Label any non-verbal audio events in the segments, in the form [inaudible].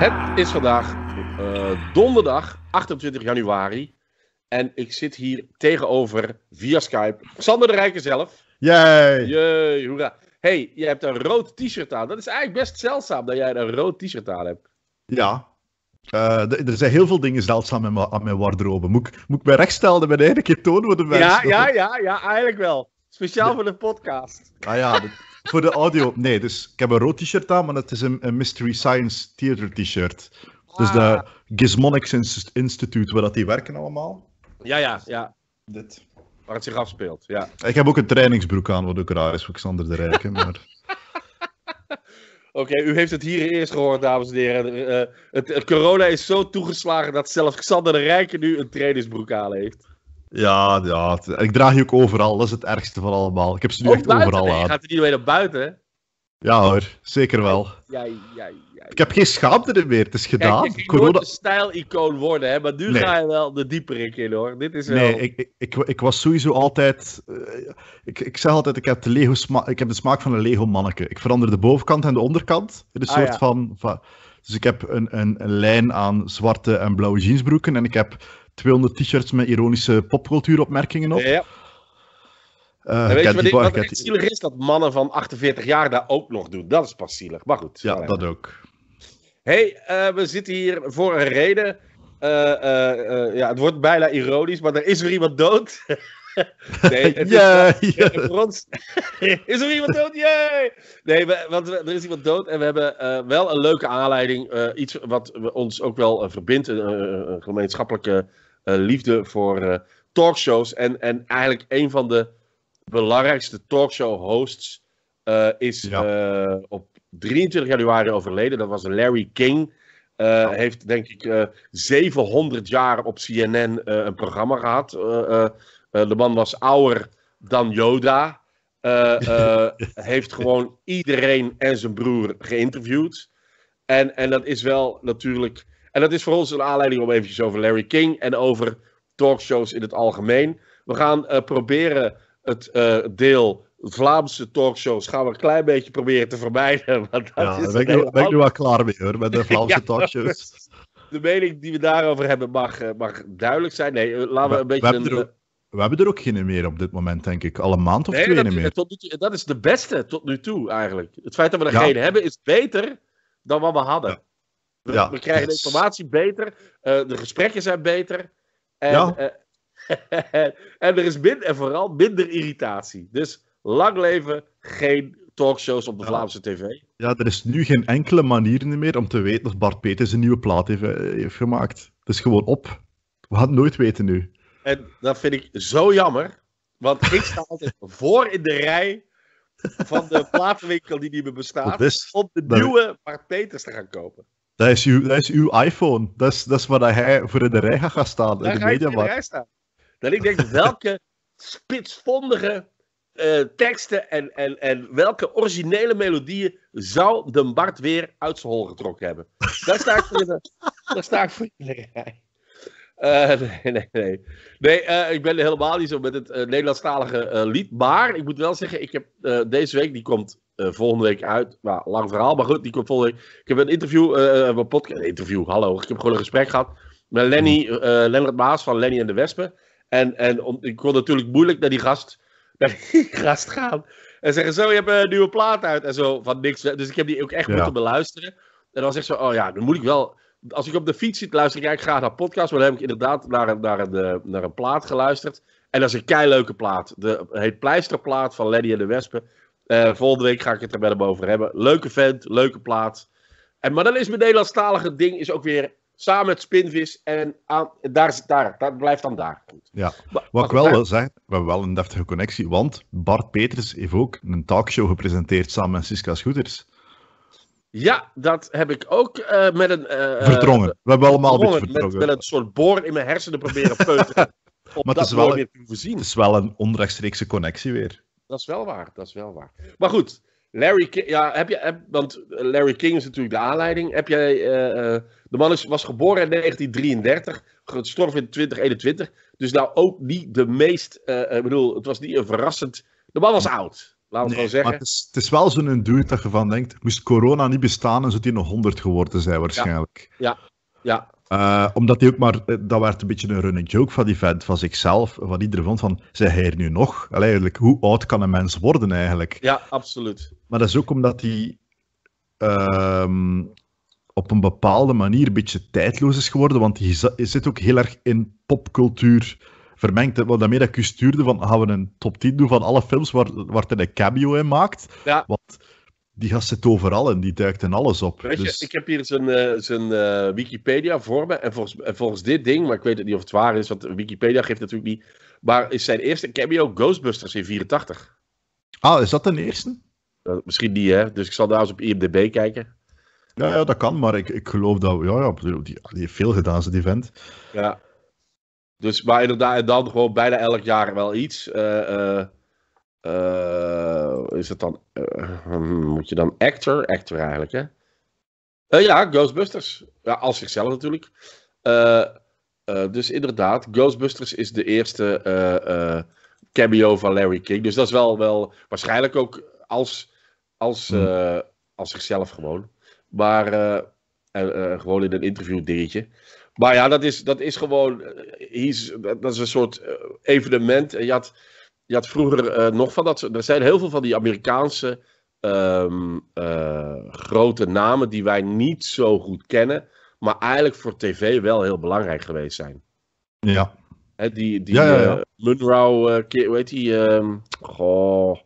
Het is vandaag eh, donderdag 28 januari. En ik zit hier tegenover via Skype. Sander de Rijken zelf. Jee! Jee, hoera. hey, je hebt een rood t-shirt aan. Dat is eigenlijk best zeldzaam dat jij een rood t-shirt aan hebt. Ja. Eh, er zijn heel veel dingen zeldzaam aan mijn, wardrobe. Moet, ik, moet ik mij rechtstellen bij de keer tonen? Ja, ja, ja, ja, eigenlijk wel. Speciaal voor de podcast. Ah ja, dat voor de audio. Nee, dus ik heb een rood t-shirt aan, maar het is een, Mystery Science Theater t-shirt. Dus de ah. Gizmonics Institute, waar dat die werken allemaal. Ja, ja, ja. Dit. Waar het zich afspeelt, ja. Ik heb ook een trainingsbroek aan, wat ook raar is voor Xander de Rijken, [laughs] maar... Oké, u heeft het hier eerst gehoord, dames en heren. Eh, het, corona is zo toegeslagen dat zelfs Xander de Rijken nu een trainingsbroek aan heeft. Ja, ja. Ik draag die ook overal. Dat is het ergste van allemaal. Ik heb ze nu echt overal aan. Je gaat er niet naar buiten, Ja hoor, zeker wel. Ja, ja, ja, ik heb geen schaamte meer. Het is gedaan. Kijk, je Corona... een stijlicoon worden, hè. Maar nu ga je wel de diepere in, hoor. Dit is wel... Nee, ik, ik, ik, was sowieso altijd... Eh, ik, ik zeg altijd, ik heb, de Lego ik heb de smaak van een Lego-manneke. Ik verander de bovenkant en de onderkant. In een ah, soort van... dus ik heb een, een, een, lijn aan zwarte en blauwe jeansbroeken. En ik heb 200 t-shirts met ironische popcultuuropmerkingen op. Ja. Uh, weet je wat, het zielig is? Dat mannen van 48 jaar dat ook nog doen. Dat is pas zielig. Maar goed. Ja, dat ook. hey, eh, we zitten hier voor een reden. Eh, ja, het wordt bijna ironisch, maar er is weer iemand dood. [laughs] nee, is, [laughs] [laughs] ons is er iemand dood? Yay! Nee, we, want er is iemand dood en we hebben wel een leuke aanleiding. iets wat ons ook wel verbindt, een gemeenschappelijke eh, liefde voor eh, talkshows. En, en eigenlijk een van de belangrijkste talkshow hosts eh, is op 23 januari overleden. Dat was Larry King. Heeft denk ik 700 jaar op CNN een programma gehad. de man was ouder dan Yoda. [laughs] heeft gewoon iedereen en zijn broer geïnterviewd. En, en dat is wel natuurlijk en dat is voor ons een aanleiding om eventjes over Larry King en over talkshows in het algemeen. We gaan eh, proberen het eh, deel Vlaamse talkshows gaan we een klein beetje proberen te vermijden. [laughs] dat ja, is ben, ik nu, ben ik nu wel klaar mee hoor, met de [laughs] Vlaamse talkshows. De mening die we daarover hebben mag, eh, mag duidelijk zijn. Nee, laten we, een beetje... We hebben, we hebben, er ook, geen meer op dit moment, denk ik. Al een maand of nee, twee dat, meer. Tot dat is de beste tot nu toe eigenlijk. Het feit dat we er geen hebben is beter dan wat we hadden. We, ja, we krijgen informatie beter, eh, de gesprekken zijn beter. En, eh, [laughs] en er is minder, en vooral minder irritatie. Dus lang leven geen talkshows op de Vlaamse tv. Ja, er is nu geen enkele manier meer om te weten of Bart Peters een nieuwe plaat heeft, eh, gemaakt. Het is gewoon op. We gaan het nooit weten nu. En dat vind ik zo jammer. Want ik sta [laughs] altijd voor in de rij van de platenwinkel die niet meer bestaat. om de nieuwe Bart Peters te gaan kopen. Dat is uw, dat is uw iPhone. Dat is, dat is waar hij voor in de rij gaat staan. Daar in de staan. Dat ik denk, welke spitsvondige eh, teksten en, en, en welke originele melodieën zou de Bart weer uit zijn hol getrokken hebben? Daar sta ik voor in de, voor rij. Eh, nee, nee, nee. Eh, ik ben helemaal niet zo met het Nederlandstalige lied. Maar ik moet wel zeggen, ik heb deze week, die komt eh, volgende week uit. lang verhaal, maar goed, die komt volgende week. Ik heb een interview, eh, eh, een podcast, interview, hallo. Ik heb gewoon een gesprek gehad met Lenny, mm. Lennart Maas van Lenny en de Wespen. En, en ik kon natuurlijk moeilijk naar die gast, [laughs] naar die gast gaan. En zeggen, zo, je hebt een nieuwe plaat uit. En zo, van niks. Dus ik heb die ook echt moeten beluisteren. En dan zeg zo, oh ja, dan moet ik wel... Als ik op de fiets zit, luister ik eigenlijk graag naar podcasts. Maar dan heb ik inderdaad naar een, naar een, naar een plaat geluisterd. En dat is een leuke plaat. De, heet Pleisterplaat van Lenny en de Wespen. Eh, volgende week ga ik het er met hem over hebben. Leuke vent, leuke plaats. En, maar dan is mijn Nederlandstalige ding is ook weer samen met Spinvis. En daar, daar, dat blijft dan daar. Ja. Maar, Wat ik wel daar... wil zeggen, we hebben wel een deftige connectie. Want Bart Peters heeft ook een talkshow gepresenteerd samen met Siska Scooters. Ja, dat heb ik ook eh, met een... Uh, verdrongen. We hebben allemaal een beetje verdrongen. Met, met, een soort boor in mijn hersenen proberen peuteren. [laughs] maar het is, wel, een, het is wel een onrechtstreekse connectie weer dat is wel waar, dat is wel waar. Maar goed, Larry King, ja, heb je, want eh, Larry King is natuurlijk de aanleiding. Heb jij, eh, eh, de man is, was geboren in 1933, gestorven in 2021. Dus nou ook niet de meest, uh, ik bedoel, het was niet een verrassend. De man was oud, laten we zeggen. Maar het, is, wel zo'n dude dat je van denkt, moest corona niet bestaan, en zou die nog 100 geworden zijn waarschijnlijk. ja, ja. Eh, omdat hij ook maar, eh, dat werd een beetje een running joke van die vent, van zichzelf, wat iedereen vond van, zijn hij er nu nog? eigenlijk, hoe oud kan een mens worden eigenlijk? Ja, absoluut. Maar dat is ook omdat hij ehm, op een bepaalde manier een beetje tijdloos is geworden, want hij zit ook heel erg in popcultuur vermengd. Wat daarmee dat ik u stuurde, van gaan we een top 10 doen van alle films waar, waar hij een cameo in maakt. Ja die gast zit overal en die duikt in alles op. Weet je, dus- ik heb hier zijn, eh, eh, Wikipedia voor me. En volgens, volgens, dit ding, maar ik weet het niet of het waar is, want Wikipedia geeft natuurlijk niet. Maar is zijn eerste cameo Ghostbusters in 84. Ah, is dat de eerste? misschien niet, hè? Dus ik zal daar eens op IMDb kijken. Ja, ja dat kan, maar ik, ik geloof dat. Ja, ja die, heeft veel gedaan, ze die vent. Ja. Dus, maar inderdaad, en dan gewoon bijna elk jaar wel iets. Eh, eh eh, is het dan. Eh, hmm, moet je dan actor? Actor eigenlijk, hè? Eh, ja, Ghostbusters. Ja, als zichzelf natuurlijk. dus inderdaad, Ghostbusters is de eerste cameo van Larry King. Dus dat is wel, wel waarschijnlijk ook als, als, hmm. als zichzelf gewoon. Maar gewoon in een interview dingetje. Maar ja, dat is, dat is gewoon. dat is een soort evenement. En je had je had vroeger eh, nog van dat. Er zijn heel veel van die Amerikaanse ehm, eh, grote namen die wij niet zo goed kennen. Maar eigenlijk voor tv wel heel belangrijk geweest zijn. Ja. die die ja, ja, eh, hoe heet die? Um, goh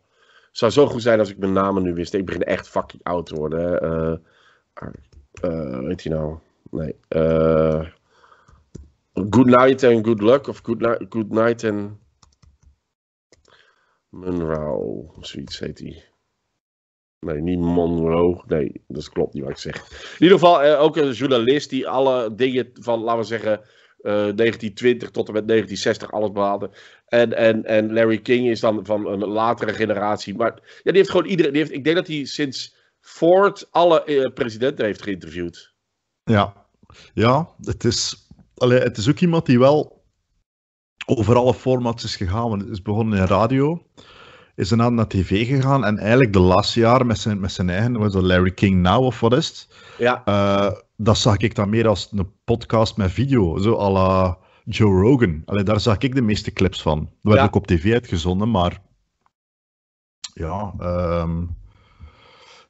zou zo goed zijn als ik mijn namen nu wist. Ik begin echt fucking oud te worden. Uh, uh, weet je nou? Nee. good night and good luck. Of good, night, good night and Monroe, zoiets heet hij. Nee, niet Monroe. Nee, dat klopt niet wat ik zeg. In ieder geval eh, ook een journalist die alle dingen van, laten we zeggen, 1920 eh, tot en met 1960 alles behaalde. En, en, en Larry King is dan van een latere generatie. Maar ja, die heeft gewoon iedereen. Die heeft, ik denk dat hij sinds Ford alle eh, presidenten heeft geïnterviewd. Ja, ja het, is, allee, het is ook iemand die wel over alle formats is gegaan. Want het is begonnen in radio, is dan naar tv gegaan. En eigenlijk de laatste jaren met zijn, met zijn eigen, was Larry King Now of wat is Ja. Eh, dat zag ik dan meer als een podcast met video, zo à la Joe Rogan. Allee, daar zag ik de meeste clips van. Dat werd ook op tv uitgezonden, maar ja... Ehm,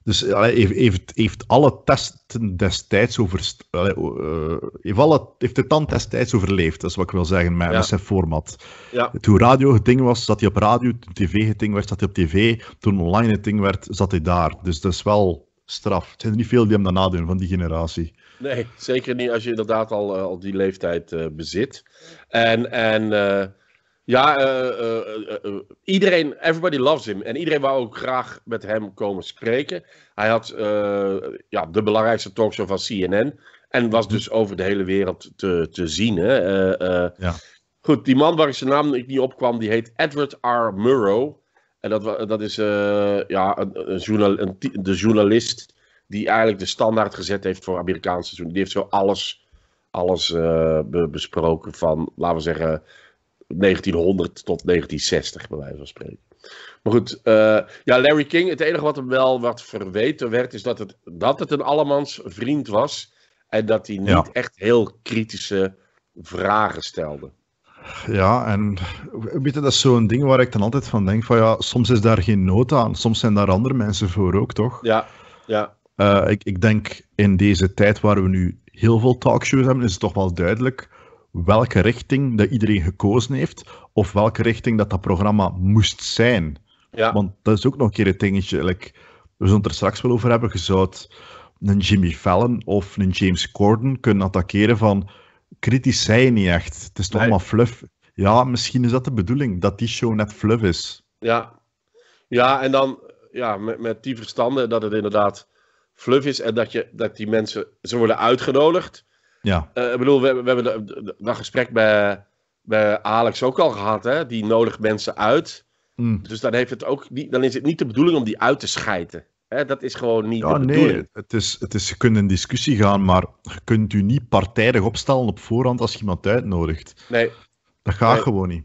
dus allee, heeft, heeft alle testen destijds over, eh, heeft, alle, heeft de tand destijds overleefd, dat is wat ik wil zeggen met, ja. format. Ja. Toen radio het ding was, zat hij op radio, toen tv het ding werd, zat hij op tv, toen online het ding werd, zat hij daar. Dus dat is wel straf. Het zijn er niet veel die hem daarna doen van die generatie. Nee, zeker niet als je inderdaad al, eh, al die leeftijd eh, bezit. En, en ja, eh, eh, eh, iedereen, everybody loves him. En iedereen wou ook graag met hem komen spreken. Hij had ja, de belangrijkste talkshow van CNN. En was dus over de hele wereld te, te zien. Hè? ja. Goed, die man waar ik zijn naam niet opkwam, die heet Edward R. Murrow. En dat, dat is ja, een, een, journal, een, de journalist die eigenlijk de standaard gezet heeft voor Amerikaanse journalisten. Die heeft zo alles, alles besproken van, laten we zeggen, 1900 tot 1960, bij wijze van spreken. Maar goed, eh, ja, Larry King, het enige wat hem wel wat verweten werd, is dat het, dat het een allemans vriend was. En dat hij niet echt heel kritische vragen stelde. Ja, en weet je, dat is zo'n ding waar ik dan altijd van denk: van ja, soms is daar geen nood aan, soms zijn daar andere mensen voor ook, toch? Ja, ja. Eh, ik, ik denk in deze tijd waar we nu heel veel talkshows hebben, is het toch wel duidelijk welke richting dat iedereen gekozen heeft, of welke richting dat dat programma moest zijn. Ja. Want dat is ook nog een keer het dingetje. Like, we zullen het er straks wel over hebben. Je zou een Jimmy Fallon of een James Corden kunnen attackeren van kritisch zijn niet echt. Het is toch maar fluf. fluff. Ja, misschien is dat de bedoeling, dat die show net fluff is. Ja, ja en dan ja, met, met die verstanden dat het inderdaad fluff is en dat, je, dat die mensen, ze worden uitgenodigd ja. Eh, ik bedoel, we, we hebben dat gesprek bij, bij Alex ook al gehad. Hè? Die nodigt mensen uit. Hmm. Dus dan, heeft het ook dan is het niet de bedoeling om die uit te schijten. Hè? Dat is gewoon niet de bedoeling. Nee, het is, het is, je kunt een discussie gaan, maar je kunt u niet partijdig opstellen op voorhand als je iemand uitnodigt. Nee. Dat gaat gewoon niet.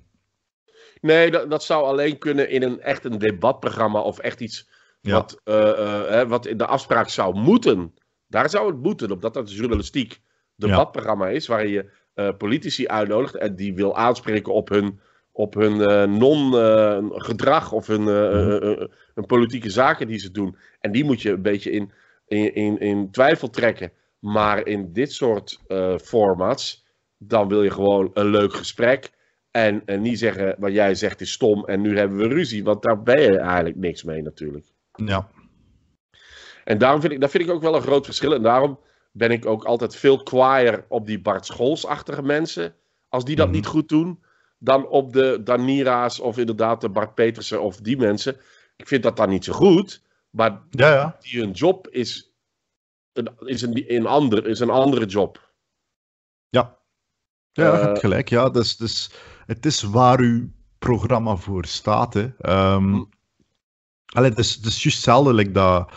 Nee, dat, dat zou alleen kunnen in een echt een debatprogramma of echt iets wat, eh, eh, hè, wat in de afspraak zou moeten. Daar zou het moeten, omdat dat journalistiek debatprogramma is. Waar je eh, politici uitnodigt en die wil aanspreken op hun, op hun uh, eh, non-gedrag eh, of hun, mhm. hun, politieke zaken die ze doen. En die moet je een beetje in, in, in, in twijfel trekken. Maar in dit soort formats, dan wil je gewoon een leuk gesprek. En, en, niet zeggen wat jij zegt is stom en nu hebben we ruzie. Want daar ben je eigenlijk niks mee natuurlijk. Ja. En daarom vind ik, dat vind ik ook wel een groot verschil. En daarom ben ik ook altijd veel kwaaier op die Bart Scholz-achtige mensen. Als die dat mhm. niet goed doen, dan op de Danira's of inderdaad de Bart Petersen of die mensen. Ik vind dat dan niet zo goed. Maar ja, ja. Die, hun job is, een, is, een, een ander, is een andere job. Ja, ja uh, gelijk. Ja, dus, dus, het is waar uw programma voor staat. Hè. Um, het is, juist zelden like dat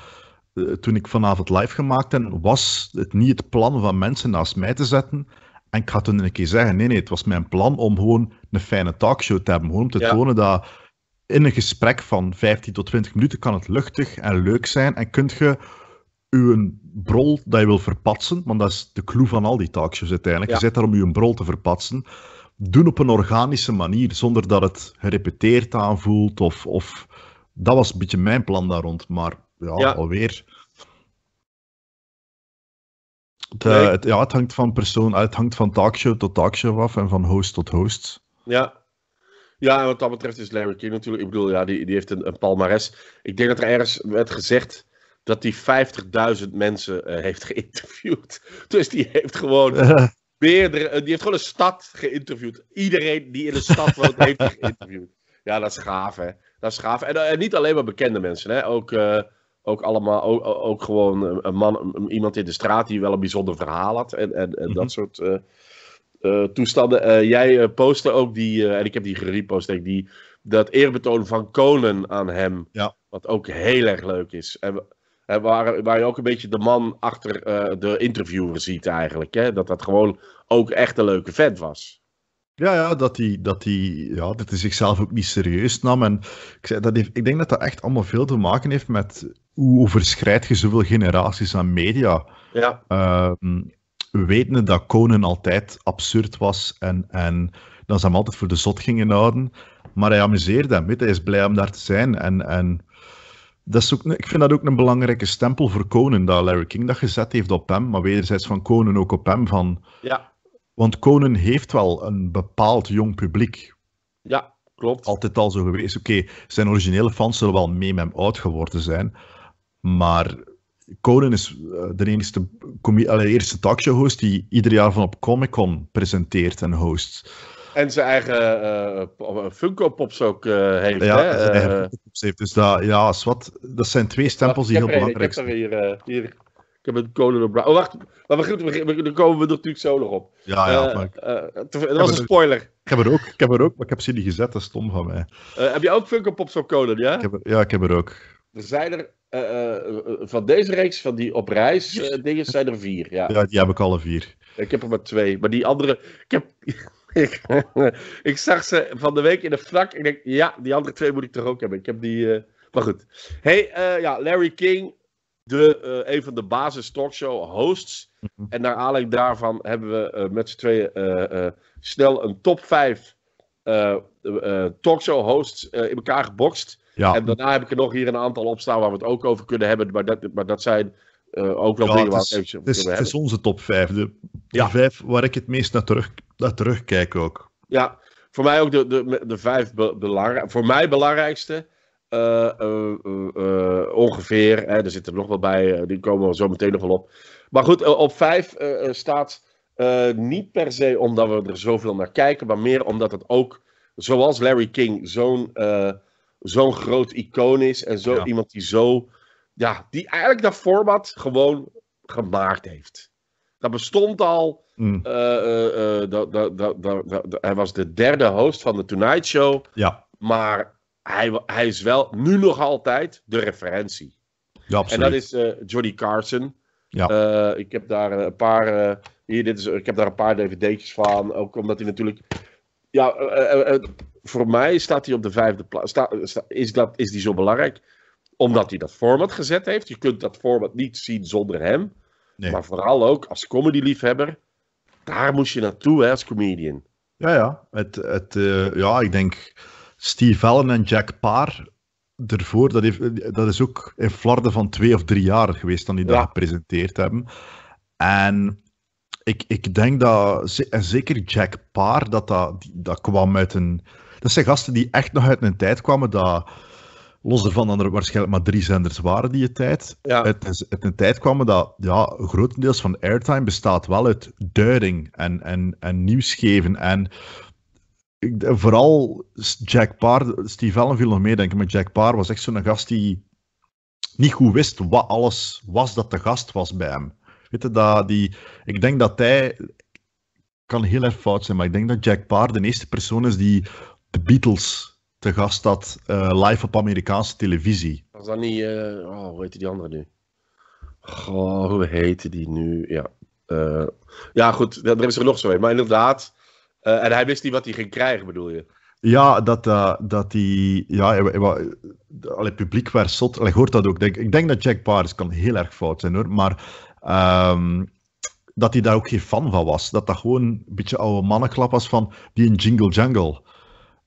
eh, toen ik vanavond live gemaakt heb, was het niet het plan van mensen naast mij te zetten. En ik ga toen een keer zeggen: nee, nee, het was mijn plan om gewoon een fijne talkshow te hebben. Gewoon om te tonen dat in een gesprek van 15 tot 20 minuten kan het luchtig en leuk zijn. En kunt je je brol dat je wil verpatsen, want dat is de clue van al die talkshows uiteindelijk. Je zit daar om je brol te verpatsen. Doen op een organische manier, zonder dat het gerepeteerd aanvoelt. Of, of... Dat was een beetje mijn plan daar rond. Maar ja, alweer. Eh, het, ja, het hangt van persoon, eh, het hangt van talkshow tot talkshow af en van host tot host. Ja. Ja, en wat dat betreft is Larry King natuurlijk. Ik bedoel, ja, die, die heeft een, een palmares. Ik denk dat er ergens werd gezegd dat hij 50.000 mensen eh, heeft geïnterviewd. [laughs] Dus die heeft gewoon uh. [laughs] die heeft gewoon een stad geïnterviewd. Iedereen die in de stad [laughs] woont heeft geïnterviewd. Ja, dat is gaaf, hè. Dat is gaaf. En, niet alleen maar bekende mensen, hè. Ook ook allemaal, ook, ook gewoon een man, iemand in de straat die wel een bijzonder verhaal had. En, en, dat mhm. soort eh, eh, toestanden. Eh, jij postte ook die, en ik heb die gerepost, ik, die, dat eerbetoon van konen aan hem. Ja. Wat ook heel erg leuk is. En, waar, waar je ook een beetje de man achter de interviewer ziet eigenlijk. Hè? Dat dat gewoon ook echt een leuke vet was. Ja, ja, dat hij dat die, ja, dat hij zichzelf ook niet serieus nam. En ik, zei, dat heeft, ik denk dat dat echt allemaal veel te maken heeft met hoe overschrijd je zoveel generaties aan media? Ja. Uh, wetende dat Conan altijd absurd was en, en dat ze hem altijd voor de zot gingen houden. Maar hij amuseerde hem, hij is blij om daar te zijn. En, en dat is ook, ik vind dat ook een belangrijke stempel voor Conan, dat Larry King dat gezet heeft op hem, maar wederzijds van Conan ook op hem. Van, ja. Want Conan heeft wel een bepaald jong publiek. Ja, klopt. Altijd al zo geweest. Oké, zijn originele fans zullen wel mee met hem oud geworden zijn. Maar Conan is eh, de enige allee, talkshow-host die ieder jaar van op Comic-Con presenteert en host. En zijn eigen uh, eh, eh, Funko-pops ook heeft. Ja, hè? Eigen heeft. Dus dat, ja, wat. dat zijn twee stempels die heel belangrijk zijn. Ik heb er hier, hier. Ik heb een Conan op. Oh, wacht. Maar we, daar komen we natuurlijk zo nog op. Ja, ja. Maar... dat was een spoiler. ik heb, er ook, ik heb er ook, maar ik heb ze niet gezet. Dat is stom van mij. heb je ook Funko Pops op Conan, ja? Ik heb ja, ik heb er ook. Er zijn er eh, eh, eh, van deze reeks, van die op reis dingen, zijn er vier. Ja. ja, die heb ik alle vier. Ik heb er maar twee. Maar die andere. Ik, heb, [laughs] ik, zag ze van de week in de vlak. Ik denk, ja, die andere twee moet ik toch ook hebben. Ik heb die. maar goed. Hey, ja, Larry King. De, een van de basis talkshow hosts. Mhm. En naar aanleiding daarvan hebben we met z'n tweeën snel een top 5 talkshow hosts in elkaar gebokst. Ja. En daarna heb ik er nog hier een aantal op staan waar we het ook over kunnen hebben. Maar dat, maar dat zijn eh, ook wel dingen waar we over het is, het is onze top 5. De top 5 waar ik het meest naar, terug, naar terugkijk ook. Ja, voor mij ook de, de, de vijf be, voor mij belangrijkste. Eh, eh, ongeveer. Hè, er zitten nog wel bij. die komen we zo meteen nog wel op. Maar goed, op vijf staat niet per se omdat we er zoveel naar kijken. Maar meer omdat het ook, zoals Larry King, zo'n zo'n groot icoon is. En zo iemand die zo. Ja, die eigenlijk dat format gewoon gemaakt heeft. Dat bestond al. hij was de derde host van de Tonight Show. Ja. Maar hij, hij is wel nu nog altijd de referentie. Ja, absoluut. En dat is eh, Johnny Carson. Ja. Eh, ik heb daar een paar. Eh, hier, dit is, ik heb daar een paar dvd'tjes van. Ook omdat hij natuurlijk. Ja, voor mij staat hij op de vijfde plaats. Is, is die zo belangrijk? Omdat hij dat format gezet heeft. Je kunt dat format niet zien zonder hem. Nee. Maar vooral ook als comedy-liefhebber. Daar moest je naartoe hè, als comedian. Ja, ja. Het, het, eh, ja, ik denk Steve Allen en Jack Paar ervoor. Dat, heeft, dat is ook in Florida van twee of drie jaar geweest dan die dat gepresenteerd hebben. En ik, ik denk dat, en zeker Jack Paar, dat, dat, dat kwam uit een dat zijn gasten die echt nog uit een tijd kwamen dat los ervan dat er waarschijnlijk maar drie zenders waren die je tijd. Het Uit, een tijd kwamen dat ja, grotendeels van airtime bestaat wel uit duiding en, en, en nieuwsgeven. En ik, vooral Jack Paar, Steve Allen viel nog meedenken, maar Jack Paar was echt zo'n gast die niet goed wist wat alles was dat de gast was bij hem. Weet je, dat die, ik denk dat hij, kan heel erg fout zijn, maar ik denk dat Jack Paar de eerste persoon is die de Beatles te gast had eh, live op Amerikaanse televisie. Was dat niet, eh, oh, hoe heet die andere nu? Goh, hoe heette die nu? Ja, eh, ja goed, er is er nog zo een. Maar inderdaad, en hij wist niet wat hij ging krijgen, bedoel je? Ja, dat, dat hij... Ja, het publiek werd zot. Hij hoort dat ook. ik denk dat Jack Paris kan heel erg fout zijn, hoor. Maar ehm, dat hij daar ook geen fan van was. Dat dat gewoon een beetje oude mannenklap was van die een jingle jungle.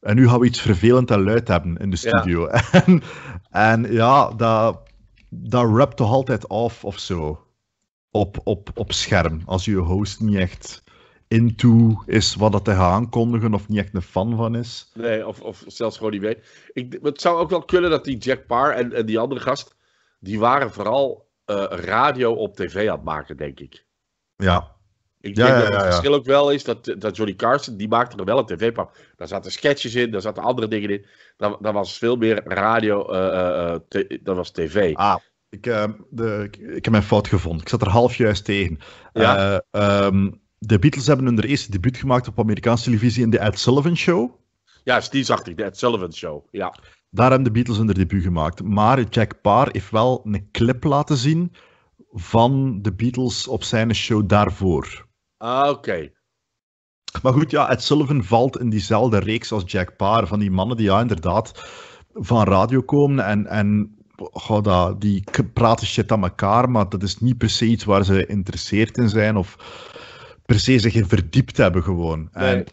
En nu gaan we iets vervelend en luid hebben in de studio. [laughs] En, en, ja, dat, dat rapt toch altijd af of zo. Op, op, op scherm. Als je host niet echt into is wat dat te gaan aankondigen of niet echt een fan van is. Nee, of, of zelfs gewoon niet weet. Ik, het zou ook wel kunnen dat die Jack Paar en, en die andere gast, die waren vooral eh, radio op tv aan het maken, denk ik. Ja, ik denk ja, dat het verschil ook wel is dat, dat Johnny Carson, die maakte er wel een tv-pap. Daar zaten sketches in, daar zaten andere dingen in. Dat was veel meer radio, eh, eh, eh, dat was tv. Ah, ik, de, ik, heb mijn fout gevonden. Ik zat er half juist tegen. Ehm, de Beatles hebben hun eerste debuut gemaakt op Amerikaanse televisie in de Ed Sullivan Show. Ja, die zag ik, de Ed Sullivan Show. Ja. Daar hebben de Beatles hun debuut gemaakt. Maar Jack Paar heeft wel een clip laten zien van de Beatles op zijn show daarvoor. Ah, oké. Maar goed, ja, Ed Sullivan valt in diezelfde reeks als Jack Paar. Van die mannen die ja, inderdaad van radio komen en, en goh, dat, die praten shit aan elkaar, maar dat is niet per se iets waar ze geïnteresseerd in zijn of per se zich in verdiept hebben gewoon. En,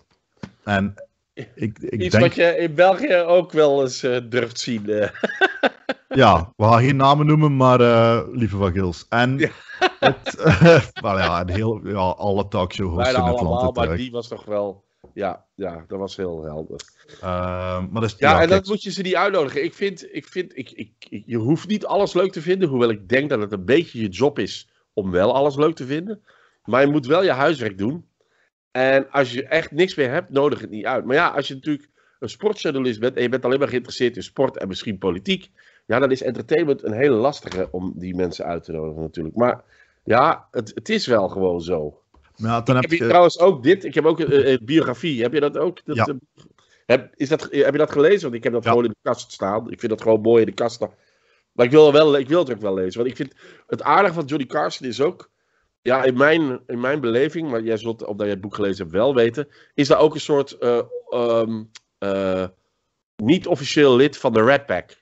en ik, ik Iets denk... wat je in België ook wel eens uh, durft zien. Eh. [laughs] ja, we gaan geen namen noemen, maar uh, lieve van Gils. En ja. [laughs] het, well, ja, heel, ja, alle talkshow hosts in het land. maar die was toch wel... Ja, ja, dat was heel helder. maar dat ja, en dan moet je ze niet uitnodigen. Ik vind, ik vind ik, ik, je hoeft niet alles leuk te vinden, hoewel ik denk dat het een beetje je job is om wel alles leuk te vinden. Maar je moet wel je huiswerk doen. En als je echt niks meer hebt, nodig het niet uit. Maar ja, als je natuurlijk een sportjournalist bent en je bent alleen maar geïnteresseerd in sport en misschien politiek, ja, dan is entertainment een hele lastige om die mensen uit te nodigen natuurlijk. Maar ja, het, het is wel gewoon zo. Ja, dan heb je, trouwens ook dit, ik heb ook een, biografie, heb je dat ook? Dat, eh, heb, is dat, heb je dat gelezen? Want ik heb dat gewoon in de kast staan. Ik vind dat gewoon mooi in de kast staan. Maar ik wil, wel, ik wil het ook wel lezen. Want ik vind het aardige van Johnny Carson is ook ja, in mijn, in mijn beleving, maar jij zult, omdat jij het boek gelezen hebt, wel weten, is daar ook een soort eh, ehm, eh, niet-officieel lid van de Red Pack.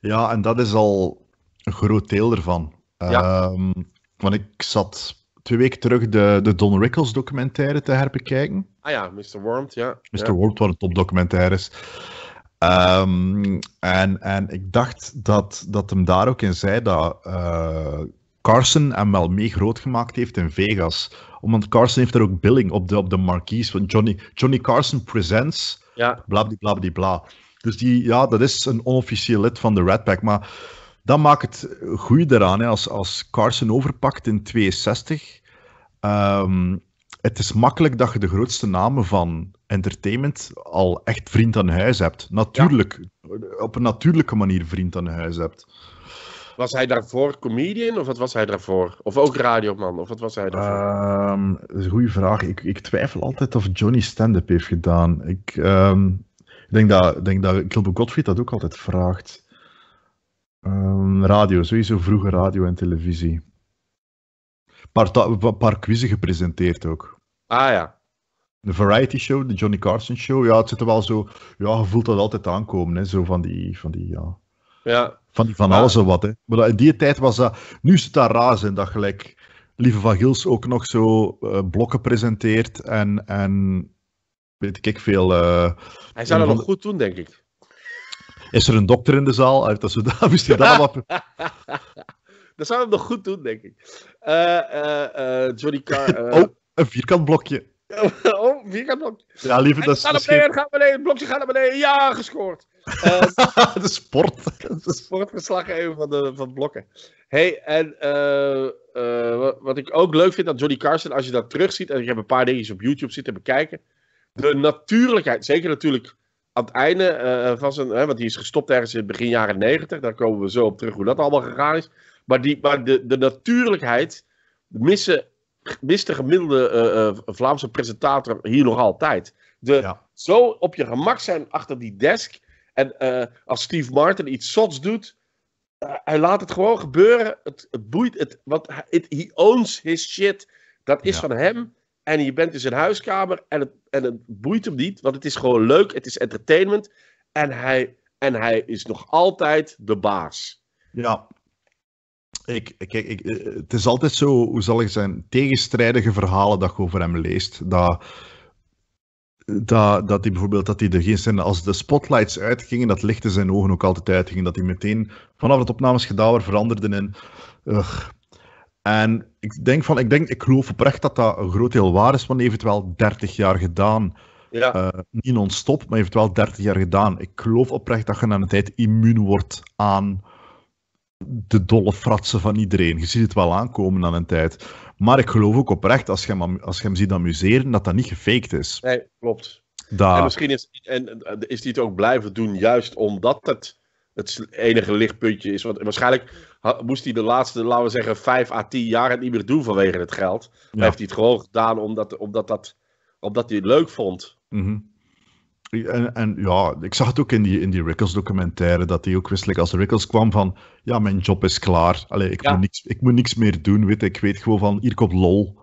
Ja, en dat is al een groot deel ervan. Ja. Ehm, want ik zat twee weken terug de, de Don Rickles documentaire te herbekijken. Ah ja, Mr. Wormt, ja. Mr. Ja. Wormt, wat een topdocumentaire is. Ehm, en, en ik dacht dat, dat hem daar ook in zei dat eh, Carson en wel mee groot gemaakt heeft in Vegas. Omdat Carson heeft er ook billing op de, op de marquise van Johnny, Johnny Carson Presents. Ja. Bla, Dus die, ja, dat is een onofficieel lid van de Red Pack. Maar dat maakt het goed eraan. Hè. Als, als Carson overpakt in 62. Um, ehm, het is makkelijk dat je de grootste namen van entertainment al echt vriend aan huis hebt. Natuurlijk, op een natuurlijke manier vriend aan huis hebt. Was hij daarvoor comedian of wat was hij daarvoor? Of ook radioman of wat was hij daarvoor? Ehm, dat is een goede vraag. Ik, ik, twijfel altijd of Johnny stand-up heeft gedaan. Ik ehm, denk dat, denk dat Gilbert Gottfried dat ook altijd vraagt. Ehm, radio, sowieso vroeger radio en televisie. Een paar, paar quizzen gepresenteerd ook. Ah ja, de variety show, de Johnny Carson show. Ja, het zit er wel zo. Ja, je voelt dat altijd aankomen. Hè, zo van die. Van die ja. ja, van, van alles en wat. Hè. Maar in die tijd was dat. Nu is het daar razen. dat gelijk. Lieve van Gils ook nog zo eh, blokken presenteert en, en weet ik veel. Eh, hij zou dat nog goed doen, denk ik. Is er een dokter in de zaal? Uit [laughs] dat wist je dat wat. dat zou hem nog goed doen, denk ik. Eh, Johnny Carr. [laughs] oh, een vierkant blokje. [laughs] Oh, wie Ja, liever dat Ga naar beneden, ga naar beneden, het blokje gaat naar beneden. Ja, gescoord. Ehm, [laughs] de sport. [laughs] De sportverslag even van, de, van blokken. hey, en eh, eh, wat ik ook leuk vind aan Johnny Carson, als je dat terugziet, en ik heb een paar dingetjes op YouTube zitten bekijken, de natuurlijkheid, zeker natuurlijk aan het einde eh, van zijn, hè, want die is gestopt ergens in het begin jaren negentig, daar komen we zo op terug hoe dat allemaal gegaan is, maar, die, maar de, de natuurlijkheid missen miste de gemiddelde eh, eh, Vlaamse presentator hier nog altijd. De, Zo op je gemak zijn achter die desk. En eh, als Steve Martin iets zots doet, hij laat het gewoon gebeuren. Het, boeit. Het, wat, it, he owns his shit. Dat is van hem. En je bent in zijn huiskamer en het, en het boeit hem niet, want het is gewoon leuk, het is entertainment. En hij, en hij is nog altijd de baas. Ja ik, ik, eh, het is altijd zo, hoe zal ik zeggen? tegenstrijdige verhalen dat je over hem leest. Dat, dat, dat hij bijvoorbeeld dat hij er geen zin als de spotlights uitgingen, dat licht in zijn ogen ook altijd uitging. Dat hij meteen vanaf het opnames veranderde in. En ik denk van, ik denk, ik geloof oprecht dat dat een groot deel waar is, want eventueel 30 jaar gedaan. Eh, niet non-stop, maar eventueel 30 jaar gedaan. Ik geloof oprecht dat je na een tijd immuun wordt aan de dolle fratsen van iedereen. Je ziet het wel aankomen aan een tijd. Maar ik geloof ook oprecht, als je hem, als je hem ziet amuseren, dat dat niet gefaked is. Nee, klopt. Daar. En misschien is, en, eh, is die het ook blijven doen, juist omdat het het enige lichtpuntje is. Want waarschijnlijk moest hij de laatste, laten we zeggen, vijf à tien jaar het niet meer doen vanwege het geld. Maar heeft hij het gewoon gedaan omdat, omdat, dat, omdat hij het leuk vond. Mm en, en, ja, ik zag het ook in die, in die Rickles documentaire, dat hij ook wist, als Rickles kwam van, ja, mijn job is klaar. Allee, ik, moet niks, ik moet niks meer doen, weet Ik weet gewoon van, hier komt lol.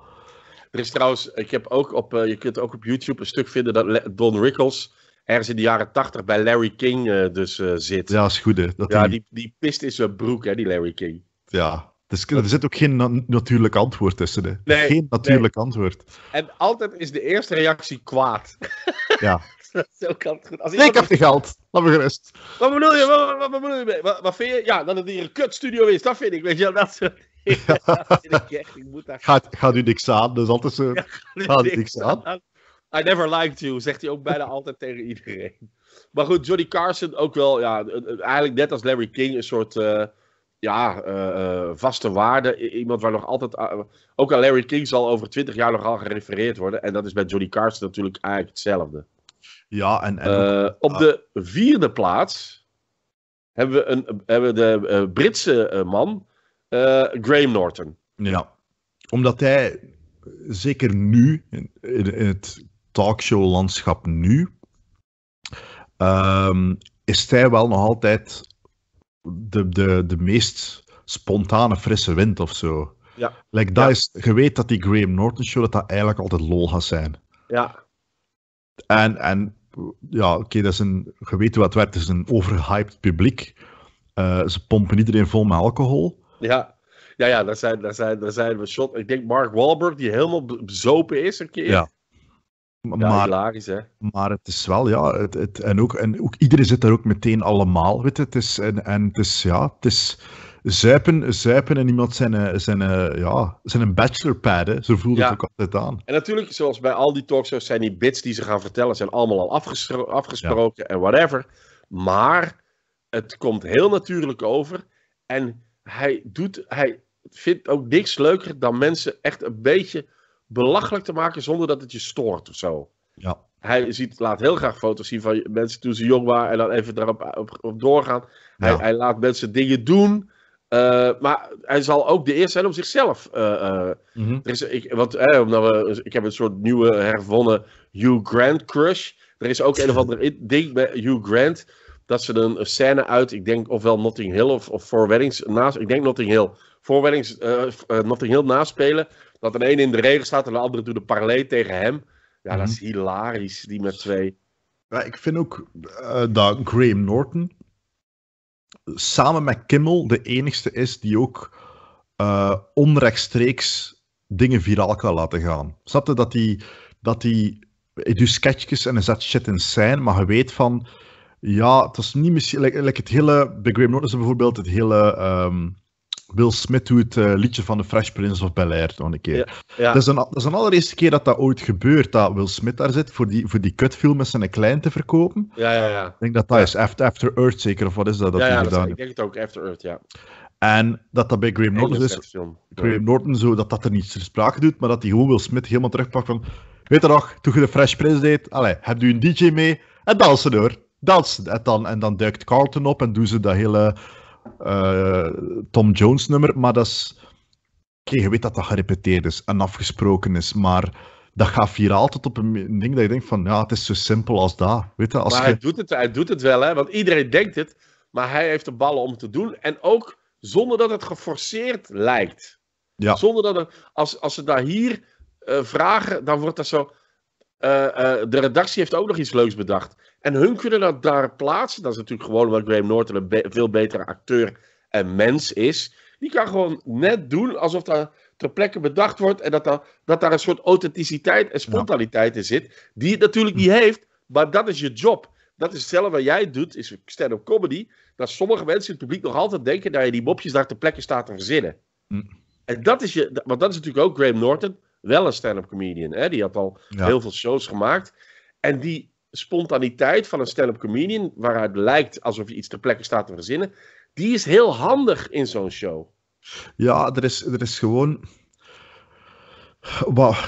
Er is trouwens, ik heb ook op, eh, je kunt ook op YouTube een stuk vinden dat Don Rickles ergens in de jaren tachtig bij Larry King eh, dus eh, zit. Ja, is goed ja, die... die, pist is zijn broek hè, die Larry King. Ja, dus er zit ook geen natuurlijk antwoord tussen. Hè. Nee, geen natuurlijk antwoord. En altijd is de eerste reactie kwaad. Ja, [laughs] Zo [laughs] goed. Als ik heb de geld. Laat me gerust. Wat bedoel je? Wat, wat, bedoel je? Mee? Wat, wat vind je? Ja, dat het hier een kutstudio is. Dat vind ik. Weet je wel, dat soort [laughs] gaat, gaat u niks aan. Dat is altijd zo. [laughs] gaat u niks aan. I never liked you, zegt hij ook bijna altijd tegen iedereen. Maar goed, Johnny Carson ook wel, ja, eh, eh, eigenlijk net als Larry King, een soort eh, ja, vaste waarde. Iemand waar nog altijd, ook aan Larry King zal over twintig jaar nogal gerefereerd worden. En dat is bij Johnny Carson natuurlijk eigenlijk hetzelfde. Ja, en, en eh, op ah. de vierde plaats hebben we, een, hebben we de eh, Britse eh, man, Graham Norton. Ja, omdat hij zeker nu, in, het talkshow-landschap nu, ehm, is hij wel nog altijd de, de, de meest spontane frisse wind of zo. Ja. Like, dat is, je weet dat die Graham Norton show dat dat eigenlijk altijd lol gaat zijn. Ja. En, en ja, oké, dat is een, geweten wat werd, het is een overhyped publiek. Eh, ze pompen iedereen vol met alcohol. Ja, ja, ja daar, zijn, daar, zijn, daar zijn we shot. Ik denk Mark Wahlberg, die helemaal bezopen is een keer. Ja. ja maar, hè? maar het is wel, ja. Het, het, en, ook, en ook iedereen zit daar ook meteen allemaal. Weet je, het is, en, en het is, ja, het is zuipen, zuipen en iemand zijn, eh, zijn, eh, ja, zijn een bachelor pad. Hè. Ze voelde het ook altijd aan. En natuurlijk, zoals bij al die talkshows, zijn die bits die ze gaan vertellen, zijn allemaal al afgesproken en whatever. Maar het komt heel natuurlijk over. En hij, doet, hij vindt ook niks leuker dan mensen echt een beetje belachelijk te maken zonder dat het je stoort of zo. Ja. Hij ziet, laat heel graag foto's zien van mensen toen ze jong waren en dan even daarop op, doorgaan. Hij, hij, laat mensen dingen doen eh, maar hij zal ook de eerste zijn om zichzelf. Eh, eh, mhm. er is, ik, wat, omdat we, ik heb een soort nieuwe herwonnen Hugh Grant crush. Er is ook een of [laughs] ander ding met Hugh Grant. Dat ze een scène uit, ik denk ofwel Notting Hill of, of Four Weddings naast. Ik denk Notting Hill. Four Weddings, Notting Hill naspelen. Dat een ene in de regen staat en de andere doet de parallel tegen hem. Ja, dat is mhm. hilarisch, die met twee. Ja, ik vind ook dat Graham Norton samen met Kimmel de enigste is die ook eh, onrechtstreeks dingen viraal kan laten gaan. Snapte dat hij. dat die, ik sketchjes en hij zet shit in zijn, maar je weet van, ja, het is niet misschien, like, het hele, bij Graham Norton bijvoorbeeld, het hele ehm, Will Smith doet het eh, liedje van de Fresh Prince of Bel-Air nog een keer. Dat, is een, dat is een allereerste keer dat dat ooit gebeurt, dat Will Smith daar zit voor die, voor die kutfilm met zijn klein te verkopen. Ja, ja, ja. Ik denk dat dat is After, After Earth zeker, of wat is dat? dat ja, ja ik denk het ook, After Earth, ja. En dat dat bij Graham Norton is, Graham Norton zo, dat dat er niet ter sprake doet, maar dat hij gewoon Will Smith helemaal terugpakt van, weet je nog, toen je de Fresh Prince deed, allee, heb je een DJ mee en dansen hoor. Dansen. En dan, en dan duikt Carlton op en doen ze dat hele eh, Tom Jones nummer, maar dat is... Oké, je weet dat dat gerepeteerd is en afgesproken is, maar dat gaat viraal tot op een ding dat je denkt van, ja, het is zo simpel als dat. Weet je, als maar hij, doet het, hij doet het wel, hè? want iedereen denkt het, maar hij heeft de ballen om te doen. En ook zonder dat het geforceerd lijkt. Ja. Zonder dat het, als, als ze daar hier eh, vragen, dan wordt dat zo... Eh, de redactie heeft ook nog iets leuks bedacht. En hun kunnen dat daar plaatsen. Dat is natuurlijk gewoon omdat Graham Norton een veel betere acteur en mens is. Die kan gewoon net doen alsof dat ter plekke bedacht wordt. En dat, daar, dat daar een soort authenticiteit en spontaniteit in zit. Die het natuurlijk niet heeft, maar dat is je job. Dat is hetzelfde wat jij doet, is stand-up comedy. Dat sommige mensen in het publiek nog altijd denken dat je die mopjes daar ter plekke staat te verzinnen. Hm. En dat is je, want dat is natuurlijk ook Graham Norton, wel een stand-up comedian. Hè? Die had al heel veel shows gemaakt. En die, spontaniteit van een stand-up comedian, waaruit lijkt alsof je iets ter plekke staat te verzinnen, die is heel handig in zo'n show. Ja, er is, er is gewoon.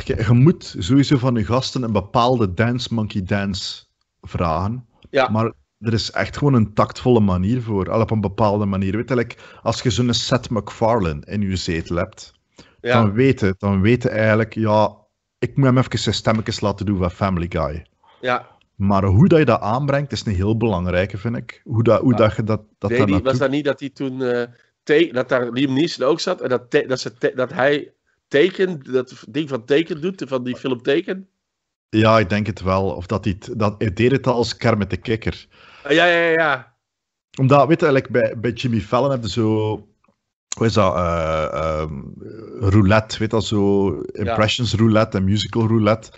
je moet sowieso van je gasten een bepaalde dance monkey dance vragen. Ja. Maar er is echt gewoon een tactvolle manier voor. Al op een bepaalde manier. Weet je, als je zo'n Seth MacFarlane in je zetel hebt, dan weten, dan weten eigenlijk, ja, ik moet hem even zijn stemmetjes laten doen van Family Guy. Ja. Maar hoe dat je dat aanbrengt, is een heel belangrijke, vind ik. Hoe dat, hoe dat je dat... dat nee, was dat niet dat hij toen... Eh, dat daar Liam Neeson ook zat en dat, dat, ze dat hij teken, dat ding van teken doet, van die film teken? Ja, ik denk het wel. Of dat hij dat, hij deed het al als Kermit de Kikker. Ah, ja, ja, ja. ja. Omdat, weet je, eigenlijk bij, bij Jimmy Fallon heb je zo hoe is dat? Eh, ehm, roulette, weet dat zo? Impressions roulette en musical roulette.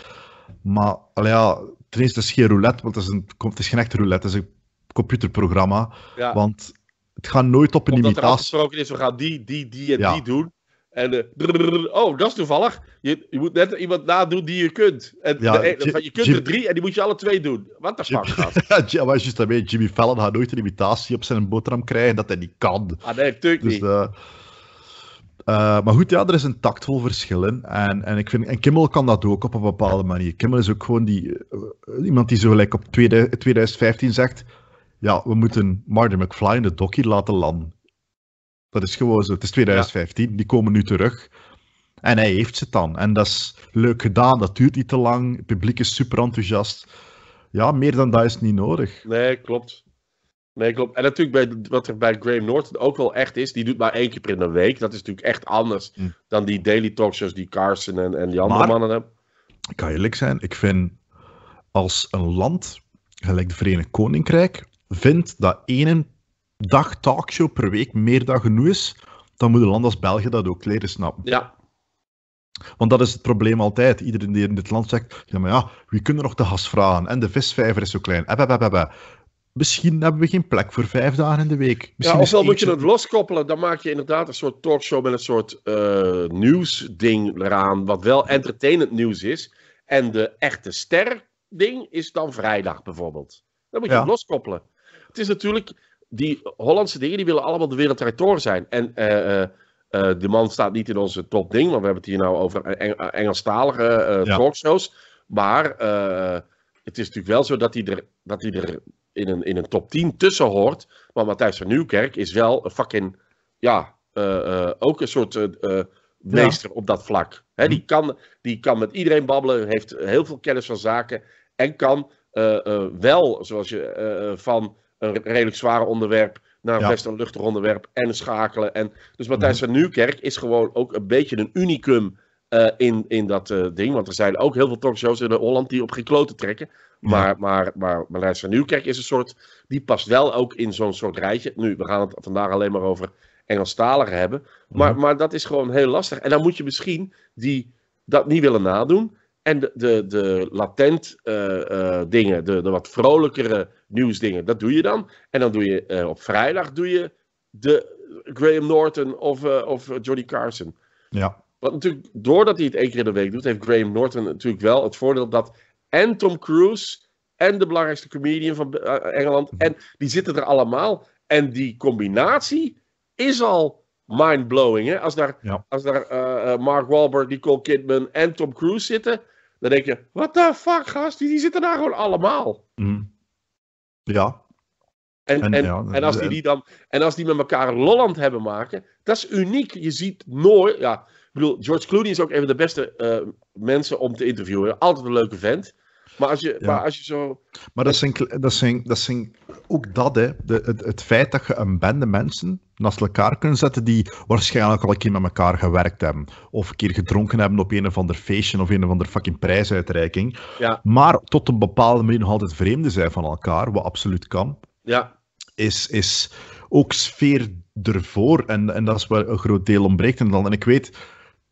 Maar ja, Ten is geen roulette, want het is, het is geen echte roulette, het is een computerprogramma. Want het gaat nooit op een Omdat imitatie. Wat er afgesproken is, we gaan die, die, die en die doen. En oh, dat is toevallig. Je, je, moet net iemand nadoen die je kunt. En je kunt er drie en die moet je alle twee doen. Wat de fuck gaat. ja, maar juist daarmee, Jimmy Fallon gaat nooit een imitatie op zijn boterham krijgen dat hij niet kan. Ah nee, natuurlijk dus, niet. Eh, maar goed, ja, er is een tactvol verschil in. En, en, ik vind, en Kimmel kan dat ook op een bepaalde manier. Kimmel is ook gewoon die, eh, iemand die zo gelijk op 2015 zegt: Ja, we moeten Marty McFly in de dokkie laten landen. Dat is gewoon zo. Het is 2015, die komen nu terug. En hij heeft ze dan. En dat is leuk gedaan, dat duurt niet te lang. Het publiek is super enthousiast. Ja, meer dan dat is niet nodig. Nee, klopt. Nee, klopt. En natuurlijk bij, wat er bij Graham Norton ook wel echt is, die doet maar één keer per in een week. Dat is natuurlijk echt anders mm. dan die daily talkshows die Carson en, en die andere mannen hebben. Kan je eerlijk zijn, ik vind als een land, gelijk de Verenigd Koninkrijk, vindt dat één dag talkshow per week meer dan genoeg is, dan moet een land als België dat ook leren snappen. Ja. Want dat is het probleem altijd. Iedereen die in dit land zegt, ja maar ja, wie kunnen nog de gas vragen? En de visvijver is zo klein. Misschien hebben we geen plek voor vijf dagen in de week. Misschien ja, moet je het loskoppelen. Dan maak je inderdaad een soort talkshow met een soort eh, nieuwsding eraan. Wat wel entertainend nieuws is. En de echte ster-ding is dan vrijdag bijvoorbeeld. Dan moet je het loskoppelen. Het is natuurlijk. Die Hollandse dingen die willen allemaal de wereldtractor zijn. En eh, eh, de man staat niet in onze topding. Want we hebben het hier nou over Engelstalige talkshows. Maar het is natuurlijk wel zo dat hij er. Dat hij er in een, in een top 10 tussen hoort. Maar Matthijs van Nieuwkerk is wel een fucking, ja, eh, eh, ook een soort eh, meester op dat vlak. He, die, hm. kan, die kan met iedereen babbelen, heeft heel veel kennis van zaken en kan wel, zoals je van een redelijk zware onderwerp naar een best een luchtig onderwerp en schakelen. En, dus Matthijs hm. van Nieuwkerk is gewoon ook een beetje een unicum in, in dat ding. Want er zijn ook heel veel talkshows in Holland die op geen trekken. Maar, maar, maar van Nieuwkerk is een soort. Die past wel ook in zo'n soort rijtje. Nu, we gaan het vandaag alleen maar over Engelstaligen hebben. Maar, mhm. maar dat is gewoon heel lastig. En dan moet je misschien die dat niet willen nadoen. En de, de, de latent eh, eh, dingen, de, de wat vrolijkere nieuwsdingen, dat doe je dan. En dan doe je eh, op vrijdag doe je de Graham Norton of, of Johnny Carson. Ja. Want natuurlijk, doordat hij het één keer in de week doet, heeft Graham Norton natuurlijk wel het voordeel dat en Tom Cruise en de belangrijkste comedian van eh, Engeland. Mhm. En die zitten er allemaal. En die combinatie is al mind-blowing. Hè? Als daar, als daar eh, eh, Mark Wahlberg, Nicole Kidman en Tom Cruise zitten, dan denk je: what the fuck, gast? Die, die zitten daar gewoon allemaal. Mhm. Ja. En, en, en, als die, die dan, en als die met elkaar Lolland hebben maken, dat is uniek. Je ziet nooit. Ja, ik bedoel, George Clooney is ook een van de beste mensen om te interviewen. Altijd een leuke vent. Maar als je, maar als je zo. Maar dat zijn, dat zijn, dat zijn ook dat, hè. De, het, het feit dat je een bende mensen naast elkaar kunt zetten die waarschijnlijk al een keer met elkaar gewerkt hebben. Of een keer gedronken hebben op een of ander feestje of een of ander fucking prijsuitreiking. Ja. Maar tot een bepaalde manier nog altijd vreemden zijn van elkaar, wat absoluut kan. Ja. Is, is ook sfeer ervoor. En, en dat is waar een groot deel ontbreekt. En, dan, en ik weet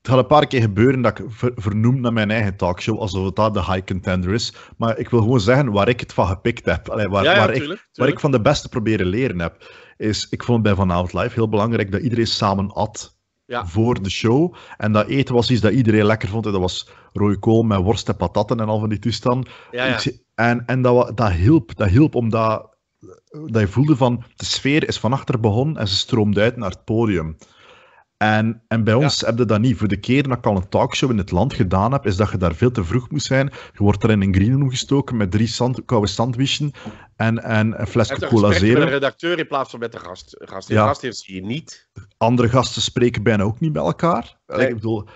het gaat een paar keer gebeuren dat ik ver, vernoem naar mijn eigen talkshow, alsof dat de high contender is. Maar ik wil gewoon zeggen waar ik het van gepikt heb. waar, waar, ik, waar ik van de beste proberen leren heb. Is, ik vond bij Vanavond Live heel belangrijk dat iedereen samen at. voor de show. En dat eten was iets dat iedereen lekker vond. En dat was rode kool met worst en patatten en al van die toestand. Ja, ja. En, en dat, dat, hielp, dat hielp omdat dat je voelde van de sfeer is van achter begonnen en ze stroomde uit naar het podium. En, en bij ons ja. heb je dat niet. Voor de keren dat ik al een talkshow in het land gedaan heb, is dat je daar veel te vroeg moest zijn. Je wordt er in een green gestoken met drie sand, koude sandwichen en, en een flesje cola zero. met een redacteur in plaats van met de gast. gast. De ja. gast heeft hier niet. Andere gasten spreken bijna ook niet met elkaar. Ik bedoel,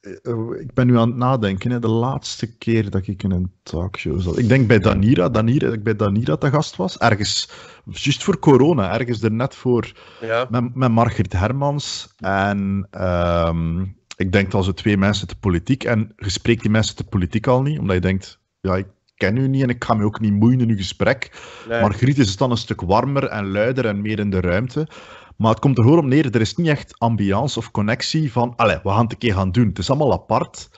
eh, ik ben nu aan het nadenken. Hè. De laatste keer dat ik in een talkshow zat. Ik denk bij Danira, Danira ik bij Danira te gast was. Ergens, juist voor corona, ergens er net voor. Ja. Met, met Margriet Hermans. En ehm, ik denk dat ze twee mensen te politiek. En je die mensen te politiek al niet, omdat je denkt, ja, ik ken u niet en ik ga me ook niet moeien in uw gesprek. Margriet is dan een stuk warmer en luider en meer in de ruimte. Maar het komt er gewoon op neer, er is niet echt ambiance of connectie van, allee, we gaan het een keer gaan doen. Het is allemaal apart.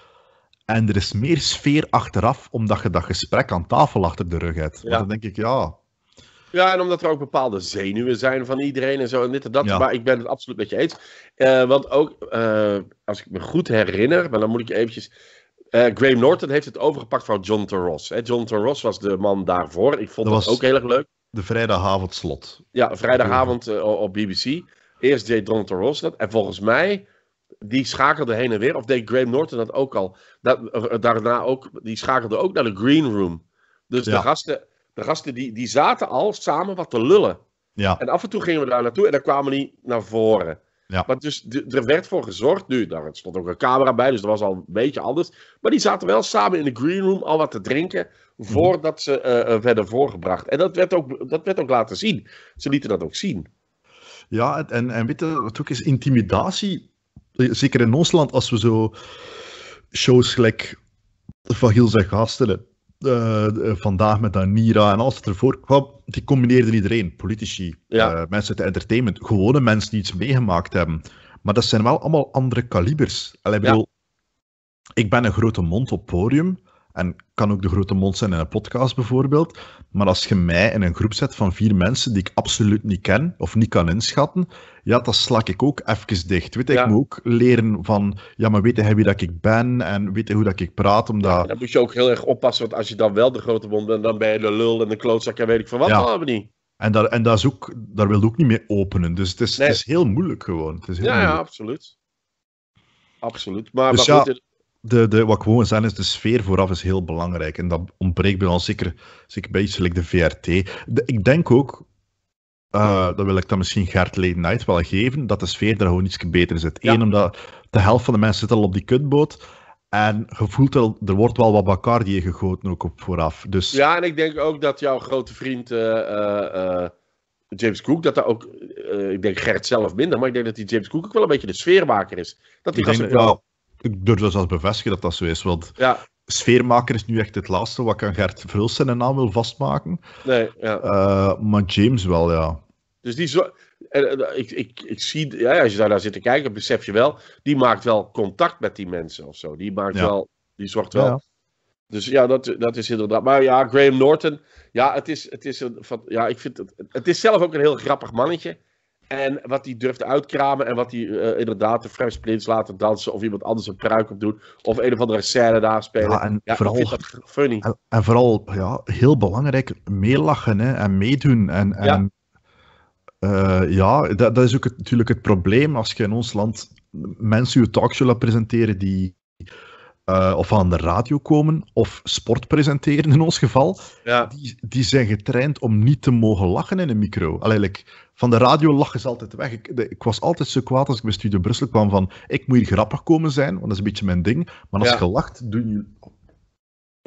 En er is meer sfeer achteraf, omdat je dat gesprek aan tafel achter de rug hebt. Ja. Dan denk ik, ja... Ja, en omdat er ook bepaalde zenuwen zijn van iedereen en zo en dit en dat. Ja. Maar ik ben het absoluut met je eens. Eh, want ook, eh, als ik me goed herinner, maar dan moet ik eventjes... Uh, Graham Norton heeft het overgepakt van John Ross. Hè. John Ross was de man daarvoor. Ik vond dat, ook heel erg leuk de vrijdagavondslot. Ja, vrijdagavond eh, op BBC. Eerst deed Donald Ross En volgens mij, die schakelde heen en weer. Of deed Graham Norton dat ook al. Dat, eh, daarna ook, die schakelde ook naar de green room. Dus de gasten, de gasten die, die zaten al samen wat te lullen. Ja. En af en toe gingen we daar naartoe en dan kwamen die naar voren. Ja. Maar dus er werd voor gezorgd nu. Daar stond ook een camera bij, dus dat was al een beetje anders. Maar die zaten wel samen in de green room al wat te drinken. voordat ze uh, werden voorgebracht. En dat werd, ook, dat werd ook laten zien. Ze lieten dat ook zien. Ja, en, en weet je wat ook is? Intimidatie. Eh, zeker in ons land, als we zo shows gelijk van heel zijn gasten eh, eh, vandaag met Danira en alles ervoor kwam, die combineerden iedereen. Politici, eh, mensen uit entertainment, gewone mensen die iets meegemaakt hebben. Maar dat zijn wel allemaal andere kalibers. bedoel, ik ben een grote mond op podium, en kan ook de grote mond zijn in een podcast bijvoorbeeld. Maar als je mij in een groep zet van vier mensen die ik absoluut niet ken of niet kan inschatten, ja, dat slak ik ook even dicht. Weet, Ik moet ook leren van, ja, maar weten hij wie dat ik ben en weten hoe dat ik praat. Omdat... Ja, dan moet je ook heel erg oppassen, want als je dan wel de grote mond bent, dan ben je de lul en de klootzak en weet ik van wat ja. we niet. En, daar, en dat ook, daar wil je ook niet mee openen. Dus het is, het is heel moeilijk gewoon. Het is ja, ja, absoluut. Absoluut. Maar, wat. Dus de, de, wat ik gewoon zei is, de sfeer vooraf is heel belangrijk. En dat ontbreekt bij ons zeker, zeker bij de VRT. De, ik denk ook, eh, dat wil ik dan misschien Gert Late Night wel geven, dat de sfeer daar gewoon iets beter zit. Ja. Eén, omdat de helft van de mensen zit al op die kutboot. En gevoelt er wordt wel wat Bacardi gegoten ook op vooraf. Dus... Ja, en ik denk ook dat jouw grote vriend eh, eh, James Cook, dat daar ook, ik denk Gert zelf minder, maar ik denk dat die James Cook ook wel een beetje de sfeermaker is. Dat hij gasten wel ik durf dat zelfs bevestigen dat dat zo is. Want ja. sfeermaker is nu echt het laatste wat kan Gert Vruls zijn naam wil vastmaken. Nee, ja. Eh, maar James wel, ja. Dus die zo... Eh, eh, ik, ik, ik zie, ja, als je daar naar zit te kijken, besef je wel, die maakt wel contact met die mensen of zo. Die maakt wel, die zorgt wel. Dus ja, dat, dat is inderdaad. Maar ja, Graham Norton, ja, het is, het is een, ja, ik vind het, het is zelf ook een heel grappig mannetje. En wat hij durft uitkramen en wat hij eh, inderdaad de Fresh Prince laten dansen of iemand anders een pruik op doet of een of andere scène daar spelen. Ja, en ja, vooral, dat funny. En, vooral, ja, heel belangrijk, meelachen hè, en meedoen. En, ja. Eh, ja, dat, dat is ook natuurlijk het probleem als je in ons land mensen je talk zullen presenteren die eh, of aan de radio komen of sport presenteren in ons geval, die, die zijn getraind om niet te mogen lachen in een micro. Allee, van de radio lachen ze altijd weg. Ik, ik, was altijd zo kwaad als ik bij Studio Brussel kwam van ik moet hier grappig komen zijn, want dat is een beetje mijn ding. Maar als je lacht, doen je...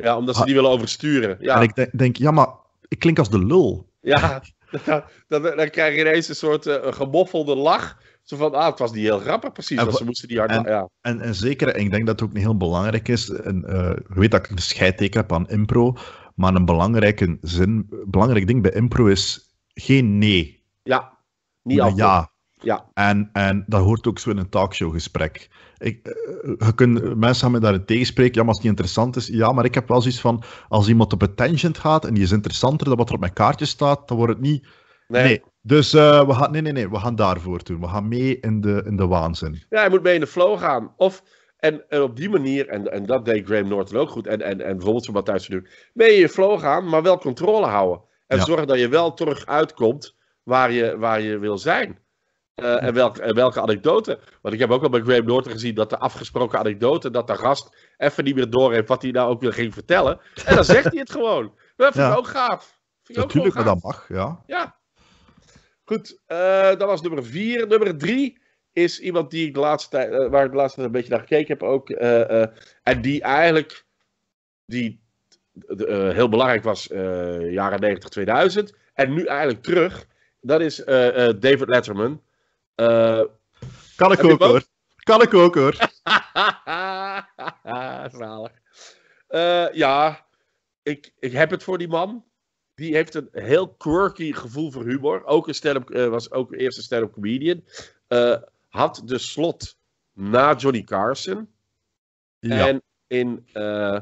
Ja, omdat ze ah. die willen oversturen. Ja. En ik denk, ja, maar ik klink als de lul. Ja, [laughs] dan, dan, krijg je ineens een soort uh, eh, geboffelde lach zo van, ah, het was niet heel grappig precies. En, ze moesten die hard, en, ja. en, en, zeker, en ik denk dat het ook heel belangrijk is. En, eh, je weet dat ik een scheidteken heb aan impro. Maar een belangrijke zin, belangrijk ding bij impro is geen nee. Ja, niet altijd. Ja. ja. En, en dat hoort ook zo in een talkshowgesprek. Ik, eh, je kunt, mensen gaan me daarin tegenspreken. Ja, maar als het niet interessant is. Ja, maar ik heb wel zoiets van. Als iemand op een tangent gaat en die is interessanter dan wat er op mijn kaartje staat, dan wordt het niet Nee. Dus eh, we gaan, nee, nee, nee, we gaan daarvoor doen. We gaan mee in de, in de waanzin. Ja, je moet mee in de flow gaan. Of, en, en op die manier, en, en dat deed Graham Norton ook goed, en, en, en bijvoorbeeld thuis Matthijs doen, mee in je flow gaan, maar wel controle houden. En ja. zorgen dat je wel terug uitkomt waar je, waar je wil zijn. Eh, en, welke, en welke anekdote. Want ik heb ook al bij Graham Norton gezien dat de afgesproken anekdote, dat de gast even niet meer door wat hij nou ook weer ging vertellen. En dan zegt hij het gewoon. Dat vind ik ook gaaf. Vind Natuurlijk, ook gaaf. dat mag, ja. Ja, Goed, eh, dat was nummer vier. Nummer drie is iemand die ik laatste tijd, eh, waar ik de laatste tijd een beetje naar gekeken heb ook. Eh, en die eigenlijk die, heel belangrijk was jaren 90, 2000. En nu eigenlijk terug. Dat is David Letterman. kan ik ook hoor. Kan ik ook hoor. [laughs] Zalig. ja, ik, ik heb het voor die man. Die heeft een heel quirky gevoel voor humor. Ook een eh, was ook een eerste stand-up comedian. Eh, had de slot na Johnny Carson. Ja. En in uh,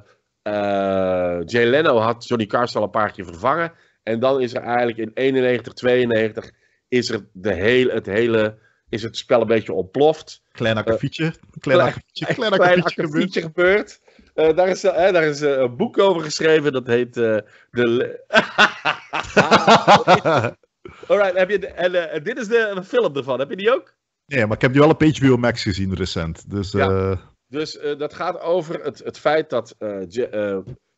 Jay Leno had Johnny Carson al een paar keer vervangen. En dan is er eigenlijk in 91, 92 is er de hele, het hele is het spel een beetje ontploft. Klein akkefietje. klein akkefietje. Klein, [laughs] gebeurd. Eh, daar is, eh, daar is eh, een boek over geschreven, dat heet De... [laughs] Alright, heb je en dit is de film ervan, heb je die ook? Nee, maar ik heb die wel op HBO Max gezien recent, dus... Ja. Dus dat gaat over het, het feit dat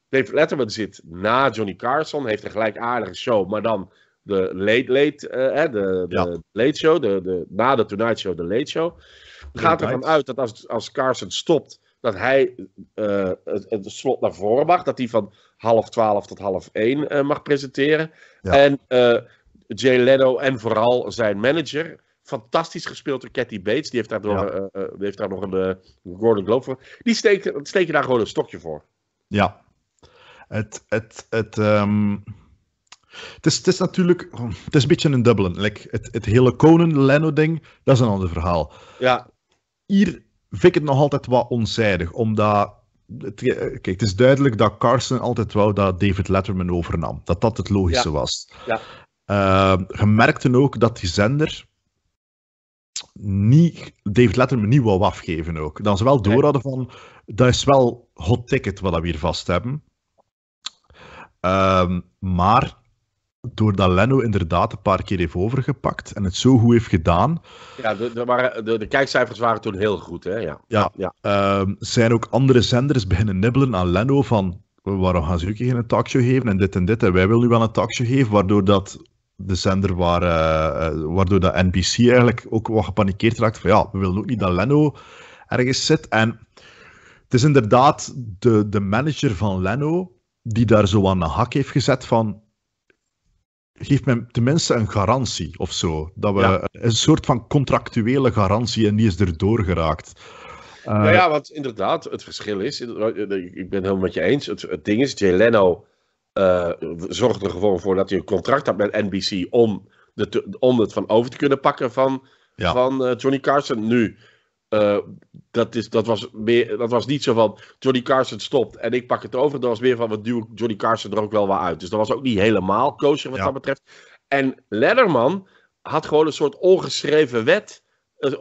Dave Letterman zit na Johnny Carson, heeft een gelijkaardige show, maar dan de late, late, eh, de, de late show, de, de, na de Tonight Show, de late show. Het gaat ervan uit dat als, als Carson stopt, dat hij eh, het, slot naar voren mag. Dat hij van half twaalf tot half één eh, mag presenteren. En uh, Jay Leno en vooral zijn manager. Fantastisch gespeeld door Cathy Bates. Die heeft daar, heeft daar nog een Gordon Globe voor. Die steken, je daar gewoon een stokje voor. Ja. Het, het, het, ehm, Het is, het is, natuurlijk het is een beetje een dubbelen. Like, het, het hele Conan-Leno-ding, dat is een ander verhaal. Ja. Hier vind ik het nog altijd wat onzijdig. Omdat, het, eh, kijk, het is duidelijk dat Carson altijd wou dat David Letterman overnam. Dat dat het logische was. Ja. Uh, je merkte ook dat die zender niet, David Letterman niet wou afgeven ook. Dat ze wel door hadden van, dat is wel hot ticket wat we hier vast hebben. Ehm, maar doordat Leno inderdaad een paar keer heeft overgepakt en het zo goed heeft gedaan. Ja, de, de, waren, de, kijkcijfers waren toen heel goed, hè? Ja. ja, ehm, zijn ook andere zenders beginnen nibbelen aan Leno van waarom gaan ze ook geen talkshow geven en dit en dit. En wij willen nu wel een talkshow geven, waardoor dat de zender waar, eh, eh, waardoor dat NBC eigenlijk ook wat gepanikeerd raakt van ja, we willen ook niet dat Leno ergens zit. En het is inderdaad de, de manager van Leno die daar zo aan de hak heeft gezet van Geef men tenminste een garantie of zo. Dat we een soort van contractuele garantie en die is er door geraakt. nou ja, want inderdaad, het verschil is, ik ben helemaal met je eens, het, ding is, Jay Leno uh, eh, zorgde er gewoon voor dat hij een contract had met NBC om, de, om het van over te kunnen pakken van, van eh, Johnny Carson. Nu, eh, dat, is, dat, was meer, dat was niet zo van Johnny Carson stopt en ik pak het over. Dat was meer van wat duwt Johnny Carson er ook wel wat uit. Dus dat was ook niet helemaal kosher wat dat betreft. En Letterman had gewoon een soort ongeschreven wet, een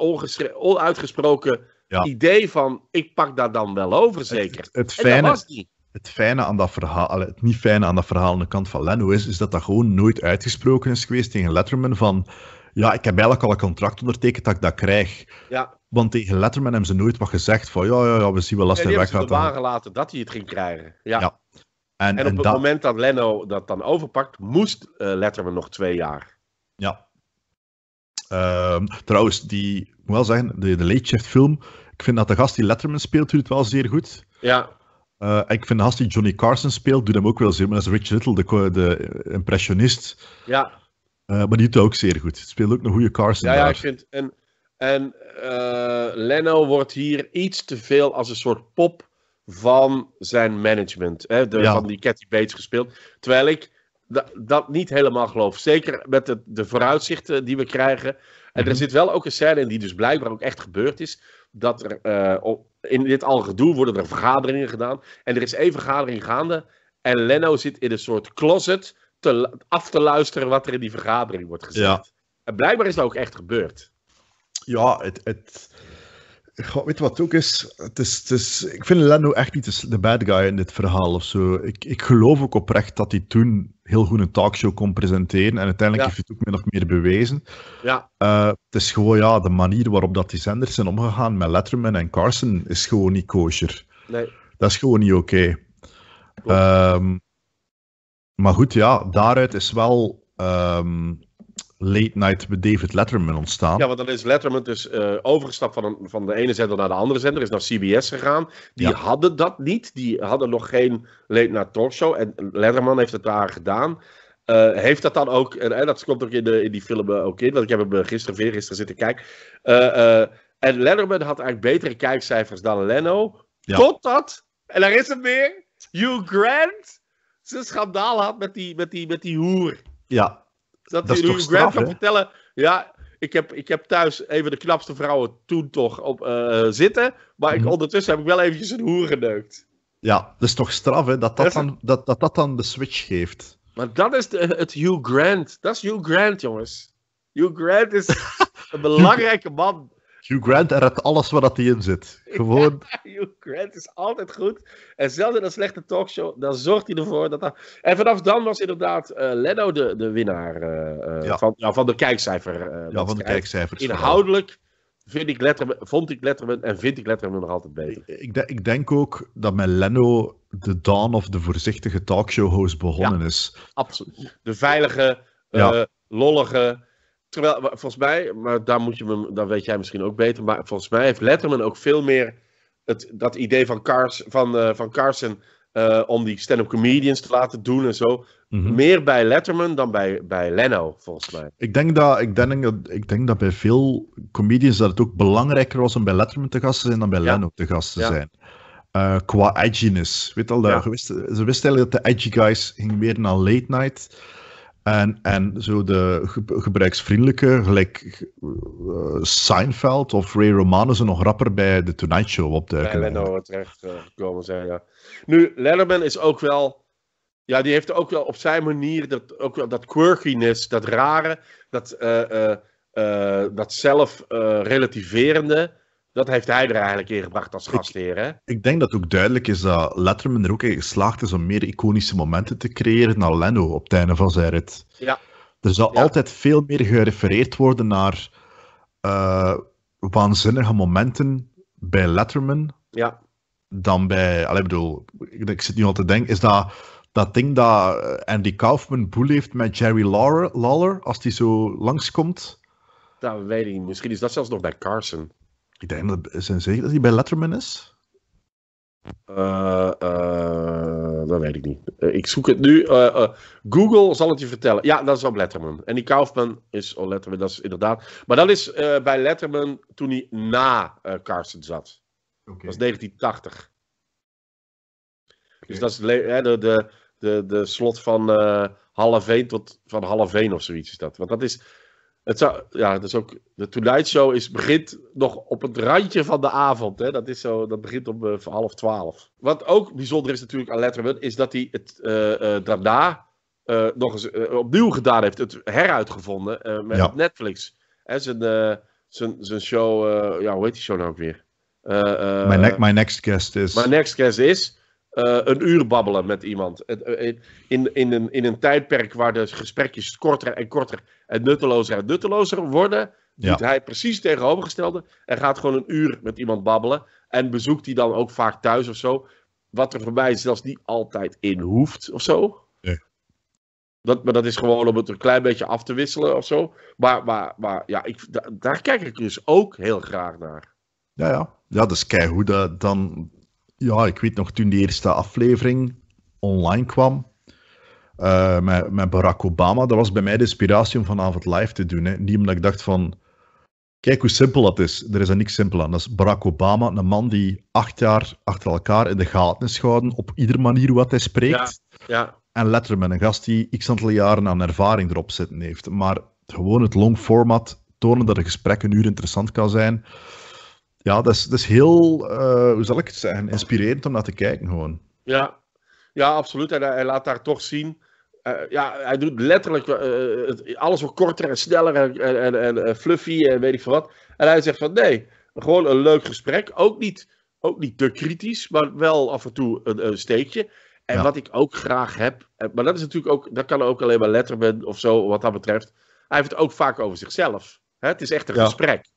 onuitgesproken idee van ik pak daar dan wel over zeker. Het, fijne, Het fijne aan dat verhaal, het niet fijne aan dat verhaal aan de kant van Leno is, is dat dat gewoon nooit uitgesproken is geweest tegen Letterman van ja, ik heb eigenlijk al een contract ondertekend dat ik dat krijg. Ja. Want tegen Letterman hebben ze nooit wat gezegd van, ja, ja, ja we zien wel als hij weg gaat. Ze laten dat hij het ging krijgen. Ja. En, op het moment dat Leno dat dan overpakt, moest eh, Letterman nog twee jaar. Ja. Ehm, trouwens, die, ik moet wel zeggen, de, de Late Shift film, ik vind dat de gast die Letterman speelt, doet het wel zeer goed. Ja. Eh, ik vind de gast die Johnny Carson speelt, doet hem ook wel zeer, maar dat is Rich Little, de, de impressionist. Ja. Eh, maar die doet ook zeer goed. Het speelt ook een goede Carson. Ja, ja ik vind. En, en eh, Leno wordt hier iets te veel als een soort pop van zijn management. Hè, de, Van die Cathy Bates gespeeld. Terwijl ik dat niet helemaal geloof. Zeker met de, de vooruitzichten die we krijgen. En er mhm. zit wel ook een scène in die dus blijkbaar ook echt gebeurd is. Dat er eh, in dit al gedoe worden er vergaderingen gedaan. En er is één vergadering gaande. En Leno zit in een soort closet te, af te luisteren wat er in die vergadering wordt gezegd. Ja. En blijkbaar is dat ook echt gebeurd. Ja, het. het... God, weet wat het ook is? Het is, het is ik vind Lando echt niet de bad guy in dit verhaal of zo. Ik, ik geloof ook oprecht dat hij toen heel goed een talkshow kon presenteren. En uiteindelijk heeft hij het ook min of meer bewezen. Ja. Eh, het is gewoon ja, de manier waarop dat die zenders zijn omgegaan met Letterman en Carson is gewoon niet kosher. Nee. Dat is gewoon niet oké. Okay maar goed, ja, daaruit is wel um, Late Night met David Letterman ontstaan. Ja, want dan is Letterman dus uh, overgestapt van, van de ene zender naar de andere zender, is naar CBS gegaan. Die hadden dat niet, die hadden nog geen Late Night Talkshow en Letterman heeft het daar gedaan. Eh, heeft dat dan ook, en, eh, dat komt ook in, de, in die film ook in, want ik heb hem gisteren weer gisteren zitten kijken. en Letterman had eigenlijk betere kijkcijfers dan Leno. Totdat, en daar is het weer, Hugh Grant een schandaal had met die, met die, met die hoer. Ja. Dat, dat die Grant kan vertellen. Ja, ik heb, ik heb thuis even de knapste vrouwen toen toch op eh, zitten. Maar ik, mhm. ondertussen heb ik wel eventjes een hoer geneukt. Ja, dat is toch straf, hè? Dat dat, dan, dat, dat, dan de switch geeft. Maar dat is de, het Hugh Grant. Dat is Hugh Grant, jongens. Hugh Grant is [laughs] een belangrijke man. Hugh Grant redt alles waar dat hij in zit. Gewoon... [laughs] Hugh Grant is altijd goed. En zelfs in een slechte talkshow, dan zorgt hij ervoor dat... En vanaf dan was inderdaad uh, Leno de, de winnaar eh, eh, Van, van de kijkcijfer. ja, van de kijkcijfer. Inhoudelijk vind ik vond ik Letterman en vind ik Letterman nog altijd beter. Ik, ik denk ook dat met Leno de dawn of de voorzichtige talkshow-host begonnen ja, is. Absoluut. De veilige, lollige Terwijl, volgens mij, maar daar, moet je me, daar weet jij misschien ook beter, maar volgens mij heeft Letterman ook veel meer het, dat idee van, Cars, van, eh, van Carson eh, om die stand-up comedians te laten doen en zo. Mhm. Meer bij Letterman dan bij, bij Leno, volgens mij. Ik denk, dat, ik, denk dat, ik denk dat bij veel comedians dat het ook belangrijker was om bij Letterman te gast te zijn dan bij Leno te gast te zijn. Eh, qua edginess. Weet al, wist, ze wisten eigenlijk dat de edgy guys gingen meer naar late night. En, en zo de gebruiksvriendelijke, gelijk eh, Seinfeld of Ray Romano, zijn nog rapper bij de Tonight Show opduiken. de. Leno terecht eh, gekomen zijn, ja. Nu, Letterman is ook wel... Ja, die heeft ook wel op zijn manier dat, ook wel dat quirkiness, dat rare, dat, uh, dat zelf relativerende... Dat heeft hij er eigenlijk in gebracht als gastheer. Ik, denk dat ook duidelijk is dat Letterman er ook in geslaagd is om meer iconische momenten te creëren dan Leno op het einde van zijn rit. Ja. Er zal altijd veel meer gerefereerd worden naar eh, waanzinnige momenten bij Letterman ja. dan bij. Allee, bedoel, ik, zit nu al te denken, is dat dat ding dat Andy Kaufman boel heeft met Jerry Lawler, als die zo langskomt? Dat weet ik niet. Misschien is dat zelfs nog bij Carson. Ik denk dat zijn zeker dat hij bij Letterman is. Eh, eh, dat weet ik niet. Eh, ik zoek het nu. Google zal het je vertellen. Ja, dat is op Letterman. En die Kaufman is oh, Letterman, dat is inderdaad. Maar dat is bij Letterman toen hij na Carson zat. Okay. Dat is 1980. Dus dat is hè, de, de, de, de slot van half 1 tot van half 1 of zoiets is dat. Want dat is het ja, dat is ook, de Tonight Show is, begint nog op het randje van de avond. Hè? Dat, is zo, dat begint om eh, half twaalf. Wat ook bijzonder is natuurlijk aan Letterman, is dat hij het eh, eh, daarna nog eens opnieuw gedaan heeft. Het heruitgevonden met Netflix. Hè, zijn, zijn, zijn show, ja, hoe heet die show nou weer? my, my Next Guest is... My Next Guest is... Eh, een uur babbelen met iemand. Eh, eh, in, in, een, in een tijdperk waar de gesprekjes korter en korter en nuttelozer en nuttelozer worden, doet hij precies het tegenovergestelde en gaat gewoon een uur met iemand babbelen en bezoekt die dan ook vaak thuis of zo. Wat er voor mij zelfs niet altijd in hoeft of zo. Dat, maar dat is gewoon om het een klein beetje af te wisselen of zo. Maar, maar, maar ja, ik, daar kijk ik dus ook heel graag naar. Ja, ja. ja dat is dat Dan, ja, ik weet nog toen die eerste aflevering online kwam. Eh, met, Barack Obama, dat was bij mij de inspiratie om vanavond live te doen. Hè. Niet omdat ik dacht van, kijk hoe simpel dat is. Er is er niks simpel aan. Dat is Barack Obama, een man die acht jaar achter elkaar in de gaten is gehouden op iedere manier wat hij spreekt. Ja, ja. En Letterman, een gast die x aantal jaren aan ervaring erop zitten heeft. Maar gewoon het long format, tonen dat een gesprek een uur interessant kan zijn ja, dat is, dat is heel, eh, hoe zal ik het zeggen, inspirerend om naar te kijken gewoon. Ja, ja absoluut. En hij laat daar toch zien. Eh, ja, hij doet letterlijk eh, alles wat korter en sneller en, en, fluffy en weet ik veel wat. En hij zegt van nee, gewoon een leuk gesprek. Ook niet, ook niet te kritisch, maar wel af en toe een, steekje. En wat ik ook graag heb, maar dat is natuurlijk ook, dat kan ook alleen maar Letterman of zo, wat dat betreft. Hij heeft het ook vaak over zichzelf. Hè? Het is echt een gesprek.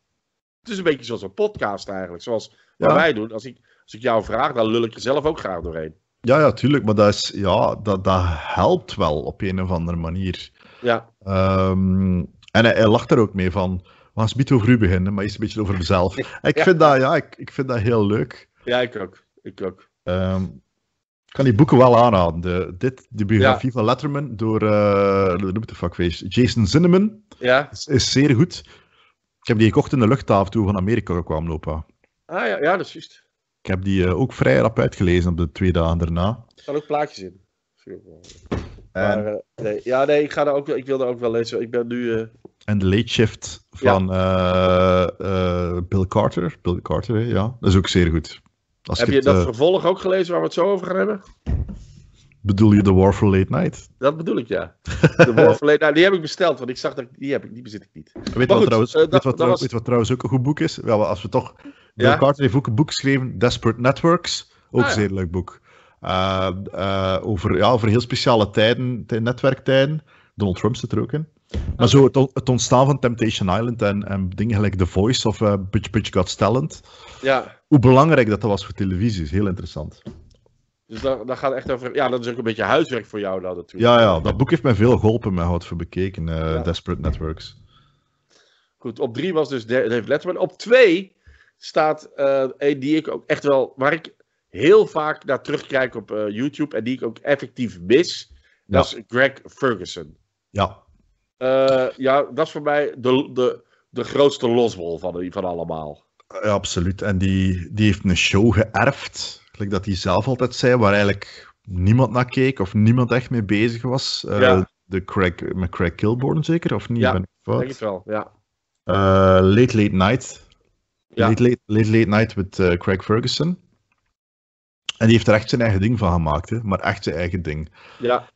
Het is een beetje zoals een podcast eigenlijk. Zoals wat wij doen. Als ik, als ik jou vraag, dan lul ik er zelf ook graag doorheen. Ja, ja, tuurlijk. Maar dat, is, ja, dat, dat helpt wel op een of andere manier. Ja. Ehm, en hij, hij, lacht er ook mee van. We gaan niet over u beginnen, maar iets een beetje over mezelf. [laughs] Ik, vind, dat, ja, ik, ik vind dat heel leuk. Ja, ik ook. Ik ook. Ehm, kan die boeken wel aanhouden. De, dit, de biografie van Letterman door, uh, noem het de fuckface Jason Zinneman. Ja. is, zeer goed. Ik heb die gekocht in de luchthaven toen van Amerika gekwam, lopen. Ah ja, ja dat is juist. Ik heb die eh, ook vrij rap uitgelezen op de twee dagen daarna. Er staan ook plaatjes in. Eh, ja, nee, ik, ga daar ook, ik wil daar ook wel lezen. Ik ben nu... Eh, en de late shift van Bill Carter. Bill Carter, ja. Dat is ook zeer goed. Als heb je dat vervolg ook gelezen waar we het zo over gaan hebben? Bedoel je The War for Late Night? Dat bedoel ik, ja. De War for Late Night, die heb ik besteld, want ik zag dat die, heb ik, die bezit ik niet. Weet, wat, trouwens, eh, wat, was... trouwens ook een goed boek is? Ja, als we toch... Bill Carter heeft ook een boek geschreven, Desperate Networks. Ook een ah, zeer leuk boek. Ehm, eh, over, ja, over heel speciale tijden, netwerktijden. Donald Trump zit er ook in. Maar zo het, het, ontstaan van Temptation Island en, en dingen gelijk The Voice of uh, eh, Bitch Bitch Got Talent. Ja. Hoe belangrijk dat, dat was voor televisie is heel interessant. Dus dat gaat echt over. Ja, dat is ook een beetje huiswerk voor jou dan natuurlijk. Ja, ja dat boek heeft mij veel geholpen, met wat voor bekeken, eh, Desperate Networks. Goed, op drie was dus David Letterman. Op twee staat eh, een die ik ook echt wel, waar ik heel vaak naar terugkijk op eh, YouTube en die ik ook effectief mis. Dat is Greg Ferguson. Ja. ja, dat is voor mij de, de, de grootste losbol van, van allemaal. Ja, absoluut. En die, die heeft een show geërfd gelijk dat hij zelf altijd zei, waar eigenlijk niemand naar keek of niemand echt mee bezig was. Eh, de Craig, met Craig Kilborn zeker, of niet? Ja, ik denk het wel, ja. Uh, late Late Night. Ja. Late, late, Night met eh, Craig Ferguson. En die heeft er echt zijn eigen ding van gemaakt, hè? maar echt zijn eigen ding. Ja.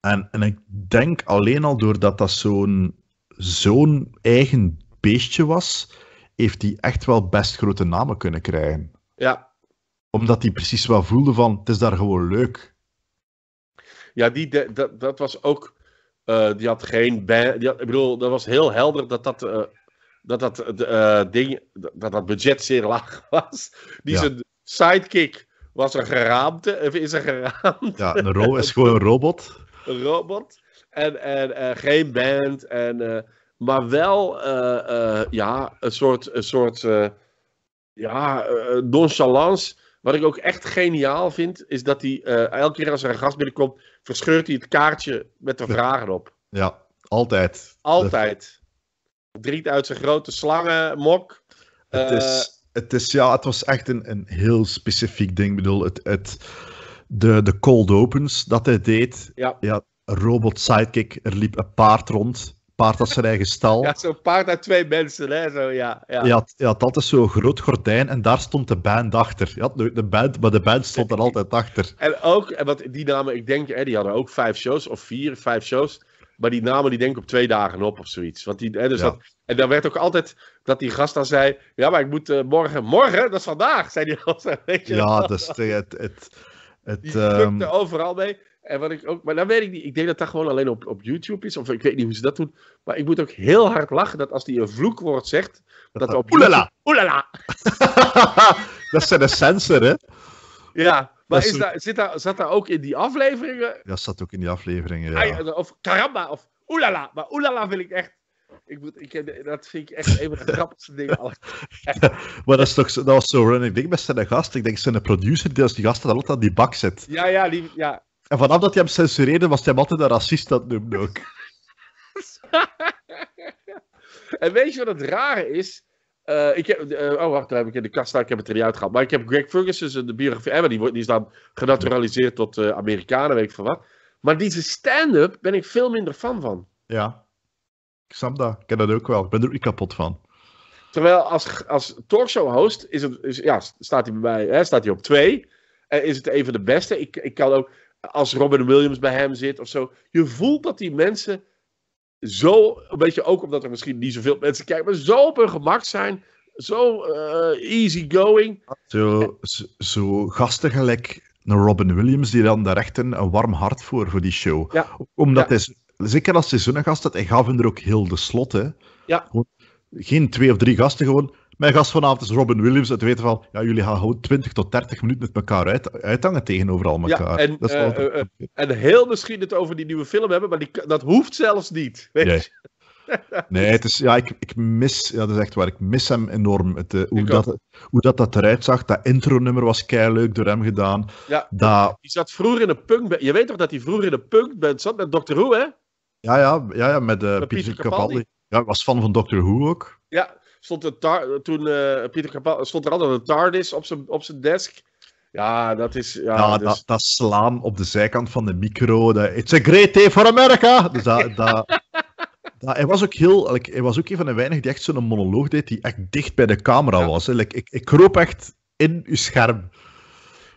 en, en ik denk alleen al doordat dat zo'n zo'n eigen beestje was, heeft hij echt wel best grote namen kunnen krijgen. Ja, omdat hij precies wel voelde van, het is daar gewoon leuk. Ja, die, dat, dat was ook... Eh, die had geen... band. ik bedoel, dat was heel helder dat dat... Eh, dat dat, eh, ding, dat dat budget zeer [laughs] laag was. Die zijn sidekick was een geraamte. Is een geraamte. Ja, een ro is gewoon een robot. [laughs] Een robot. En, en, geen band. En, maar wel ja, een soort, een soort ja, nonchalance wat ik ook echt geniaal vind, is dat hij eh, elke keer als er een gast binnenkomt, verscheurt hij het kaartje met de vragen op. Ja, altijd. Altijd. Driet uit zijn grote slangenmok. Het is, eh, het is, ja, het was echt een, een heel specifiek ding. Ik bedoel, het, het, de, de cold opens dat hij deed. Ja. ja robot sidekick, er liep een paard rond paard uit zijn eigen stal. Ja, zo'n paard uit twee mensen, hè? Zo, ja, ja. ja had, is zo'n groot gordijn en daar stond de band achter. Je de band, maar de band stond er altijd achter. En ook, en wat die namen, ik denk, hè, die hadden ook vijf shows of vier, vijf shows. Maar die namen die denk ik op twee dagen op of zoiets. Want die, hè, dus dat, en dan werd ook altijd dat die gast dan zei: Ja, maar ik moet eh, morgen. Morgen, dat is vandaag, zei die gast. [laughs] ja, dat is het. het, het die um... overal mee. En wat ik ook, maar dan weet ik niet, ik denk dat dat gewoon alleen op, op YouTube is, of ik weet niet hoe ze dat doen. Maar ik moet ook heel hard lachen dat als die een vloekwoord zegt, dat op [laughs] Oelala! Oelala! [laughs] dat zijn de sensor, hè? Ja, maar is daar, zit daar, zat daar ook in die afleveringen? Ja, zat ook in die afleveringen, ja. of karamba, of oelala. Maar oelala wil ik echt... Ik moet, ik, dat vind ik echt een van de [laughs] grappigste dingen. maar dat, is toch, dat was zo running denk met zijn gast. Ik denk zijn producer, die als die gast dat aan die bak zit. Ja, ja, die, ja. En vanaf dat hij hem censureerde, was hij altijd een racist, dat noemde ook. [laughs] en weet je wat het rare is? Eh, ik heb, eh, oh, wacht, daar heb ik in de kast staan, ik heb het er niet uitgehaald. Maar ik heb Greg Ferguson, eh, de biografie, Emma, die, wordt, die is dan genaturaliseerd tot Amerikanen, weet ik van wat. Maar deze stand-up ben ik veel minder fan van. Ja, ik snap dat. Ik ken dat ook wel. Ik ben er ook kapot van. Terwijl als, als talkshow-host is het, is, ja, staat hij bij mij hè, staat hij op twee. En is het een van de beste. Ik, ik kan ook, als Robin Williams bij hem zit of zo. Je voelt dat die mensen zo, een beetje ook omdat er misschien niet zoveel mensen kijken, maar zo op hun gemak zijn. Zo uh, eh, easygoing. Zo, zo, gasten gelijk naar Robin Williams, die dan daar echt een, warm hart voor, voor die show. Omdat ja. hij, zeker als seizoenengast, dat hij gaf hem er ook heel de slot. Hè. Ja. geen twee of drie gasten, gewoon mijn gast vanavond is Robin Williams. Het weten van, ja, jullie gaan gewoon 20 tot 30 minuten met elkaar uit, uithangen tegenover al elkaar. Ja, en, dat is eh, eh, en heel misschien het over die nieuwe film hebben, maar die, dat hoeft zelfs niet. Weet nee. Je? [laughs] nee, het is, ja, ik, ik mis, ja, dat is echt waar, ik mis hem enorm. Het, eh, hoe, dat, hoe dat, dat eruit zag, dat intro-nummer was leuk door hem gedaan. Ja, dat... die zat vroeger in een punkband. Je weet toch dat hij vroeger in een punkband zat met Doctor Who, hè? Ja, ja, ja, ja met, uh, met Hij Capaldi. Ja, was fan van Dokter Who ook. Ja, stond de tar toen eh, Pieter stond er altijd een TARDIS op zijn, op zijn desk. Ja, dat is... Ja, dus- dat, dat, slaan op de zijkant van de micro. It's a great day for America! Dus dat... dat... [laughs] hij was ook heel, hij was ook een van de weinigen die echt zo'n monoloog deed, die echt dicht bij de camera was. Hè. ik, ik kroop echt in uw scherm.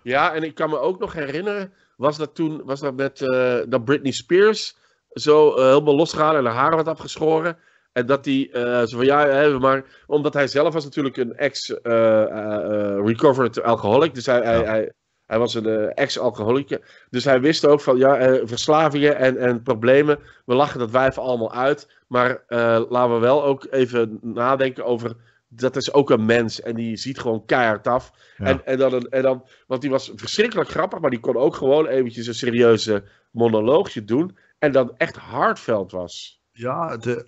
Ja, en ik kan me ook nog herinneren, was dat toen, was dat met eh, dat Britney Spears zo eh, helemaal losgegaan en haar werd had afgeschoren. En dat hij uh, eh, zo van ja, maar omdat hij zelf was natuurlijk een ex-recovered eh, eh, alcoholic. Dus hij, hij, hij, was een ex alcoholieke Dus hij wist ook van ja, verslavingen en, en problemen. We lachen dat wijf allemaal uit. Maar laten we wel ook even nadenken over dat is ook een mens en die ziet gewoon keihard af. En, en, dan, en dan, want die was verschrikkelijk grappig, maar die kon ook gewoon eventjes een serieuze monoloogje doen. En dan echt hardveld was. Ja, de,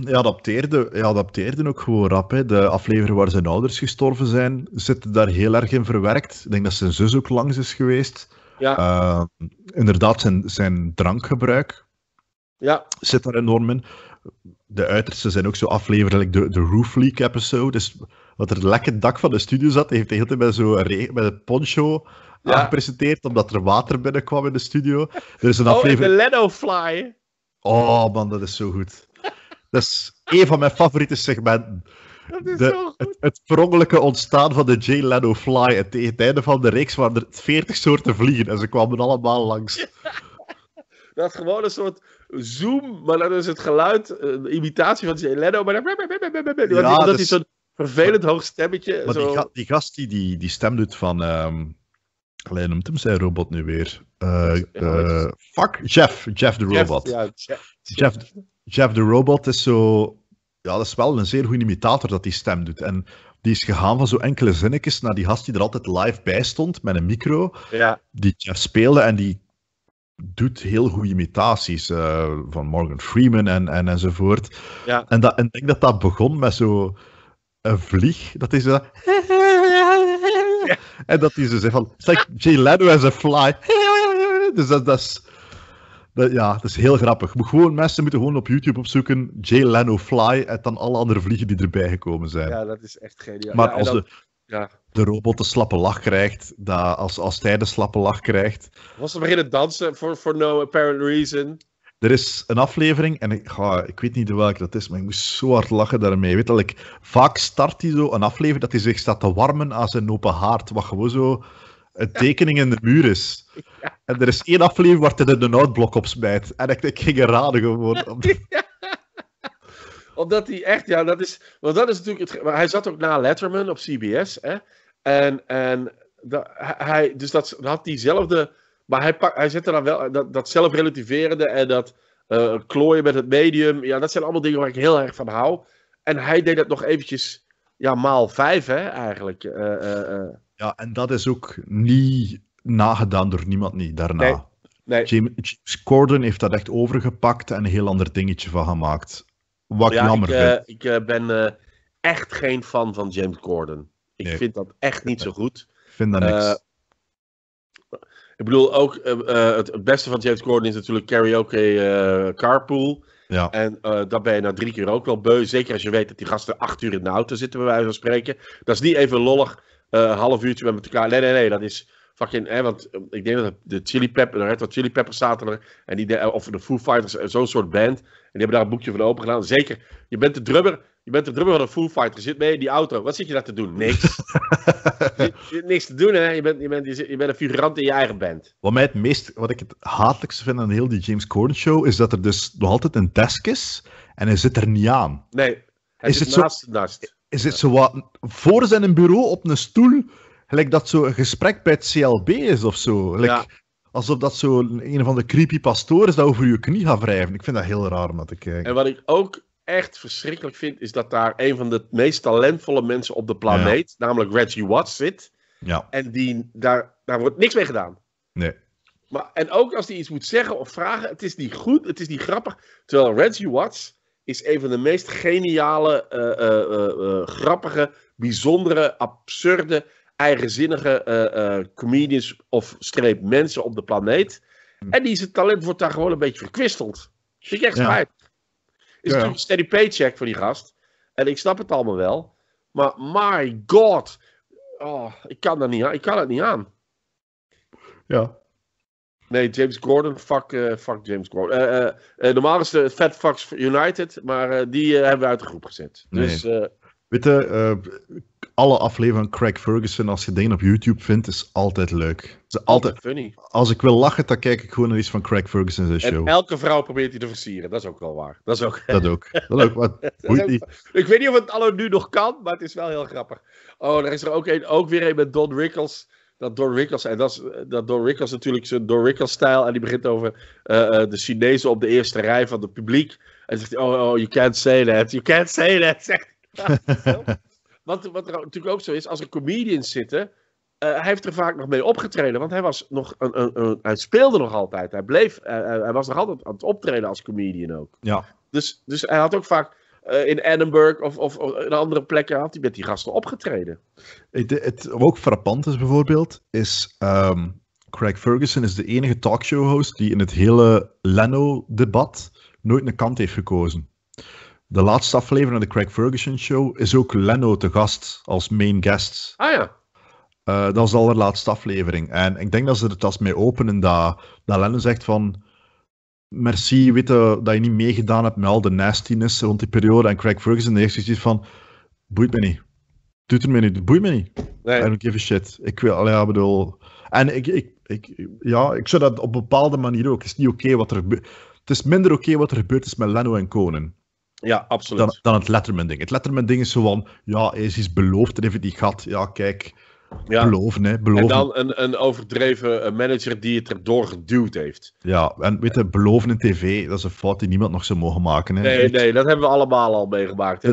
je adapteerde, adapteerden ook gewoon rap. Hè. De aflevering waar zijn ouders gestorven zijn, zit daar heel erg in verwerkt. Ik denk dat zijn zus ook langs is geweest. Ja. Ehm, inderdaad, zijn, zijn drankgebruik ja. zit daar enorm in. De uiterste zijn ook zo afleverlijk de, de Roof Leak episode. Dus wat er lekker dak van de studio zat, heeft de hele tijd met met een poncho ja. aangepresenteerd, omdat er water binnenkwam in de studio. Er is een oh, de Leno Fly. Oh man, dat is zo goed. Dat is een van mijn favoriete segmenten. Het, het ontstaan van de Jay Leno Fly. En tegen het einde van de reeks waren er veertig soorten vliegen en ze kwamen allemaal langs. [laughs] Dat is gewoon een soort zoom, maar dan is het geluid, een imitatie van Jay Leno. Maar dan... ja, [laughs] dat zo'n vervelend hoog stemmetje. zo... die, die, gast die, die, stem doet van. Um... Alleen noemt hem zijn robot nu weer. Eh, eh, fuck, Jeff, Jeff the Robot. Jeff, ja, Jeff. Jeff, Robot is zo... Ja, dat is wel een zeer goede imitator dat die stem doet. En die is gegaan van zo enkele zinnetjes naar die gast die er altijd live bij stond met een micro. Ja. Die Jeff speelde en die doet heel goede imitaties eh, van Morgan Freeman en, en enzovoort. Ja. En, dat, en ik denk dat dat begon met zo een vlieg. Dat is zo. [laughs] En dat hij ze zegt van. It's like Jay Leno as a fly. [laughs] Dus dat, dat is... ja, dat is heel grappig. Moet gewoon, mensen moeten gewoon op YouTube opzoeken Jay Leno Fly en dan alle andere vliegen die erbij gekomen zijn. Ja, dat is echt geniaal. Maar als de, ja. de robot de slappe lach krijgt, dat, als, als hij de slappe lach krijgt... Was ze beginnen dansen for, for no apparent reason? Er is een aflevering, en ik, ga, ik weet niet welke dat is, maar ik moest zo hard lachen daarmee. Weet ik, vaak start hij zo een aflevering dat hij zich staat te warmen aan zijn open haard, wat gewoon zo een tekening in de muur is. En er is één aflevering waar hij de noodblok op smijt. En ik, ik ging er raden gewoon. Omdat... [laughs] omdat hij echt, ja, dat is. Want dat is natuurlijk. Het, maar hij zat ook na Letterman op CBS. Hè? En, en dat, hij, dus dat had diezelfde. Maar hij, pak, hij zette dan wel dat, dat zelfrelativerende en dat eh, klooien met het medium. Ja, dat zijn allemaal dingen waar ik heel erg van hou. En hij deed dat nog eventjes, ja, maal vijf, hè, eigenlijk. Uh, ja, en dat is ook niet nagedaan door niemand niet daarna. Nee, James Corden heeft dat echt overgepakt en een heel ander dingetje van gemaakt. Wat ja, ik jammer ik, eh, ik eh, ben eh, echt geen fan van James Corden. Ik vind dat echt niet zo goed. Ik vind dat niks. ik bedoel, ook het, beste van James Corden is natuurlijk karaoke carpool. Ja. En uh, dat ben je na nou drie keer ook wel beu. Zeker als je weet dat die gasten acht uur in de auto zitten, bij wijze van spreken. Dat is niet even lollig eh, een half uurtje met elkaar. Nee, nee, nee, dat is fucking, hè, want eh, ik denk dat de Chili Peppers, nou, Red Hot Chili Peppers zaten er, en die de, eh, of de Foo Fighters, zo'n soort band, en die hebben daar een boekje van open gedaan. Zeker, je bent de drummer, je bent de drummer van een Foo Fighter, je zit mee in die auto, wat zit je daar te doen? Niks. [laughs] je, niks te doen, hè? Je bent, je, bent, je, bent een figurant in je eigen band. Wat, mij het meest, wat ik het hatelijkste vind aan heel die James Corden show, is dat er dus nog altijd een desk is, en hij zit er niet aan. Nee, hij is zit, het zo... naast zit zo wat voor zijn bureau op een stoel, gelijk dat zo een gesprek bij het CLB is of zo. Alsof dat zo een van de creepy pastoren is dat over je knie gaat wrijven. Ik vind dat heel raar om naar te kijken. En wat ik ook echt verschrikkelijk vind, is dat daar een van de meest talentvolle mensen op de planeet, namelijk Reggie Watts, zit. Ja. En die, daar, daar wordt niks mee gedaan. Nee. Maar, en ook als hij iets moet zeggen of vragen, het is niet goed, het is niet grappig. Terwijl Reggie Watts is een van de meest geniale, eh, eh, eh, grappige, bijzondere, absurde, eigenzinnige comedians of streep mensen op de planeet. Hm. En die het talent wordt daar gewoon een beetje verkwisteld. Vind ik echt spijt. Is ja. een steady paycheck voor die gast. En ik snap het allemaal wel. Maar my god. Oh, ik kan dat niet aan. Ik kan het niet aan. Ja. Nee, James Gordon. Fuck, eh, fuck James Gordon. Eh, eh, normaal is de Fat Fox United, maar die hebben we uit de groep gezet. Nee. Dus, Weet je, alle afleveringen van Craig Ferguson, als je dingen op YouTube vindt, is altijd leuk. Is altijd, funny. Als ik wil lachen, dan kijk ik gewoon naar iets van Craig Ferguson show. En elke vrouw probeert hij te versieren, dat is ook wel waar. Dat is ook... [laughs] Dat ook. Dat ook wat, [laughs] ik weet niet of het allemaal nu nog kan, maar het is wel heel grappig. Oh, er is er ook, een, ook weer een met Don Rickles dat Don Rickles, en dat, is, eh, dat Don natuurlijk zijn Don Rickles-stijl, en die begint over eh, eh, de Chinezen op de eerste rij van het publiek. En zegt oh, oh, you can't say that, you can't say that, [laughs] zegt [laughs] wat, wat er natuurlijk ook zo is, als er comedians zitten, hij heeft er vaak nog mee opgetreden, want hij, was nog een, een, een hij speelde nog altijd. Hij, bleef, hij was nog altijd aan het optreden als comedian ook. Ja. Dus, dus hij had ook vaak eh, in Edinburgh of, of, een andere plekken had die met die gasten opgetreden. Het, het, wat ook frappant is bijvoorbeeld, is ehm, Craig Ferguson is de enige talkshow-host die in het hele Leno-debat nooit een kant heeft gekozen. De laatste aflevering van de Craig Ferguson Show is ook Leno te gast als main guest. Ah ja. Uh, dat is de allerlaatste aflevering. En ik denk dat ze er als mee openen dat, dat Lennon zegt van merci weten eh, dat je niet meegedaan hebt met al de nastiness rond die periode. En Craig Ferguson heeft zoiets van, boeit me niet. Doet er me niet, boeit me niet. I don't give a shit. Ik wil, ja, bedoel... En ik, ik, ik, ja, ik zou dat op bepaalde manier ook. Het is niet oké wat er Het is minder oké wat er gebeurd is met Leno en Conan. Ja, absoluut. Dan, het Letterman-ding. Het Letterman-ding is zo van, ja, hij is iets beloofd en heeft hij gat. gehad. Ja, kijk, ja. Beloven, hè. Beloven. En dan een, een overdreven eh, manager die het erdoor geduwd heeft. Ja, en weet je, beloven in tv, dat is een fout die niemand nog zou mogen maken. Hè. Nee, nee, dat hebben we allemaal al meegemaakt.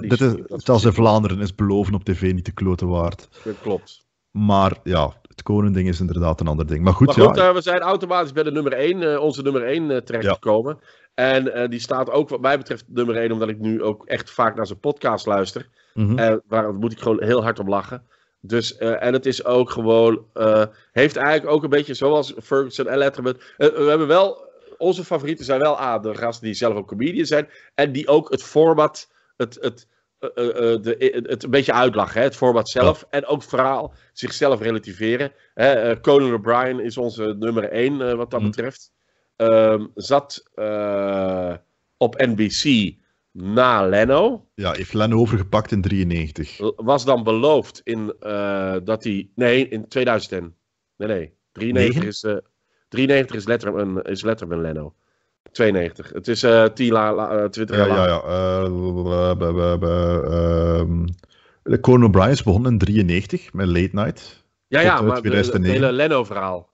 zelfs in Vlaanderen is beloven op tv niet de klote waard. Dat klopt. Maar ja, het konending is inderdaad een ander ding. Maar goed, maar goed eh, we zijn automatisch bij de nummer 1, eh, onze nummer 1 terecht terechtgekomen. En die staat ook wat mij betreft nummer 1, omdat ik nu ook echt vaak naar zijn podcast luister. Mm moet ik gewoon heel hard om lachen. Dus, eh, en het is ook gewoon, eh, heeft eigenlijk ook een beetje zoals Ferguson en Letterman. Eh, we hebben wel, onze favorieten zijn wel aan de gasten die zelf ook comedian zijn. En die ook het format, het, het, de, het een beetje uitlachen. Hè? Het format zelf en ook het verhaal zichzelf relativeren. Hè? Conan O'Brien is onze nummer één wat dat mhm. betreft. Ehm, zat op NBC na Leno. Ja, heeft Leno overgepakt in 93. Was dan beloofd in, eh, dat hij... Nee, in 2010. Nee, nee. 93 is, uh, eh, 93 is, Letterman, is Letterman Leno. 92. Het is uh, 10 20 jaar Ja, ja. de Conan O'Brien is begonnen in 93 met Late Night. Ja, ja, eh, maar het hele Leno-verhaal.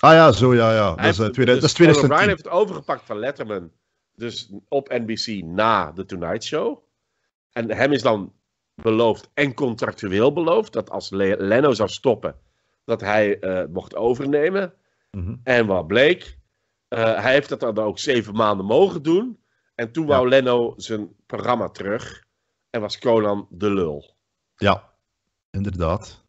Ah ja, zo, ja, ja. Dat, is, 2000, dus is 2010. Conan O'Brien heeft het overgepakt van Letterman dus op NBC na The Tonight Show. En hem is dan beloofd en contractueel beloofd dat als Leno zou stoppen, dat hij uh, mocht overnemen. Mhm. En wat bleek, eh, hij heeft dat dan ook zeven maanden mogen doen. En toen wou Leno zijn programma terug en was Conan de lul. Ja, inderdaad.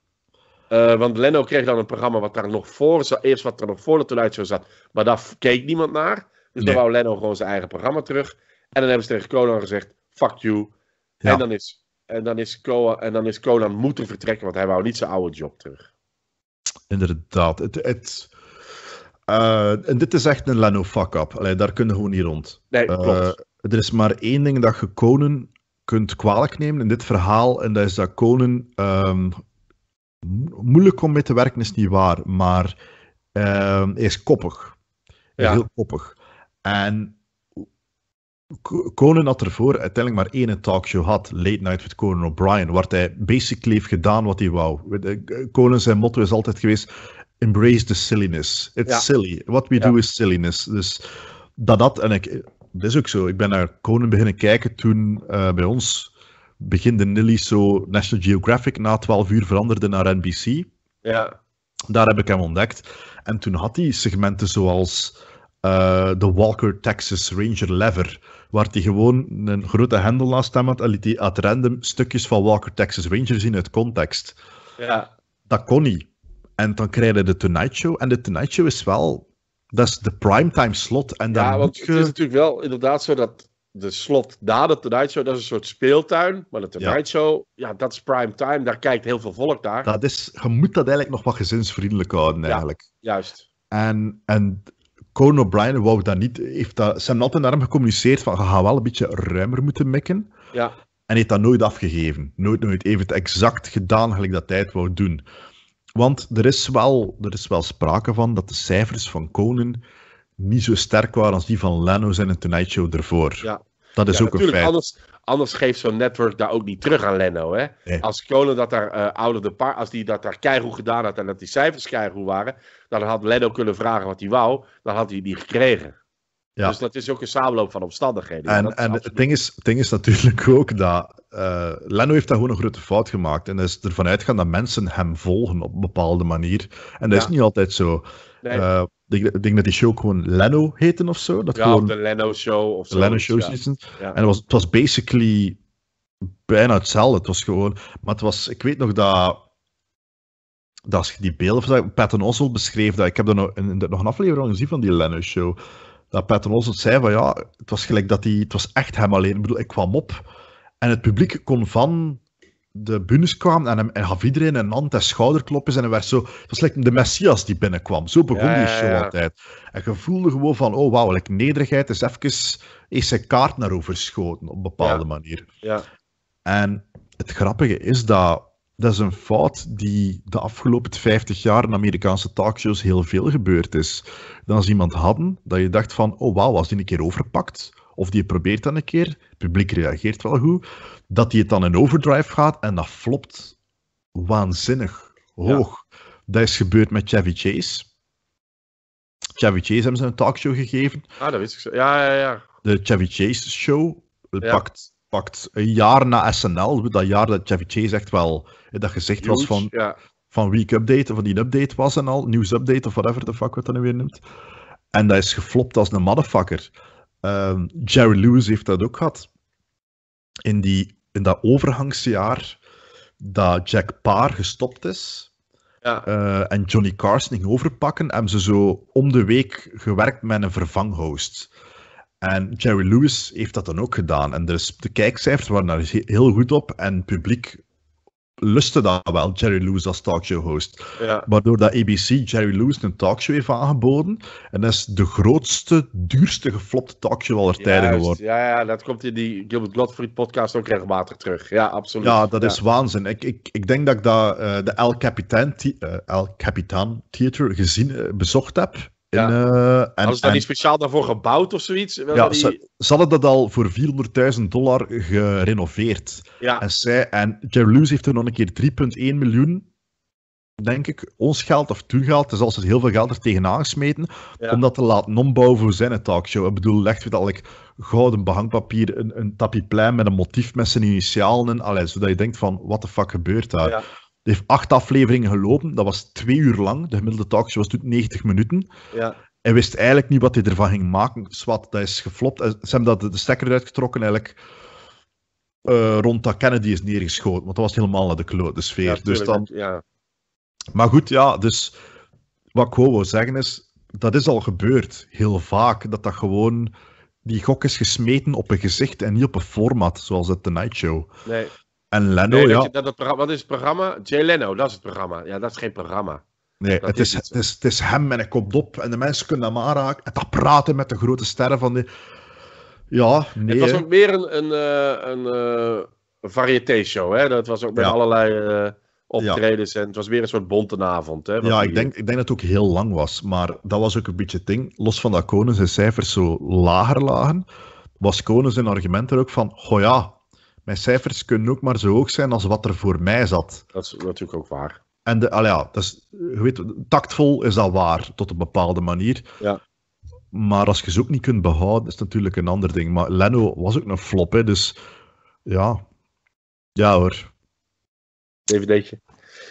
Eh, want Leno kreeg dan een programma wat daar nog voor Eerst wat er nog voor de Tonight Show zat. Maar daar keek niemand naar. Dus dan wou Leno gewoon zijn eigen programma terug. En dan hebben ze tegen Conan gezegd: fuck you. En, dan is, en, dan is Conan, en dan is moeten vertrekken, want hij wou niet zijn oude job terug. Inderdaad. Het, het, eh, en dit is echt een Leno fuck-up. Daar kunnen we gewoon niet rond. Nee, eh, klopt. er is maar één ding dat je Conan kunt kwalijk nemen in dit verhaal. En dat is dat Conan. Ehm, moeilijk om mee te werken is niet waar, maar ehm, is koppig. heel koppig. En Conan had ervoor uiteindelijk maar één talkshow gehad, Late Night with Conan O'Brien, waar hij basically heeft gedaan wat hij wou. Conan zijn motto is altijd geweest, embrace the silliness. It's silly. What we do is silliness. Dus dat dat, en ik, dat is ook zo. Ik ben naar Conan beginnen kijken toen eh, bij ons de Nilly zo National Geographic na 12 uur veranderde naar NBC. Ja. Daar heb ik hem ontdekt. En toen had hij segmenten zoals eh, de Walker Texas Ranger Lever, waar hij gewoon een grote hendel naast hem had en liet hij ad random stukjes van Walker Texas Ranger zien uit context. Ja. Dat kon niet. En dan krijg je de Tonight Show. En de Tonight Show is wel... Dat is de primetime slot. En ja, want het is natuurlijk wel inderdaad zo dat de slot na de Tonight Show, dat is een soort speeltuin. Maar de Tonight Show, ja, dat is prime time. Daar kijkt heel veel volk naar. Dat is, je moet dat eigenlijk nog wat gezinsvriendelijk houden, eigenlijk. juist. En, en Conan O'Brien wou dat niet. Heeft dat, ze hebben altijd naar hem gecommuniceerd van, je gaat wel een beetje ruimer moeten mikken. Ja. En heeft dat nooit afgegeven. Nooit, nooit. even het exact gedaan gelijk dat hij het wou doen. Want er is, wel, er is wel sprake van dat de cijfers van Conan niet zo sterk waren als die van Leno's en een Tonight Show ervoor. Ja. Dat is ook een feit. Anders geeft zo'n network daar ook niet terug aan Leno. Hè? Als Kolen dat daar uh, eh, ouder de paar, als die dat daar keihard gedaan had en dat die cijfers keihard waren, dan had Leno kunnen vragen wat hij wou, dan had hij die gekregen. Ja. Dus dat is ook een samenloop van omstandigheden. En, en het, ding is, het ding is natuurlijk [laughs] ook dat uh, eh, Leno heeft daar gewoon een grote fout gemaakt. En is ervan uitgaan dat mensen hem volgen op een bepaalde manier. En dat is niet altijd zo. Nee. Uh, ik denk, dat die show gewoon Leno heette of zo. Dat ja, gewoon, de Leno Show of zo. Leno Show En het was, het was basically bijna hetzelfde. Het was gewoon... Maar het was... Ik weet nog dat... Dat als je die beelden... Van, Patton Oswalt beschreef dat... Ik heb er nog, nog een aflevering gezien van die Leno Show. Dat Patton Oswalt zei van ja... Het was gelijk dat hij... Het was echt hem alleen. Ik bedoel, ik kwam op... En het publiek kon van de bunes kwam en, hem, en gaf iedereen een hand en schouderklopjes en hij werd zo... Het was de Messias die binnenkwam. Zo begon ja, die show altijd. En je voelde gewoon van, oh wauw, like, nederigheid is even... Is zijn kaart naar overschoten, op een bepaalde manier. Ja. En het grappige is dat... Dat is een fout die de afgelopen 50 jaar in Amerikaanse talkshows heel veel gebeurd is. Dat als iemand hadden, dat je dacht van, oh wauw, als die een keer overpakt of die probeert dan een keer, het publiek reageert wel goed, dat die het dan in overdrive gaat en dat flopt waanzinnig hoog. Dat is gebeurd met Chevy Chase. Chevy Chase hebben ze een talkshow gegeven. Ah, dat wist ik zo. Ja, ja, ja. De Chevy Chase Show pakt, pakt een jaar na SNL, dat jaar dat Chevy Chase echt wel, eh, dat gezicht was van, ja. van week update, van die update was en al, nieuws update of whatever the fuck wat dat nu weer noemt. En dat is geflopt als een motherfucker. Ehm, Jerry Lewis heeft dat ook gehad. In, die, in dat overgangsjaar dat Jack Paar gestopt is. Ja. Eh, en Johnny Carson ging overpakken, hebben ze zo om de week gewerkt met een vervanghost. En Jerry Lewis heeft dat dan ook gedaan. En dus de kijkcijfers waren daar heel goed op. En het publiek lustte dat wel, Jerry Lewis als talkshow-host. Ja. Maar dat ABC Jerry Lewis een talkshow heeft aangeboden, en dat is de grootste, duurste geflopte talkshow aller tijden geworden. Ja, ja, dat komt in die Gilbert Gottfried podcast ook regelmatig terug. Ja, absoluut. Ja, dat is waanzin. Ik, ik, ik denk dat ik dat, eh, de El Capitan, uh, El Capitan Theater gezien, eh, bezocht heb. En, uh, en, ze niet speciaal daarvoor gebouwd of zoiets? Ja, die... ze, hadden dat al voor 400.000 dollar gerenoveerd. En, zij, en heeft er nog een keer 3,1 miljoen, denk ik, ons geld of geld, Dus als het heel veel geld er tegenaan gesmeten, ja. om dat te laten ombouwen voor zijn talkshow. Ik bedoel, legt weer dat ik gouden behangpapier, een, een plein met een motief met zijn initialen en Allee, zodat je denkt van, wat de fuck gebeurt daar? Die heeft acht afleveringen gelopen. Dat was twee uur lang. De gemiddelde talkshow was toen 90 minuten. Ja. Hij wist eigenlijk niet wat hij ervan ging maken. Swat, dat is geflopt. Ze hebben dat de stekker uitgetrokken eigenlijk. Eh, rond dat Kennedy is neergeschoten. Want dat was helemaal naar de klote de sfeer. dus dan... ja. Maar goed, ja, dus wat ik wil zeggen is, dat is al gebeurd, heel vaak, dat dat gewoon, die gok is gesmeten op een gezicht en niet op een format, zoals het The Night Show. Nee, en Leno, ja. Dat, wat is het programma? Jay Leno, dat is het programma. Ja, dat is geen programma. Nee, het is, het, is, het is hem een op En de mensen kunnen hem aanraken. En dat praten met de grote sterren van die... Ja, nee. Het was ook meer een, een, eh, een, een, eh, Hè? Dat was ook met allerlei uh, optredens. En het was weer een soort bontenavond. Hè, ja, ik denk, ik denk dat het ook heel lang was. Maar dat was ook een beetje het ding. Los van dat Konen zijn cijfers zo lager lagen, was Konen zijn argument er ook van... Goh ja, mijn cijfers kunnen ook maar zo hoog zijn als wat er voor mij zat. Dat is natuurlijk ook waar. En de, ja, dat is, je weet, tactvol is dat waar, tot een bepaalde manier. Ja. Maar als je ze ook niet kunt behouden, is natuurlijk een ander ding. Maar Leno was ook een flop, hè, dus ja. Ja hoor. DVD'tje.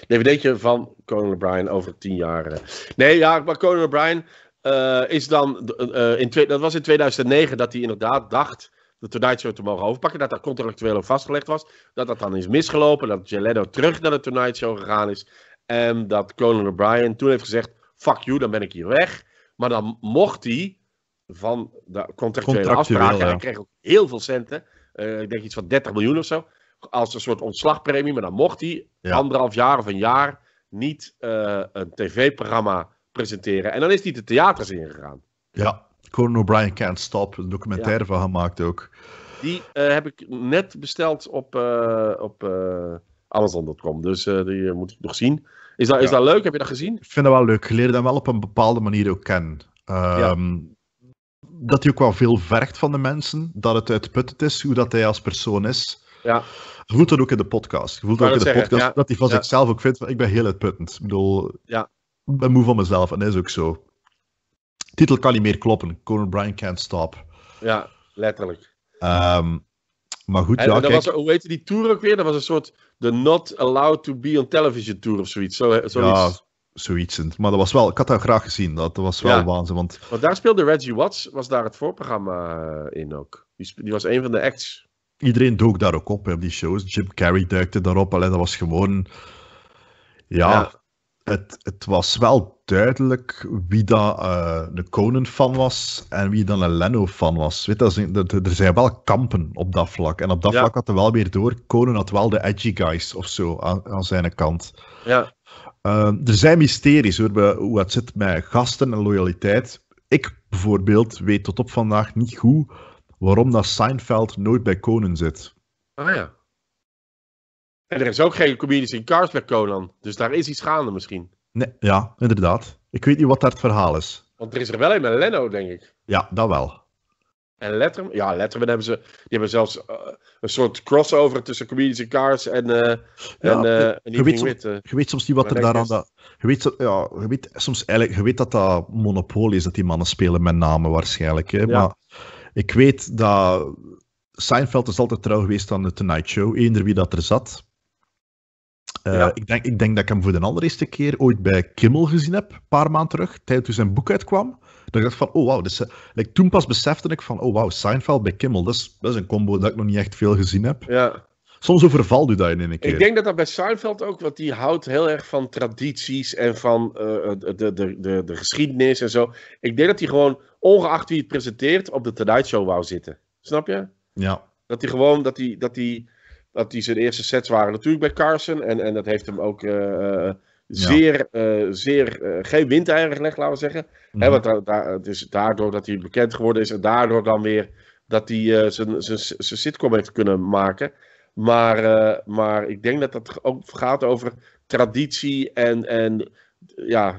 DVD'tje van Conan O'Brien over tien jaar. Eh. Nee, ja, maar Conan O'Brien eh, is dan... Uh, in, dat was in 2009 dat hij inderdaad dacht de Tonight te mogen overpakken. Dat dat contractueel vastgelegd was. Dat dat dan is misgelopen. Dat Jaletto terug naar de Tonight Show gegaan is. En dat Conan O'Brien toen heeft gezegd: Fuck you, dan ben ik hier weg. Maar dan mocht hij van de contractuele afspraken. Ja. Hij kreeg ook heel veel centen. Eh, ik denk iets van 30 miljoen of zo. Als een soort ontslagpremie. Maar dan mocht hij anderhalf jaar of een jaar niet eh, een tv-programma presenteren. En dan is hij de theaters ingegaan. Ja, Corno Brian Can't Stop, een documentaire van gemaakt ook. Die eh, heb ik net besteld op, eh, op eh, Amazon.com, dus die moet ik nog zien. Is dat, is dat leuk? Heb je dat gezien? Ik vind dat wel leuk. Geleerd dan wel op een bepaalde manier ook kennen. Ehm, dat hij ook wel veel vergt van de mensen. Dat het uitputtend is hoe dat hij als persoon is. Ja. Je voelt dat ook in de podcast. Je voelt dat ook in de podcast dat hij van zichzelf ook vindt. Ik ben heel uitputtend. Ik bedoel, ja. ik ben moe van mezelf en dat is ook zo titel kan niet meer kloppen. Conan Bryan can't stop. Ja, letterlijk. Ehm, maar goed, ja, en kijk... was, hoe heette die tour ook weer? Dat was een soort de Not Allowed to Be on Television tour of zoiets. Zo, eh, zoiets. Ja, zoiets. Maar dat was wel, ik had dat graag gezien. Dat, was wel ja. waanzin. Want... daar speelde Reggie Watts, was daar het voorprogramma eh, in ook. Die, die was een van de acts. Iedereen dook daar ook op, die shows. Jim Carrey duikte daarop. Alleen dat was gewoon... ja het, het, was wel duidelijk wie dat uh, de Conan-fan was en wie dan een leno van was. Weet, dat er, er, zijn wel kampen op dat vlak. En op dat vlak had hij wel weer door. Konen had wel de edgy guys of zo aan, aan zijn kant. Ja. Eh, er zijn mysteries hoor, hoe het zit met gasten en loyaliteit. Ik bijvoorbeeld weet tot op vandaag niet goed waarom dat Seinfeld nooit bij konen zit. Ah oh ja. En er is ook geen comedians in Cars met Conan. Dus daar is iets gaande misschien. Nee, ja, inderdaad. Ik weet niet wat daar het verhaal is. Want er is er wel een met Leno, denk ik. Ja, dat wel. En Letterman, ja, Letterman hebben ze, die hebben zelfs eh, een soort crossover tussen Comedians in Cars en, uh, ja, en, uh, je, weet soms, je weet soms niet wat er daaraan... Dat, je, weet, ja, je weet soms eigenlijk, je weet dat dat monopolie is dat die mannen spelen met namen waarschijnlijk. Hè? Maar ik weet dat... Seinfeld is altijd trouw geweest aan de Tonight Show, eender wie dat er zat. Eh, ja. ik, denk, ik denk dat ik hem voor de eerste keer ooit bij Kimmel gezien heb, een paar maanden terug, tijdens toen zijn boek uitkwam. Dat ik dacht van, oh wauw, eh, like, toen pas besefte ik van, oh wauw, Seinfeld bij Kimmel, dat is, dat is een combo dat ik nog niet echt veel gezien heb. Ja. Soms overvalt u dat in een keer. Ik denk dat dat bij Seinfeld ook, want die houdt heel erg van tradities en van uh, de, de, de, de geschiedenis en zo. Ik denk dat hij gewoon, ongeacht wie het presenteert, op de Tonight Show wou zitten. Snap je? Ja. Dat hij gewoon, dat hij, dat hij dat die zijn eerste sets waren natuurlijk bij Carson. En, en dat heeft hem ook eh, eh, zeer, eh, zeer geen windeieren gelegd, laten we zeggen. Mhm. want daar, het is daardoor dat hij bekend geworden is en daardoor dan weer dat hij zijn, zijn, zijn sitcom heeft kunnen maken. Maar, maar ik denk dat dat ook gaat over traditie en, en ja,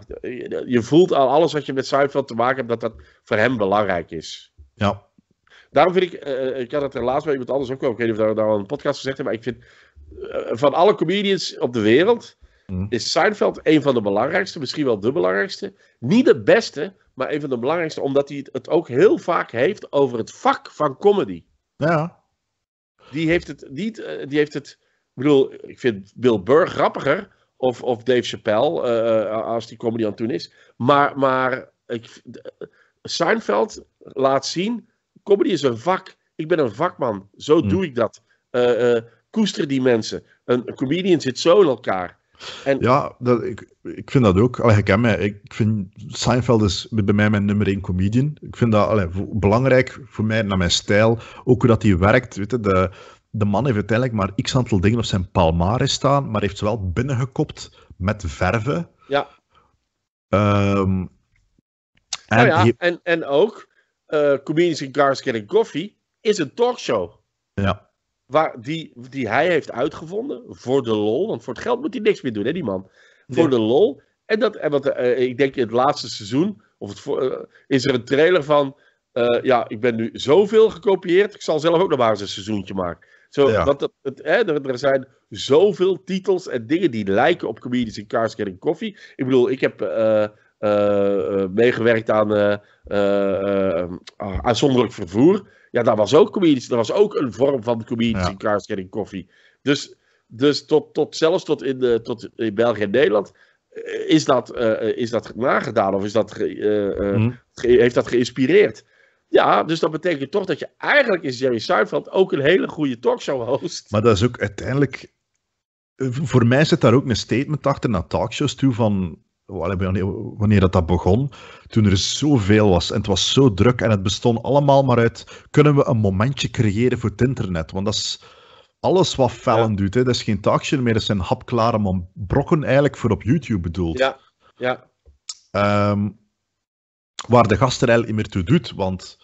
je voelt al alles wat je met Seinfeld te maken hebt, dat dat voor hem belangrijk is. Ja, Daarom vind ik, eh, eh, ik had het er laatst bij iemand anders ook wel, ik weet niet of we daar al een podcast gezegd hebben, maar ik vind eh, van alle comedians op de wereld mhm. is Seinfeld een van de belangrijkste, misschien wel de belangrijkste. Niet de beste, maar een van de belangrijkste, omdat hij het ook heel vaak heeft over het vak van comedy. Ja. Die heeft het niet, die heeft het, ik bedoel, ik vind Bill Burr grappiger, of, of Dave Chappelle, als die comedy aan het is. Maar, maar ik, Seinfeld laat zien comedy is een vak. Ik ben een vakman. Zo hmm. doe ik dat. Uh, koester die mensen. Een, comedian zit zo in elkaar. En... Ja, dat, ik, ik vind dat ook. Allee, ik, ken mij, ik vind Seinfeld is bij mij mijn nummer één comedian. Ik vind dat belangrijk voor mij, naar mijn stijl. Ook hoe dat hij werkt. Weet je, de, de man heeft uiteindelijk maar x aantal dingen op zijn palmares staan, maar heeft ze wel binnengekopt met verven. Ja. Ehm, nou en, en, en ook, eh, in Cars Getting Coffee is een talkshow. Ja. Waar die, die hij heeft uitgevonden voor de lol. Want voor het geld moet hij niks meer doen, hè, die man. Voor de lol. En, dat, en wat, eh, ik denk in het laatste seizoen of het eh, is er een trailer van. ja, ik ben nu zoveel gekopieerd. Ik zal zelf ook nog maar eens een seizoentje maken. Zo, want het, hè, er, er, zijn zoveel titels en dingen die lijken op comedies in Cars Getting Coffee. Ik bedoel, ik heb eh, eh, meegewerkt aan eh, ah, zonderlijk vervoer. Ja, daar was ook comedies. Dat was ook een vorm van comedies ja. in Koffie. Dus, dus tot, tot, zelfs tot in, de, tot in België en Nederland is dat, is dat nagedaan of is dat mhm. heeft dat geïnspireerd? Ja, dus dat betekent toch dat je eigenlijk is Jerry Seinfeld ook een hele goede talkshow host. Maar dat is ook uiteindelijk. Voor mij zit daar ook een statement achter naar talkshows toe van wanneer dat, dat begon, toen er zoveel was en het was zo druk en het bestond allemaal maar uit, kunnen we een momentje creëren voor het internet? Want dat is alles wat Fallon doet. Hè. Dat is geen talkshow meer, dat zijn hapklare brokken eigenlijk voor op YouTube bedoeld. Ja, ja. Ehm, waar de gast er eigenlijk niet meer toe doet, want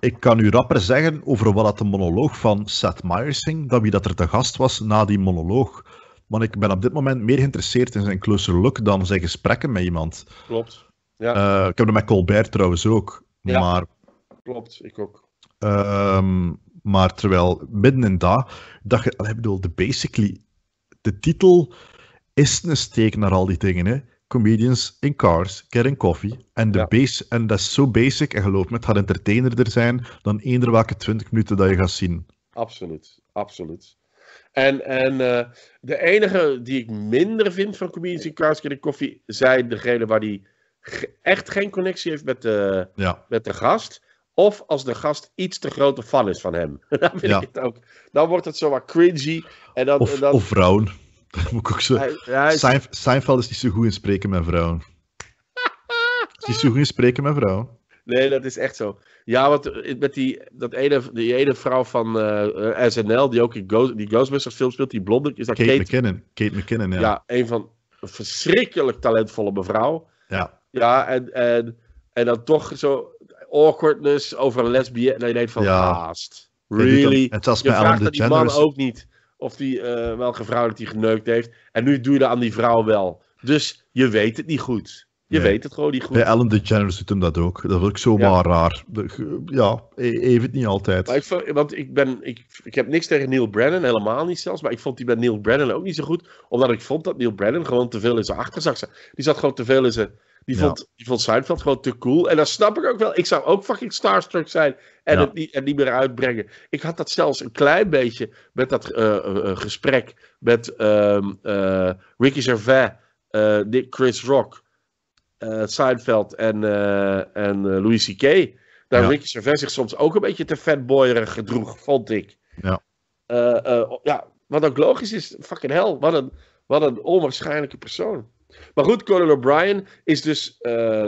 ik kan u rapper zeggen over wat dat de monoloog van Seth Meyers ging, dat wie dat er te gast was na die monoloog. Want ik ben op dit moment meer geïnteresseerd in zijn closer look dan zijn gesprekken met iemand. Klopt. Ja. Eh, ik heb hem met Colbert trouwens ook. Maar, Klopt, ik ook. Ehm, maar terwijl midden in dat, dat je, ik bedoel, de basically, de titel is een steek naar al die dingen. Hè? Comedians in cars, getting coffee. En, de base, en dat is zo basic. En geloof me, het gaat entertainerder zijn dan eender welke 20 minuten dat je gaat zien. Absoluut, absoluut. En, en eh, de enige die ik minder vind van comedians in de Koffie zijn degene waar die echt geen connectie heeft met de, met de gast. Of als de gast iets te grote fan is van hem. [laughs] dan, vind ik het ook, dan wordt het zomaar cringy. En dan, of, dan... of vrouwen. [laughs] Dat moet ik ook zo... is... Seinfeld is niet zo goed in spreken met vrouwen. is niet zo goed in spreken met vrouwen. Nee, dat is echt zo. Ja, want eh, met die, dat ene, die ene vrouw van eh, eh, SNL, die ook in die Ghostbusters film speelt, die blonde, is dat Kate, McKinnon. Kate McKinnon, ja. Ja, een van een verschrikkelijk talentvolle mevrouw. Ja. Ja, en, en, en dan toch zo awkwardness over een lesbienne. Nee, nee, van ja. haast. Really? Het was bij vraagt die man ook niet of die, wel wel vrouw die geneukt heeft. En nu doe je dat aan die vrouw wel. Dus je weet het niet goed. Je weet het gewoon niet goed. Bij Ellen DeGeneres doet hem dat ook. Dat vond ik zomaar raar. Ja, e- even het niet altijd. Maar ik, want ik, ben, ik, ik heb niks tegen Neil Brennan, helemaal niet zelfs. Maar ik vond die bij Neil Brennan ook niet zo goed. Omdat ik vond dat Neil Brennan gewoon te veel in zijn achterzak zat. Die zat gewoon te veel in zijn... Die, vond, die vond Seinfeld gewoon te cool. En dat snap ik ook wel. Ik zou ook fucking starstruck zijn en het niet, en niet meer uitbrengen. Ik had dat zelfs een klein beetje met dat eh, eh, eh, gesprek met ehm, Ricky Gervais, Nick Chris Rock uh, Seinfeld en, eh, en eh, Louis C.K. daar ja. Ricky Gervais zich soms ook een beetje te fanboyerig gedroeg, vond ik. Ja. ja, wat ook logisch is, fucking hell, wat een, wat een onwaarschijnlijke persoon. Maar goed, Conan O'Brien is dus,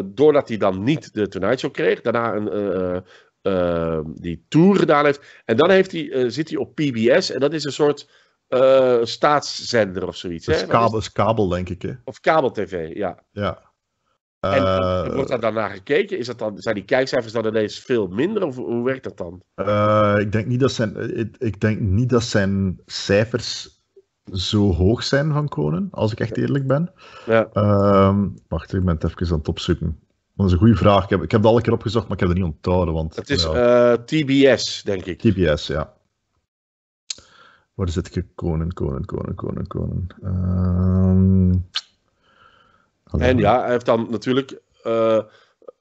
doordat hij dan niet de Tonight Show kreeg, daarna een, die tour gedaan heeft. En dan heeft hij, zit hij op PBS en dat is een soort staatszender of zoiets. Dat is, Kabel, kabel, denk ik. Of kabel-tv, ja. Ja. En eh, wordt daar dan naar gekeken? Is dat dan, zijn die kijkcijfers dan ineens veel minder? Of hoe werkt dat dan? Eh, ik, denk niet dat zijn, ik, denk niet dat zijn cijfers zo hoog zijn van Konen, als ik echt eerlijk ben. Ja. Uh, wacht, ik ben het even aan het opzoeken. Dat is een goede vraag. Ik heb, ik heb het al een keer opgezocht, maar ik heb het niet onthouden. Want, het is eh, TBS, denk ik. TBS, ja. Waar zit ik? Konen, Konen, Konen, Konen, Konen. En ja, hij heeft dan natuurlijk, eh, eh,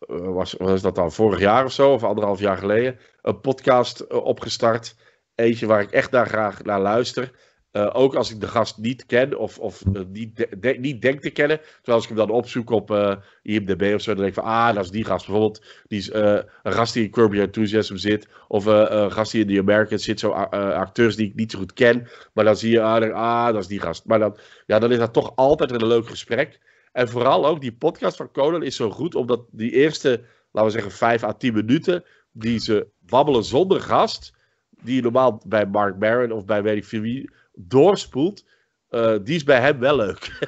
was, was dat dan vorig jaar of zo, of anderhalf jaar geleden, een podcast eh, opgestart. Eentje waar ik echt daar graag naar luister. ook als ik de gast niet ken of, of niet, niet denk te kennen. Terwijl als ik hem dan opzoek op IMDb of zo, dan denk ik van, ah, dat is die gast. Bijvoorbeeld die een gast die in Kirby Enthusiasm zit. Of een gast die in The Americans zit. Zo acteurs die ik niet zo goed ken. Maar dan zie je, ah, ah, dat is die gast. Maar dan, ja, dan is dat toch altijd een leuk gesprek. En vooral ook die podcast van Conan is zo goed, omdat die eerste, laten we zeggen, 5 à 10 minuten, die ze babbelen zonder gast, die je normaal bij Mark Barron of bij weet ik wie doorspoelt, eh, die is bij hem wel leuk.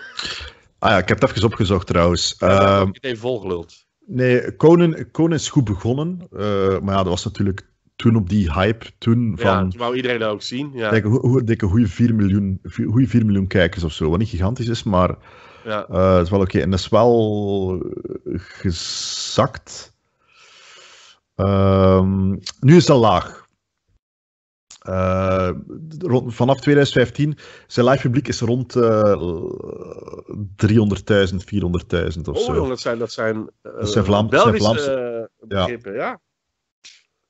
ah ja, ik heb het even opgezocht trouwens. Ja, het even ehm, volgeluld. Nee, Conan, Conan is goed begonnen, eh, maar ja, dat was natuurlijk toen op die hype, toen van... Ja, dat wou iedereen dat ook zien, ja. Denk, hoe, hoe, een goede 4 miljoen, goede 4 miljoen kijkers of zo, wat niet gigantisch is, maar ja. Uh, is wel oké. Okay. En is wel eh, gezakt. Ehm, nu is dat laag. Eh, rond, vanaf 2015, zijn live publiek is rond 300.000, 400.000 of oh, zo. Jong, dat zijn, dat zijn, Belgische, zijn Vlaamse begrippen, ja.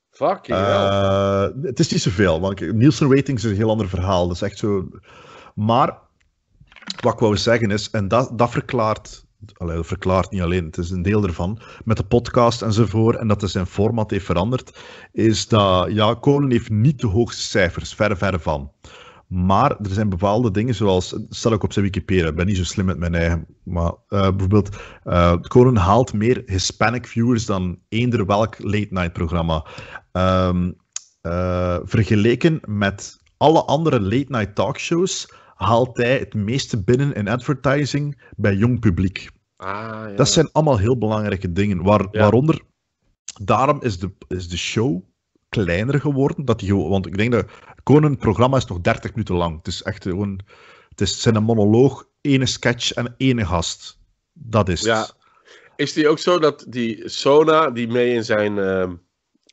Fuck yeah! Het is niet zoveel, want Nielsen Ratings is een heel ander verhaal. Dat is echt zo... Maar wat ik wou zeggen is, en dat, dat verklaart, allee, dat verklaart niet alleen, het is een deel ervan, met de podcast enzovoort, en dat het zijn format heeft veranderd, is dat, ja, konen heeft niet de hoogste cijfers, verre, verre van. Maar er zijn bepaalde dingen, zoals, stel ik op zijn Wikipedia, ik ben niet zo slim met mijn eigen, maar eh, bijvoorbeeld, uh, Conan haalt meer Hispanic viewers dan eender welk late-night programma. Ehm, eh, vergeleken met alle andere late-night talkshows haalt hij het meeste binnen in advertising bij jong publiek. Ah, ja. Dat zijn allemaal heel belangrijke dingen. Waar, Waaronder, daarom is de, is de show kleiner geworden. Dat die, want ik denk dat konen programma is nog 30 minuten lang. Het is echt gewoon, het, is, zijn een monoloog, ene sketch en ene gast. Dat is ja. Is die ook zo dat die Sona, die mee in zijn ehm,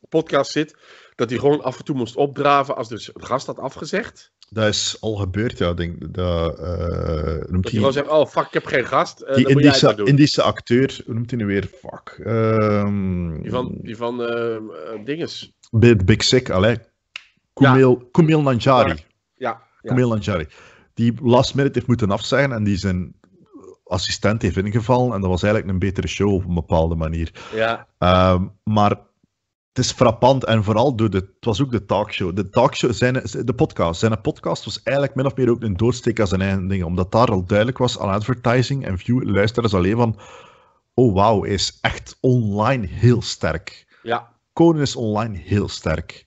podcast zit, dat hij gewoon af en toe moest opdraven als de dus gast had afgezegd? Dat is al gebeurd, ja, denk dat, uh, noemt dat zeggen oh fuck, ik heb geen gast. Uh, die Indische, Indische acteur, hoe noemt hij nu weer? Fuck. Ehm, die van, die van eh, dinges. Big, Big Sick, allez. Kumail, ja. Nanjari. Ja. ja, ja. Nanjari. Die last minute heeft moeten afzeggen en die zijn assistent heeft ingevallen. En dat was eigenlijk een betere show op een bepaalde manier. Ja. Ehm, maar het is frappant en vooral door de, het was ook de talkshow. De talkshow, zijn, de podcast. Zijn podcast was eigenlijk min of meer ook een doodsteek aan zijn eigen dingen, omdat daar al duidelijk was aan advertising en view, luisteraars alleen van, oh wow is echt online heel sterk. Ja. Conan is online heel sterk.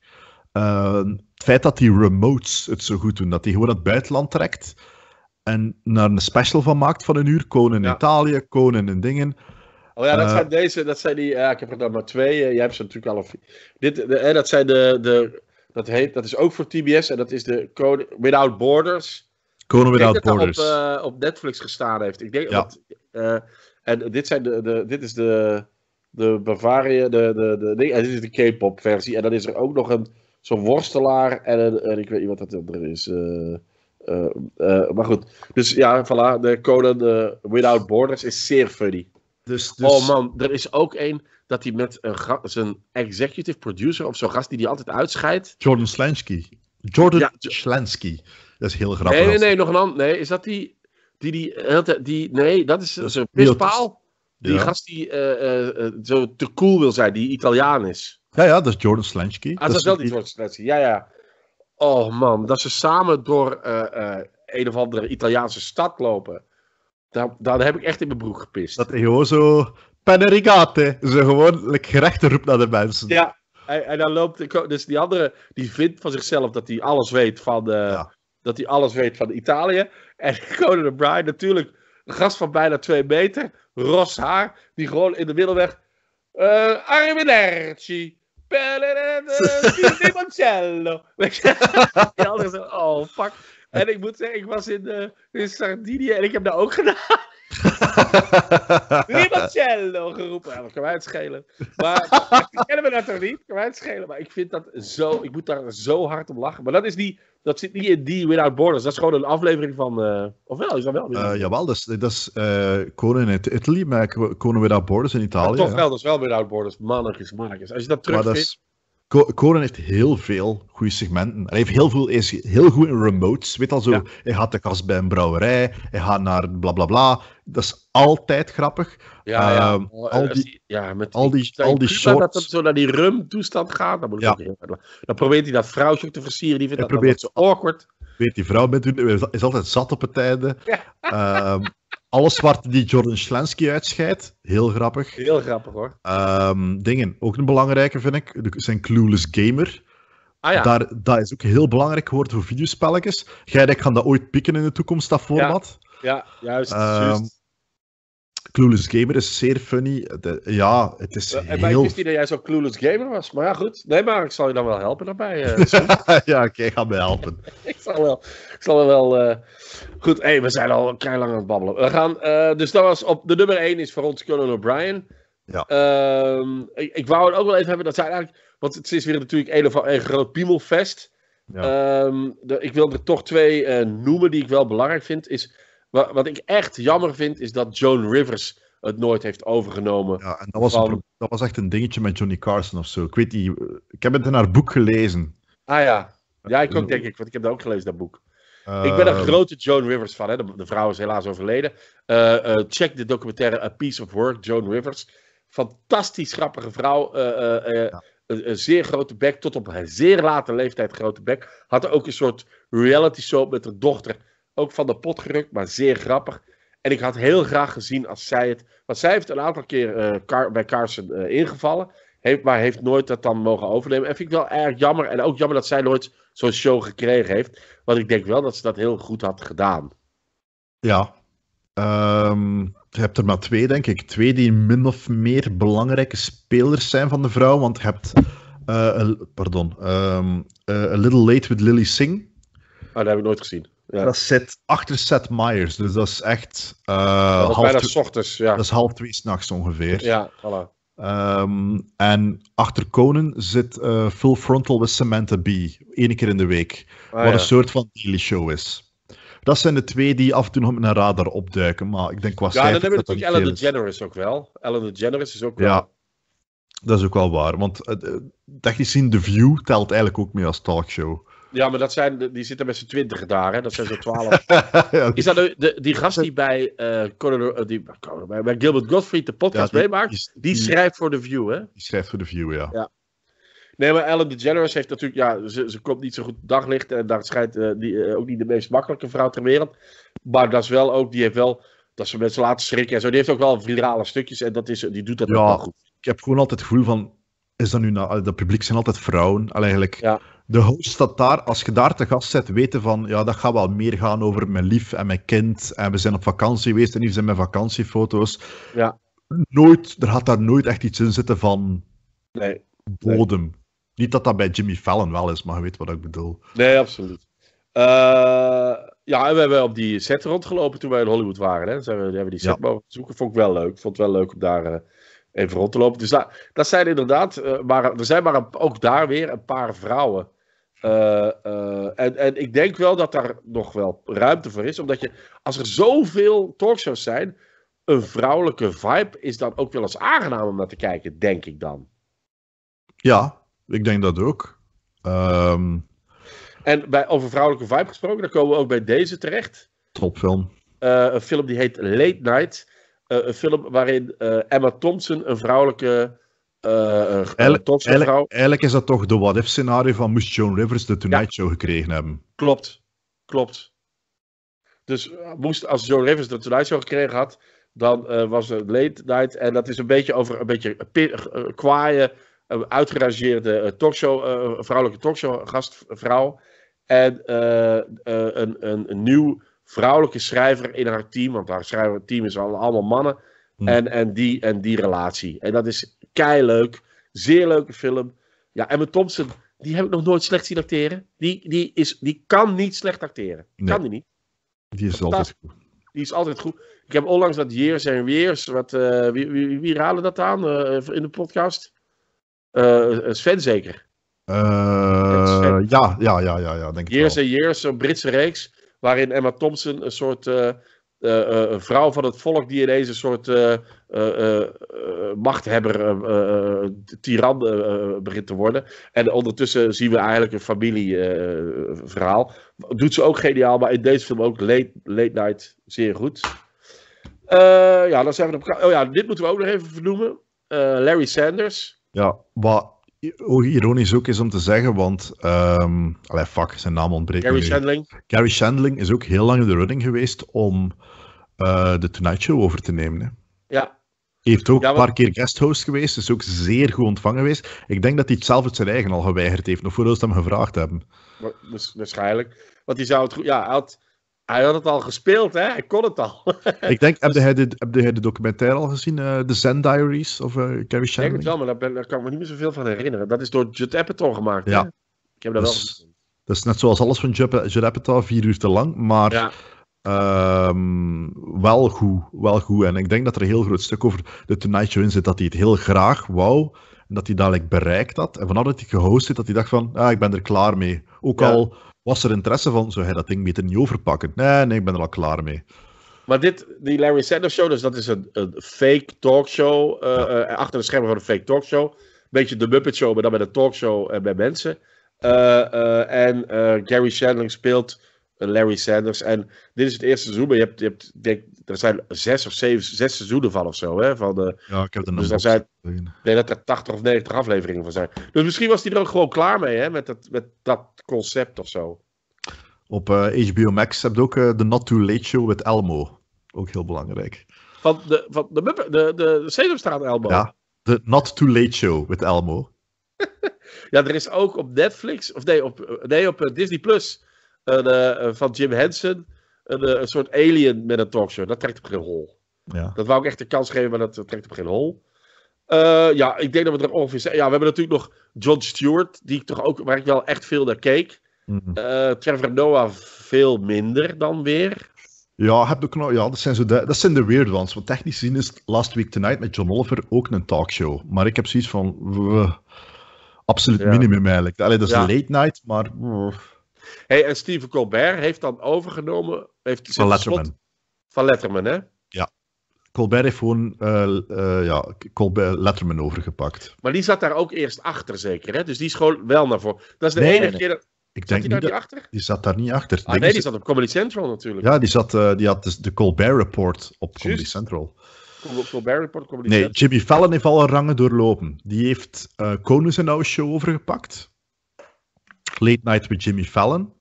Eh, het feit dat die remotes het zo goed doen, dat hij gewoon het buitenland trekt en naar een special van maakt van een uur, Conan in Italië, Conan in dingen. Oh ja, dat eh. zijn deze, dat zijn die, ja, ik heb er dan maar twee, eh, jij hebt ze natuurlijk al of Dit, dat zijn de, de dat, heet, dat is ook voor TBS en dat is de Code Without Borders. Code Without Borders. Dat op, eh, op Netflix gestaan heeft. Ik denk dat, en dit, zijn de, de, dit is de, de Bavaria, de, de, de, en dit is de K-pop versie. En dan is er ook nog een, zo'n worstelaar en, een, en ik weet niet wat dat er is. maar goed, dus ja, voilà, de Conan Without Borders is zeer funny. Dus, dus... Oh man, er is ook één dat hij met een zijn executive producer of zo'n gast die die altijd uitscheidt. Jordan Slansky. Jordan ja, Slansky. Dat is heel grappig. Nee, nee, nee, nog een ander. Nee, is dat die. Die, die, die, nee, dat is, is een pispaal. Die gast die eh, eh, eh, zo te cool wil zijn, die Italiaan is. Ja, ja, dat is Jordan Slansky. Ah, dat, is wel die Jordan Slansky, ja, ja. Oh man, dat ze samen door een of andere Italiaanse stad lopen. Daar, daar heb ik echt in mijn broek gepist. Dat gewoon zo penerigate, zo gewoon like, gerechten roept naar de mensen. Ja, en, en, dan loopt, dus die andere, die vindt van zichzelf dat hij alles weet van, eh, dat hij alles weet van Italië. En [laughs] Conan Brian, natuurlijk, een gast van bijna twee meter, ros haar, die gewoon in de middelweg, uh, arrivederci. Limoncello. [laughs] [laughs] andere zo, oh fuck. En ik moet zeggen, ik was in, uh, in Sardinië en ik heb dat ook gedaan. Rimacello [laughs] geroepen. Ja, kan mij het schelen. Maar [laughs] kennen we dat toch niet? Kan mij het schelen. Maar ik vind dat zo, ik moet daar zo hard om lachen. Maar dat is die, dat zit niet in die Without Borders. Dat is gewoon een aflevering van, eh, of wel, is dat wel? Uh, jawel, dat is, dat is uh, in Italy, maar Conan Without Borders in Italië. toch wel, dat is wel Without Borders. Mannetjes, mannetjes. Als je dat terugvindt. Conan heeft heel veel goede segmenten. Hij heeft heel veel, is heel goed in remotes. Weet al zo, hij gaat de kast bij een brouwerij, hij gaat naar blablabla. Dat is altijd grappig. Ja, ja. Ehm, oh, al die, ja met al die, al die shorts. Dat het zo naar die rum-toestand gaat, dan, moet ja. heel dan probeert hij dat vrouwtje te versieren. Die vindt dat, probeert, dat zo awkward. Weet die vrouw met doen, is altijd zat op het einde. Ja. Ehm, alle zwarte die Jordan Schlansky uitscheidt. Heel grappig. Heel grappig hoor. Ehm, dingen, ook een belangrijke vind ik, zijn Clueless Gamer. Ah, ja. Daar, dat is ook heel belangrijk geworden voor videospelletjes. Gij en ik gaan dat ooit pikken in de toekomst, dat format. Ja, ja juist. Um, juist. Clueless Gamer is zeer funny. ja, het is heel... ik wist niet dat jij zo'n Clueless Gamer was. Maar ja, goed. Nee, maar ik zal je dan wel helpen daarbij. Eh, [laughs] ja, oké, ga me helpen. [laughs] ik zal wel... Ik zal wel eh, Goed, we zijn al vrij lang aan het babbelen. We gaan, eh, dus dat was op... De nummer 1 is voor ons Colonel O'Brien. Ja. Ehm, ik, ik, wou het ook wel even hebben. Dat zijn eigenlijk... Want het is weer natuurlijk een, of, een groot piemelfest. Ja. Ehm, de, ik wil er toch twee noemen die ik wel belangrijk vind. Is... Wat, wat ik echt jammer vind, is dat Joan Rivers het nooit heeft overgenomen. Ja, en dat was, dat was echt een dingetje met Johnny Carson of zo. Ik weet niet, ik heb het in haar boek gelezen. Ah ja, ja ik ook denk ik, want ik heb dat ook gelezen, dat boek. ik ben een ehm. grote Joan Rivers fan, hè. De, vrouw is helaas overleden. Eh, eh, check de documentaire A Piece of Work, Joan Rivers. Fantastisch grappige vrouw. Eh, een, een, zeer grote bek, tot op een zeer late leeftijd grote bek. Had ook een soort reality show met haar dochter ook van de pot gerukt, maar zeer grappig. En ik had heel graag gezien als zij het. Want zij heeft een aantal keer eh, bij Carson eh, ingevallen. Heeft, maar heeft nooit dat dan mogen overnemen. En vind ik wel erg jammer. En ook jammer dat zij nooit zo'n show gekregen heeft. Want ik denk wel dat ze dat heel goed had gedaan. Ja. Ehm, je hebt er maar twee, denk ik. Twee die min of meer belangrijke spelers zijn van de vrouw. Want je hebt. Eh, pardon. Ehm, A Little Late with Lily Singh. Ah, dat heb ik nooit gezien. Dat zit achter Seth Meyers, dus dat is echt... Eh, dat half bijna twee, ja. Dat is half twee s'nachts ongeveer. Ja, voilà. Ehm, en achter Conan zit uh, Full Frontal with Samantha B. Eén keer in de week. Ah, wat een soort van daily show is. Dat zijn de twee die af en toe nog met een radar opduiken. Maar ik denk qua Ja, dan hebben we natuurlijk Ellen DeGeneres ook wel. Ellen DeGeneres is ook wel... Ja, dat is ook wel waar. Want eh, technisch gezien, The View telt eigenlijk ook mee als talkshow. Ja, maar dat zijn, die zitten met z'n twintig daar, hè? Dat zijn zo'n twaalf. [laughs] Is dat de, die gast die bij, uh, die, bij, Gilbert Gottfried de podcast meemaakt? Die, schrijft voor The View, hè? Die schrijft voor The View, ja. ja. Nee, maar Ellen DeGeneres heeft natuurlijk, ja, ze, komt niet zo goed daglicht. En daar schijnt eh, die, ook niet de meest makkelijke vrouw ter wereld. Maar dat is wel ook, die heeft wel, dat ze mensen laten schrikken en zo. Die heeft ook wel virale stukjes en dat is, die doet dat ook wel goed. Ik heb gewoon altijd het gevoel van, is dat nu, nou, dat publiek zijn altijd vrouwen. Al eigenlijk. Ja de host staat daar, als je daar te gast zet, weten van, ja, dat gaat wel meer gaan over mijn lief en mijn kind. En we zijn op vakantie geweest en hier zijn mijn vakantiefoto's. Ja. Nooit, er gaat daar nooit echt iets in zitten van nee, bodem. Niet dat dat bij Jimmy Fallon wel is, maar je weet wat ik bedoel. Nee, absoluut. Eh, ja, en we hebben op die set rondgelopen toen wij in Hollywood waren. Hè. we, hebben, hebben die set mogen zoeken. Vond ik wel leuk. Vond het wel leuk om daar... Eh, even rond te lopen. Dus dat, dat zijn inderdaad, uh, maar, er zijn maar ook daar weer een paar vrouwen. Eh, eh, en, en ik denk wel dat daar nog wel ruimte voor is. Omdat je, als er zoveel talkshows zijn, een vrouwelijke vibe is dan ook wel eens aangenaam om naar te kijken, denk ik dan. Ja, ik denk dat ook. Ehm, en bij, over vrouwelijke vibe gesproken, dan komen we ook bij deze terecht. Topfilm. Uh, een film die heet Late Night. Eh, een film waarin eh, Emma Thompson een vrouwelijke uh, eigenlijk, eigenlijk, is dat toch de what-if scenario van moest Joan Rivers de Tonight Show gekregen hebben. Klopt, klopt. Dus eh, moest, als Joan Rivers de Tonight Show gekregen had, dan was het late night. En dat is een beetje over een beetje kwaaie, uitgerageerde vrouwelijke talkshow gastvrouw. En een, een, een nieuw vrouwelijke schrijver in haar team. Want haar schrijverteam is allemaal mannen. Hmm. En, en, die, en die relatie. En dat is kei leuk. Zeer leuke film. Ja, Emma Thompson, die heb ik nog nooit slecht zien acteren. Die, die, is, die kan niet slecht acteren. Kan die niet. Die is altijd goed. Die is altijd goed. Ik heb onlangs dat Years and Years. Wat, uh, wie, wie, wie raden dat aan eh, in de podcast? Uh, Sven zeker. Ja, ja, ja, ja, ja, denk ik Years wel. and Years, een Britse reeks waarin Emma Thompson een soort eh, eh, eh, een vrouw van het volk die in deze soort machthebber, tiran begint te worden. En ondertussen zien we eigenlijk een familieverhaal. Doet ze ook geniaal, maar in deze film ook late, late night zeer goed. ja, dan zijn we op... Oh ja, dit moeten we ook nog even vernoemen. Larry Sanders. Ja, wat hoe ironisch ook is om te zeggen, want um, allee, fuck, zijn naam ontbreekt. Gary Shandling. Gary Shandling is ook heel lang in de running geweest om eh, de Tonight Show over te nemen. Hè. Ja. Heeft ook een paar keer host geweest, is ook zeer goed ontvangen geweest. Ik denk dat hij het zelf het zijn eigen al geweigerd heeft, nog voordat ze hem gevraagd hebben. Waarschijnlijk. Want hij zou het goed... Ja, hij had hij had het al gespeeld, hè? Hij kon het al. [laughs] ik denk, heb jij de, heb de documentaire al gezien? Uh, The Zen Diaries of uh, Gary Ik denk het wel, maar daar, kan ik me niet meer zoveel van herinneren. Dat is door Judd Apatow gemaakt, ja. Hè? Ik heb dat wel gezien. Dat is net zoals alles van Judd Apatow, vier uur te lang, maar... Ehm, wel goed, wel goed. En ik denk dat er een heel groot stuk over de Tonight Show in zit, dat hij het heel graag wou, en dat hij dadelijk bereikt had. En vanaf dat hij gehost zit, dat hij dacht van, ah, ik ben er klaar mee. Ook al was er interesse van, Zo, hij dat ding beter niet overpakken? Nee, nee, ik ben er al klaar mee. Maar dit, die Larry Sanders Show, dus dat is een, een fake talkshow. Uh, eh, eh, achter de schermen van een fake talkshow. Beetje de Muppet Show, maar dan met een talkshow en bij mensen. Eh, en Gary Shandling speelt eh, Larry Sanders. En dit is het eerste seizoen, maar je hebt, je hebt er zijn zes of zeven, zes seizoenen van of zo. Hè, van de, eh, ja, ik heb er dus nog dus zijn, denk dat er 80 of 90 afleveringen van zijn. Dus misschien was hij er ook gewoon klaar mee, hè, met, dat, met dat concept of zo. Op HBO eh, Max heb je ook de Not Too Late Show met Elmo. Ook heel belangrijk. Van de, van de, de, de, de Sesamstraat Elmo? Ja, de Not Too Late Show met Elmo. [laughs] ja, er is ook op Netflix, of nee, op, nee, op Disney Plus eh, een, van Jim Henson. Een, eh, een, soort alien met een talkshow. Dat trekt op geen hol. Ja. Dat wou ik echt de kans geven, maar dat trekt op geen hol. Eh, ja, ik denk dat we er ongeveer zijn. Ja, we hebben natuurlijk nog John Stewart, die ik toch ook, waar ik wel echt veel naar keek. Mm Trevor Noah veel minder dan weer. Ja, heb ik ja dat, zijn zo de, dat zijn de weird ones. Want technisch gezien is Last Week Tonight met John Oliver ook een talkshow. Maar ik heb zoiets van... absoluut minimum eigenlijk. Allee, dat is late night, maar... Hey, en Steven Colbert heeft dan overgenomen. Heeft van Letterman. van Letterman, hè? Ja. Colbert heeft gewoon eh, eh, ja, Colbert Letterman overgepakt. Maar die zat daar ook eerst achter, zeker. Hè? Dus die is gewoon wel naar voren. Dat is de enige keer dat. Ik denk niet daar dat, niet achter? Die zat daar niet achter. Ah, nee, die zat op Comedy Central natuurlijk. Ja, die, zat, eh, die had de, dus de Colbert Report op Comedy Central. Colbert Report, Comedy nee, Jimmy Fallon heeft al een rangen doorlopen. Die heeft uh, Konus en Show overgepakt. Late Night met Jimmy Fallon.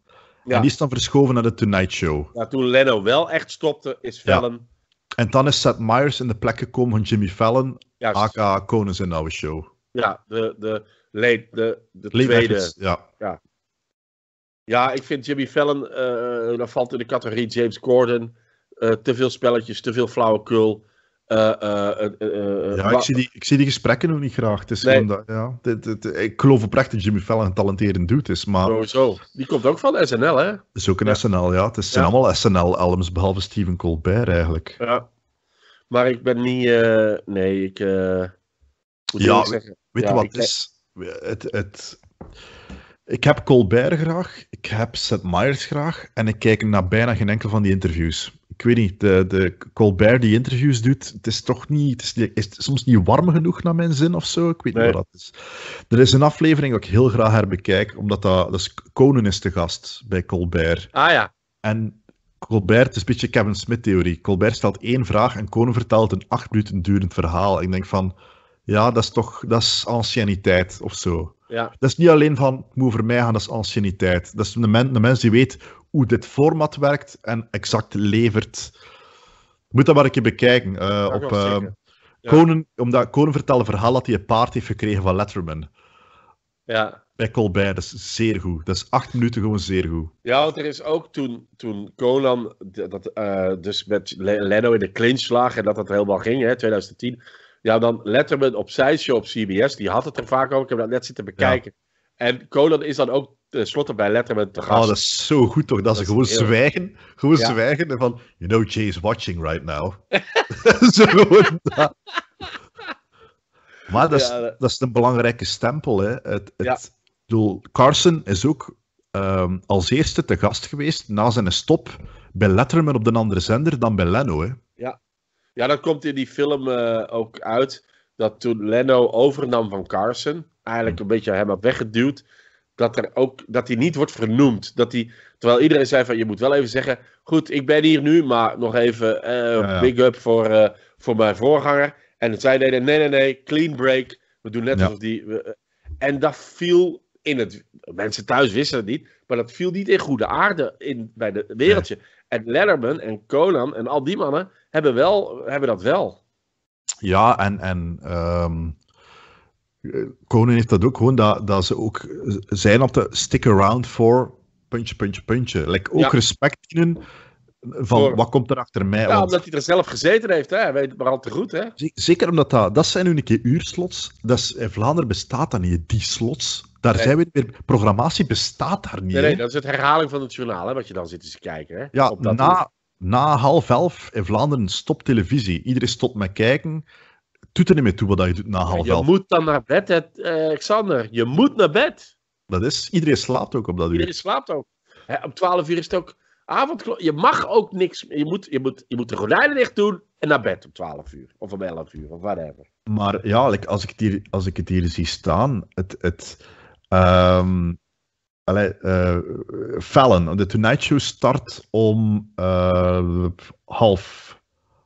En die is dan verschoven naar de Tonight Show. Ja, toen Leno wel echt stopte, is Fallon... En dan is Seth Meyers in de plek gekomen van Jimmy Fallon, aka Konings in Oude Show. Ja, de, de, late, de, de late tweede. ja. ja. Ja, ik vind Jimmy Fallon, uh, dat valt in de categorie James Corden. Eh, te veel spelletjes, te veel flauwekul. Eh, eh, eh, ja, ik zie, die, ik zie die gesprekken ook niet graag. nee. ja, dit, ik geloof oprecht dat Jimmy Fallon een getalenteerd dude is. Maar... Die komt ook van SNL, hè? Dat is ook een SNL, ja. Het zijn allemaal SNL-albums, behalve Stephen Colbert eigenlijk. Ja. Maar ik ben niet... nee, ik... Uh, ja, weet je wat is? Het, het, ik heb Colbert graag, ik heb Seth Meyers graag, en ik kijk naar bijna geen enkel van die interviews ik weet niet, de, de, Colbert die interviews doet, het is toch niet, het is, soms niet warm genoeg naar mijn zin of zo. Ik weet niet wat dat is. Er is een aflevering ook ik heel graag herbekijk, omdat dat, dus Conan is te gast bij Colbert. Ah ja. En Colbert, het is een beetje Kevin Smith-theorie. Colbert stelt één vraag en Conan vertelt een acht minuten durend verhaal. ik denk van, ja, dat is toch dat is anciëniteit of zo. Ja. Dat is niet alleen van het moet voor mij gaan, dat is anciëniteit. Dat is de, men, de mens die weet hoe dit format werkt en exact levert. Moet dat maar een keer bekijken. Eh, op, ehm, omdat Conan vertelde verhaal dat hij een paard heeft gekregen van Letterman. Ja. Bij Colbert, dat is zeer goed. Dat is acht minuten gewoon zeer goed. Ja, want er is ook toen, toen Conan dat, eh, dus met Leno in de clinch lag en dat dat helemaal ging, hè, 2010 ja, dan Letterman op zijn show op CBS, die had het er vaak over. Ik heb dat net zitten bekijken. En Conan is dan ook tenslotte bij Letterman te gast. Oh, dat is zo goed toch? Dat, ze gewoon zwijgen. Gewoon zwijgen en van, you know Jay's watching right now. [laughs] dat. Maar dat is, een belangrijke stempel. Hè. Het, het, bedoel, Carson is ook ehm, als eerste te gast geweest na zijn stop bij Letterman op de andere zender dan bij Leno. Hè. Ja, dat komt in die film eh, ook uit. Dat toen Leno overnam van Carson, eigenlijk een beetje hem had weggeduwd. Dat, er ook, dat hij niet wordt vernoemd. Dat hij, terwijl iedereen zei van je moet wel even zeggen. Goed, ik ben hier nu, maar nog even uh, big up voor, eh, voor mijn voorganger. En zij deden nee, nee, nee, clean break. We doen net alsof die. en dat viel in het. Mensen thuis wisten het niet, maar dat viel niet in goede aarde in, bij het wereldje. En Letterman en Conan en al die mannen hebben, wel, hebben dat wel. Ja, en, en ehm, Koning heeft dat ook gewoon, dat, dat ze ook zijn op de stick around for puntje, puntje, puntje. Like, ook respect dienen van wat komt er achter mij. Ja, omdat hij er zelf gezeten heeft, hè. hij weet het maar al te goed. Hè? Zeker omdat dat, dat zijn nu een keer uurslots. Dat is, in Vlaanderen bestaat dat niet, die slots. Daar zijn we weer. Programmatie bestaat daar niet. Nee, nee dat is het herhaling van het journaal, hè, wat je dan zit te kijken. Hè? Ja, op dat na, na half elf in Vlaanderen stopt televisie. Iedereen stopt met kijken. Doet er niet meer toe wat je doet na half elf. Je moet dan naar bed, hè, Alexander. Eh, je moet naar bed. Dat is, iedereen slaapt ook op dat uur. Iedereen slaapt ook. Hè, om twaalf uur is het ook avondklok. Je mag ook niks. Je moet, je, moet, je moet de gordijnen dicht doen en naar bed om twaalf uur. Of om elf uur, of whatever. Maar ja, als, ik het hier, als ik het hier zie staan, het, het, ehm, Allee, uh, eh, Fallon, de Tonight Show start om eh, half,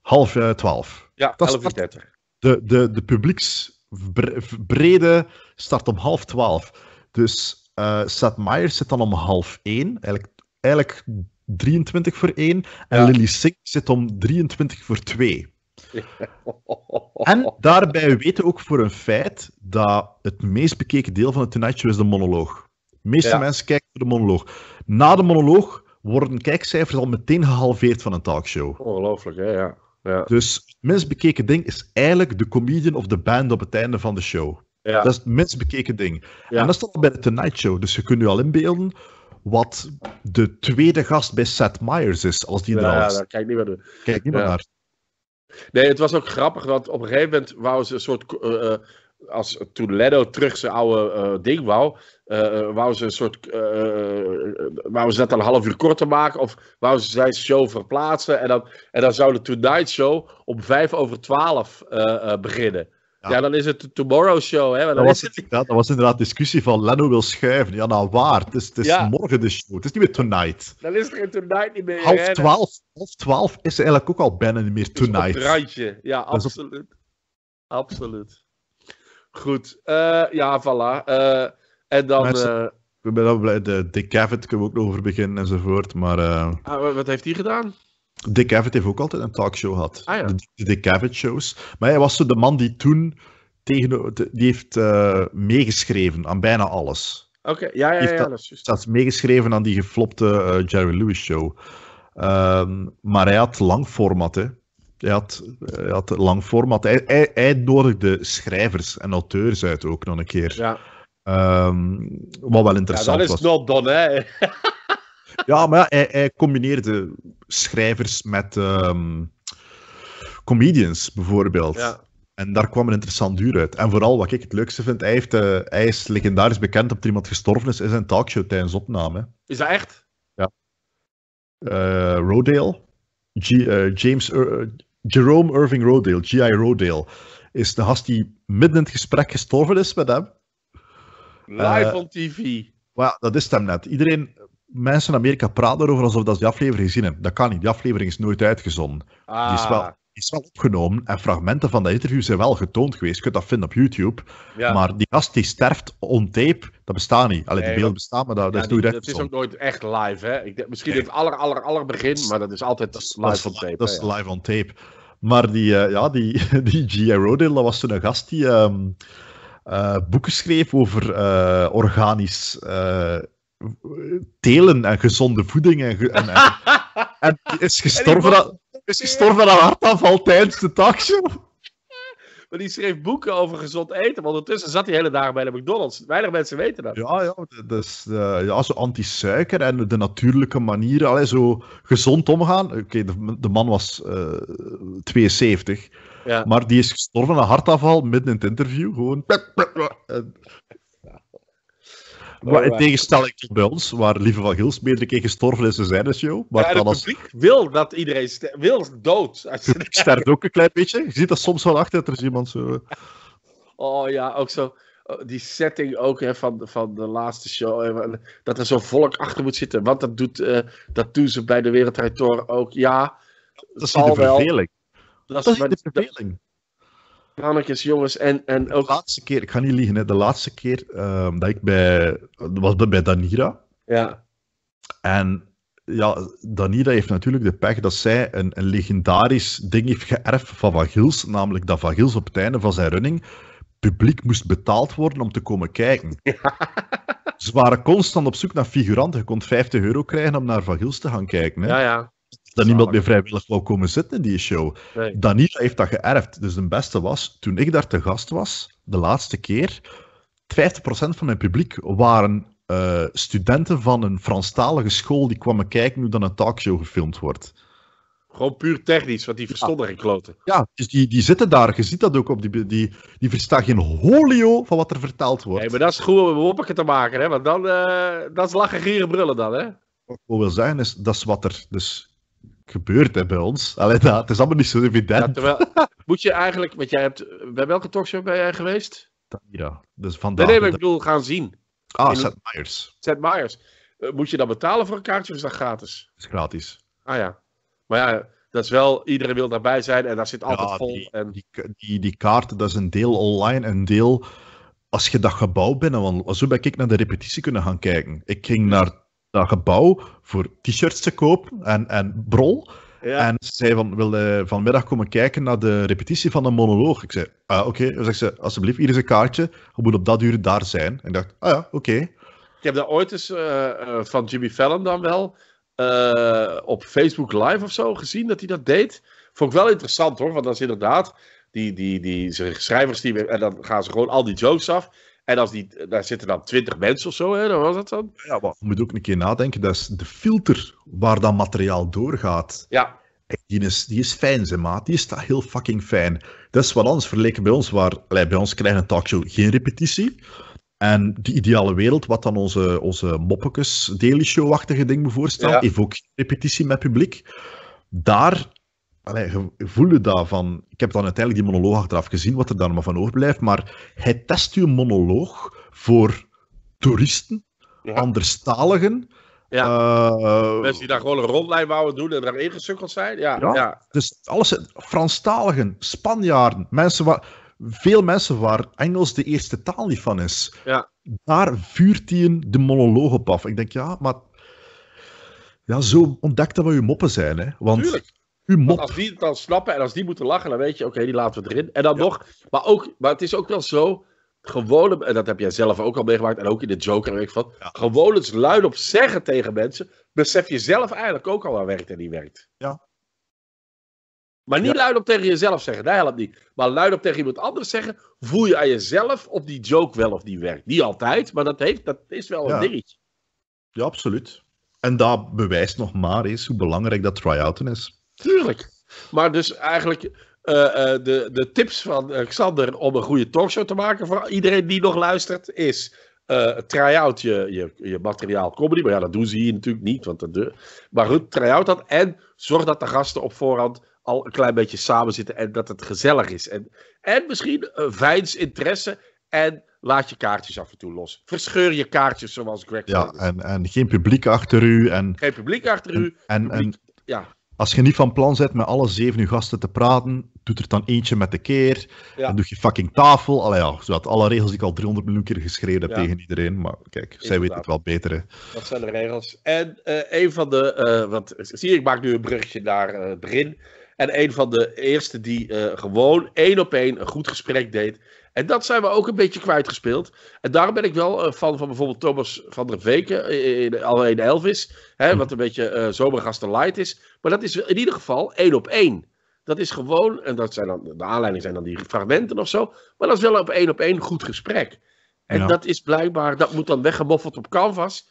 half eh, twaalf. Ja, dat uur De, de, de publieksbrede start om half twaalf. Dus Seth Meyers zit dan om half één, eigenlijk, eigenlijk 23 voor één. En Lily Singh zit om 23 voor twee. [laughs] en daarbij weten we ook voor een feit dat het meest bekeken deel van de Tonight Show is de monoloog. De meeste mensen kijken voor de monoloog. Na de monoloog worden kijkcijfers al meteen gehalveerd van een talkshow. Ongelooflijk, hè? Ja. ja. Dus het minst bekeken ding is eigenlijk de comedian of de band op het einde van de show. Ja. Dat is het minst bekeken ding. En dat staat bij de Tonight Show. Dus je kunt u al inbeelden wat de tweede gast bij Seth Meyers is, als die er Ja, daar kijk niet meer, de... kijk niet naar. Nee, het was ook grappig, want op een gegeven moment wou ze een soort eh, eh, als toen Ledo terug zijn oude eh, ding wou, uh, eh, eh, wou ze een soort, wou ze dat een half uur korter maken of wou ze zijn show verplaatsen en dan, en dan zou de Tonight Show om vijf over twaalf beginnen. Ja. dan is het de Tomorrow Show. Hè? Dan dat, was, het... dat was inderdaad discussie van Leno wil schuiven. Ja, nou waar. Het is, het is morgen de show. Het is niet meer Tonight. Dan is er geen Tonight niet meer. Half twaalf, half twaalf is eigenlijk ook al bijna niet meer Tonight. Het randje. Ja, absoluut. Absoluut. Goed. Eh, ja, voilà. Eh, en dan... we eh, ik ben wel blij. De Dick Cavett kunnen we ook nog over beginnen enzovoort, maar... Ah, wat heeft hij gedaan? Dick Cavett heeft ook altijd een talkshow gehad. Ah, ja. de, Dick Cavett-shows. Maar hij was zo de man die toen tegen, die heeft meegeschreven aan bijna alles. Oké, ja, ja, ja, dat, is juist. meegeschreven aan die geflopte Jerry Lewis show. Ehm, maar hij had lang format, hè hij had, had lang format. Hij, hij, hij, nodigde schrijvers en auteurs uit ook nog een keer. Ja. Ehm, wat wel interessant was. Ja, dat is not done, hè. [laughs] ja, maar hij, hij, combineerde schrijvers met ehm, comedians, bijvoorbeeld. Ja. En daar kwam een interessant duur uit. En vooral, wat ik het leukste vind, hij, heeft, eh, hij is legendarisch bekend op er iemand gestorven is in zijn talkshow tijdens opname. Is dat echt? Ja. Eh, Rodale. Eh, James, eh, Jerome Irving Rodale, G.I. Rodale, is de gast die midden in het gesprek gestorven is met hem. Live eh, on TV. ja, dat is hem net. Iedereen, mensen in Amerika praten erover alsof dat ze die aflevering gezien hebben. Dat kan niet. Die aflevering is nooit uitgezonden. Ah. Die is wel opgenomen en fragmenten van dat interview zijn wel getoond geweest. Je kunt dat vinden op YouTube. Maar die gast die sterft on tape, dat bestaat niet. Alleen die beelden bestaan, maar dat, ja, dat is Dat is ook nooit echt live, hè? Ik, misschien nee. het aller, aller, aller begin, maar dat is altijd live on tape. Dat is live on tape. Maar die, uh, ja, die, [laughs] die G. Rodell, dat was zo'n gast die ehm, eh, boeken schreef over eh, organisch telen en gezonde voeding. En, en, en, [laughs] en is gestorven is gestorven aan een hartaanval tijdens de talkshow. Maar die schreef boeken over gezond eten. Want ondertussen zat hij hele dagen bij de McDonald's. Weinig mensen weten dat. Ja, ja, dus, uh, ja zo anti-suiker en de natuurlijke manier. Allee, zo gezond omgaan. Oké, de, de, man was 72. Eh, ja. Maar die is gestorven aan hartafval midden in het interview. Gewoon in tegenstelling tot bij ons, waar Lieve van Gils meerdere keer gestorven is in zijn show. Maar ja, publiek wil dat iedereen wil dood. Als [laughs] ook een klein beetje. Je ziet dat soms wel achter, dat er is iemand zo... Eh. Oh ja, ook zo oh, die setting ook hè, van, van de laatste show. Dat er zo'n volk achter moet zitten. Want dat, doet, eh, dat doen ze bij de Wereldrijd ook. Ja, dat is de verveling. Dat, dat is, een de verveling. Mannetjes, jongens. En, en De laatste keer, ik ga niet liegen, hè, de laatste keer uh, dat ik bij... was bij Danira. Ja. En ja, Danira heeft natuurlijk de pech dat zij een, een legendarisch ding heeft geërfd van Van Gils. Namelijk dat Van Gils op het einde van zijn running publiek moest betaald worden om te komen kijken. Ja. Ze waren constant op zoek naar figuranten. Je kon 50 euro krijgen om naar Van Gils te gaan kijken. Hè? Ja, ja dat niemand meer vrijwillig wou komen zitten in die show. Daniela heeft dat geërfd. Dus de beste was, toen ik daar te gast was, de laatste keer, 50% van mijn publiek waren eh, studenten van een Franstalige school die kwamen kijken hoe dan een talkshow gefilmd wordt. Gewoon puur technisch, want die verstonden ja. geen kloten. Ja, dus die, die zitten daar. Je ziet dat ook op die... Die, die verstaan geen holio van wat er verteld wordt. Nee, maar dat is goed om een te maken, hè. Want dan... Uh, dat lachen, gieren, brullen dan, hè. Wat ik wil zeggen is, dat is wat er... Dus gebeurt hè, bij ons. Alleen dat, het is allemaal niet zo evident. terwijl, moet je eigenlijk, want jij hebt, bij welke talkshow ben jij geweest? Ja, dus vandaag. Nee, nee, ik bedoel, gaan zien. Ah, Seth Meyers. Seth Meyers. Eh, moet je dan betalen voor een kaartje of is dat gratis? Dat is gratis. Ah ja. Maar ja, dat is wel, iedereen wil daarbij zijn en daar zit altijd vol. Die, en... die, die, die kaarten, dat is een deel online, een deel als je dat gebouw binnenwandelt. Zo ben ik naar de repetitie kunnen gaan kijken. Ik ging naar dat gebouw voor t-shirts te kopen en, en brol. En ze zei van, wil eh, vanmiddag komen kijken naar de repetitie van de monoloog? Ik zei, ah, oké. Dan zeg ze, alsjeblieft, hier is een kaartje. Je moet op dat uur daar zijn. En dacht, ah ja, oké. Ik heb dat ooit eens eh, eh, van Jimmy Fallon dan wel op Facebook Live of zo gezien dat hij dat deed. Vond ik wel interessant hoor, want dat is inderdaad die, die, die schrijvers die, en dan gaan ze gewoon al die jokes af. En als die, daar zitten dan twintig mensen of zo, hè, dan was dat dan. Ja, maar je moet ook een keer nadenken, dat is de filter waar dat materiaal doorgaat. Ja. Die is, die is fijn, zeg maat. Die is heel fucking fijn. Dat is wat anders verleken bij ons, waar bij ons krijgen een talkshow geen repetitie. En die ideale wereld, wat dan onze, onze moppetjes daily show-achtige ding me voorstelt, heeft ook repetitie met publiek. Daar allee, voelde van. Ik heb dan uiteindelijk die monoloog achteraf gezien, wat er dan maar van overblijft. Maar hij test je monoloog voor toeristen, anderstaligen. Ja. Eh, mensen die daar gewoon een rondlijn wouden doen en daar ingesukkeld zijn. Ja, ja, Dus alles, Franstaligen, Spanjaarden, mensen waar, veel mensen waar Engels de eerste taal niet van is. Ja. Daar vuurt hij de monoloog op af. Ik denk, ja, maar ja, zo ontdekten wat we je moppen zijn. Hè? Want Tuurlijk als die het dan snappen en als die moeten lachen, dan weet je, oké, die laten we erin. En dan nog, maar, ook, maar het is ook wel zo, gewone, en dat heb jij zelf ook al meegemaakt, en ook in de Joker, weet ik van, gewoon eens luidop zeggen tegen mensen, besef je zelf eigenlijk ook al waar werkt en die werkt. Ja. Maar niet luidop tegen jezelf zeggen, dat helpt niet. Maar luidop tegen iemand anders zeggen, voel je aan jezelf of die joke wel of die werkt. Niet altijd, maar dat, heeft, dat is wel een dingetje. Ja, absoluut. En dat bewijst nog maar eens hoe belangrijk dat try-outen is. Tuurlijk. Maar dus eigenlijk eh, eh, de, de tips van eh, Xander om een goede talkshow te maken voor iedereen die nog luistert is... Uh, try-out je, je, je materiaal comedy. Maar ja, dat doen ze hier natuurlijk niet. Want dat de, maar goed, try-out dat. En zorg dat de gasten op voorhand al een klein beetje samen zitten. En dat het gezellig is. En, en misschien een interesse. En laat je kaartjes af en toe los. Verscheur je kaartjes zoals Greg Ja, en, en geen publiek achter u. En, geen publiek achter u. En, en, ja als je niet van plan bent met alle zeven uw gasten te praten, doet er dan eentje met de keer. Dan En doe je fucking tafel. Allee, ja, had alle regels die ik al 300 miljoen keer geschreven heb tegen iedereen. Maar kijk, zij weten het wel beter. Hè. Dat zijn de regels. En eh, een van de. Eh, want zie ik maak nu een bruggetje naar uh, Brin. En een van de eerste die gewoon één op één een goed gesprek deed. En dat zijn we ook een beetje kwijtgespeeld. En daarom ben ik wel eh, fan van bijvoorbeeld Thomas van der Veken, eh, eh, in, alleen Elvis, hè, wat een beetje uh, zomergasten light is. Maar dat is in ieder geval één op één. Dat is gewoon, en dat zijn dan, de aanleiding zijn dan die fragmenten of zo, maar dat is wel op één op één goed gesprek. En dat is blijkbaar, dat moet dan weggemoffeld op canvas.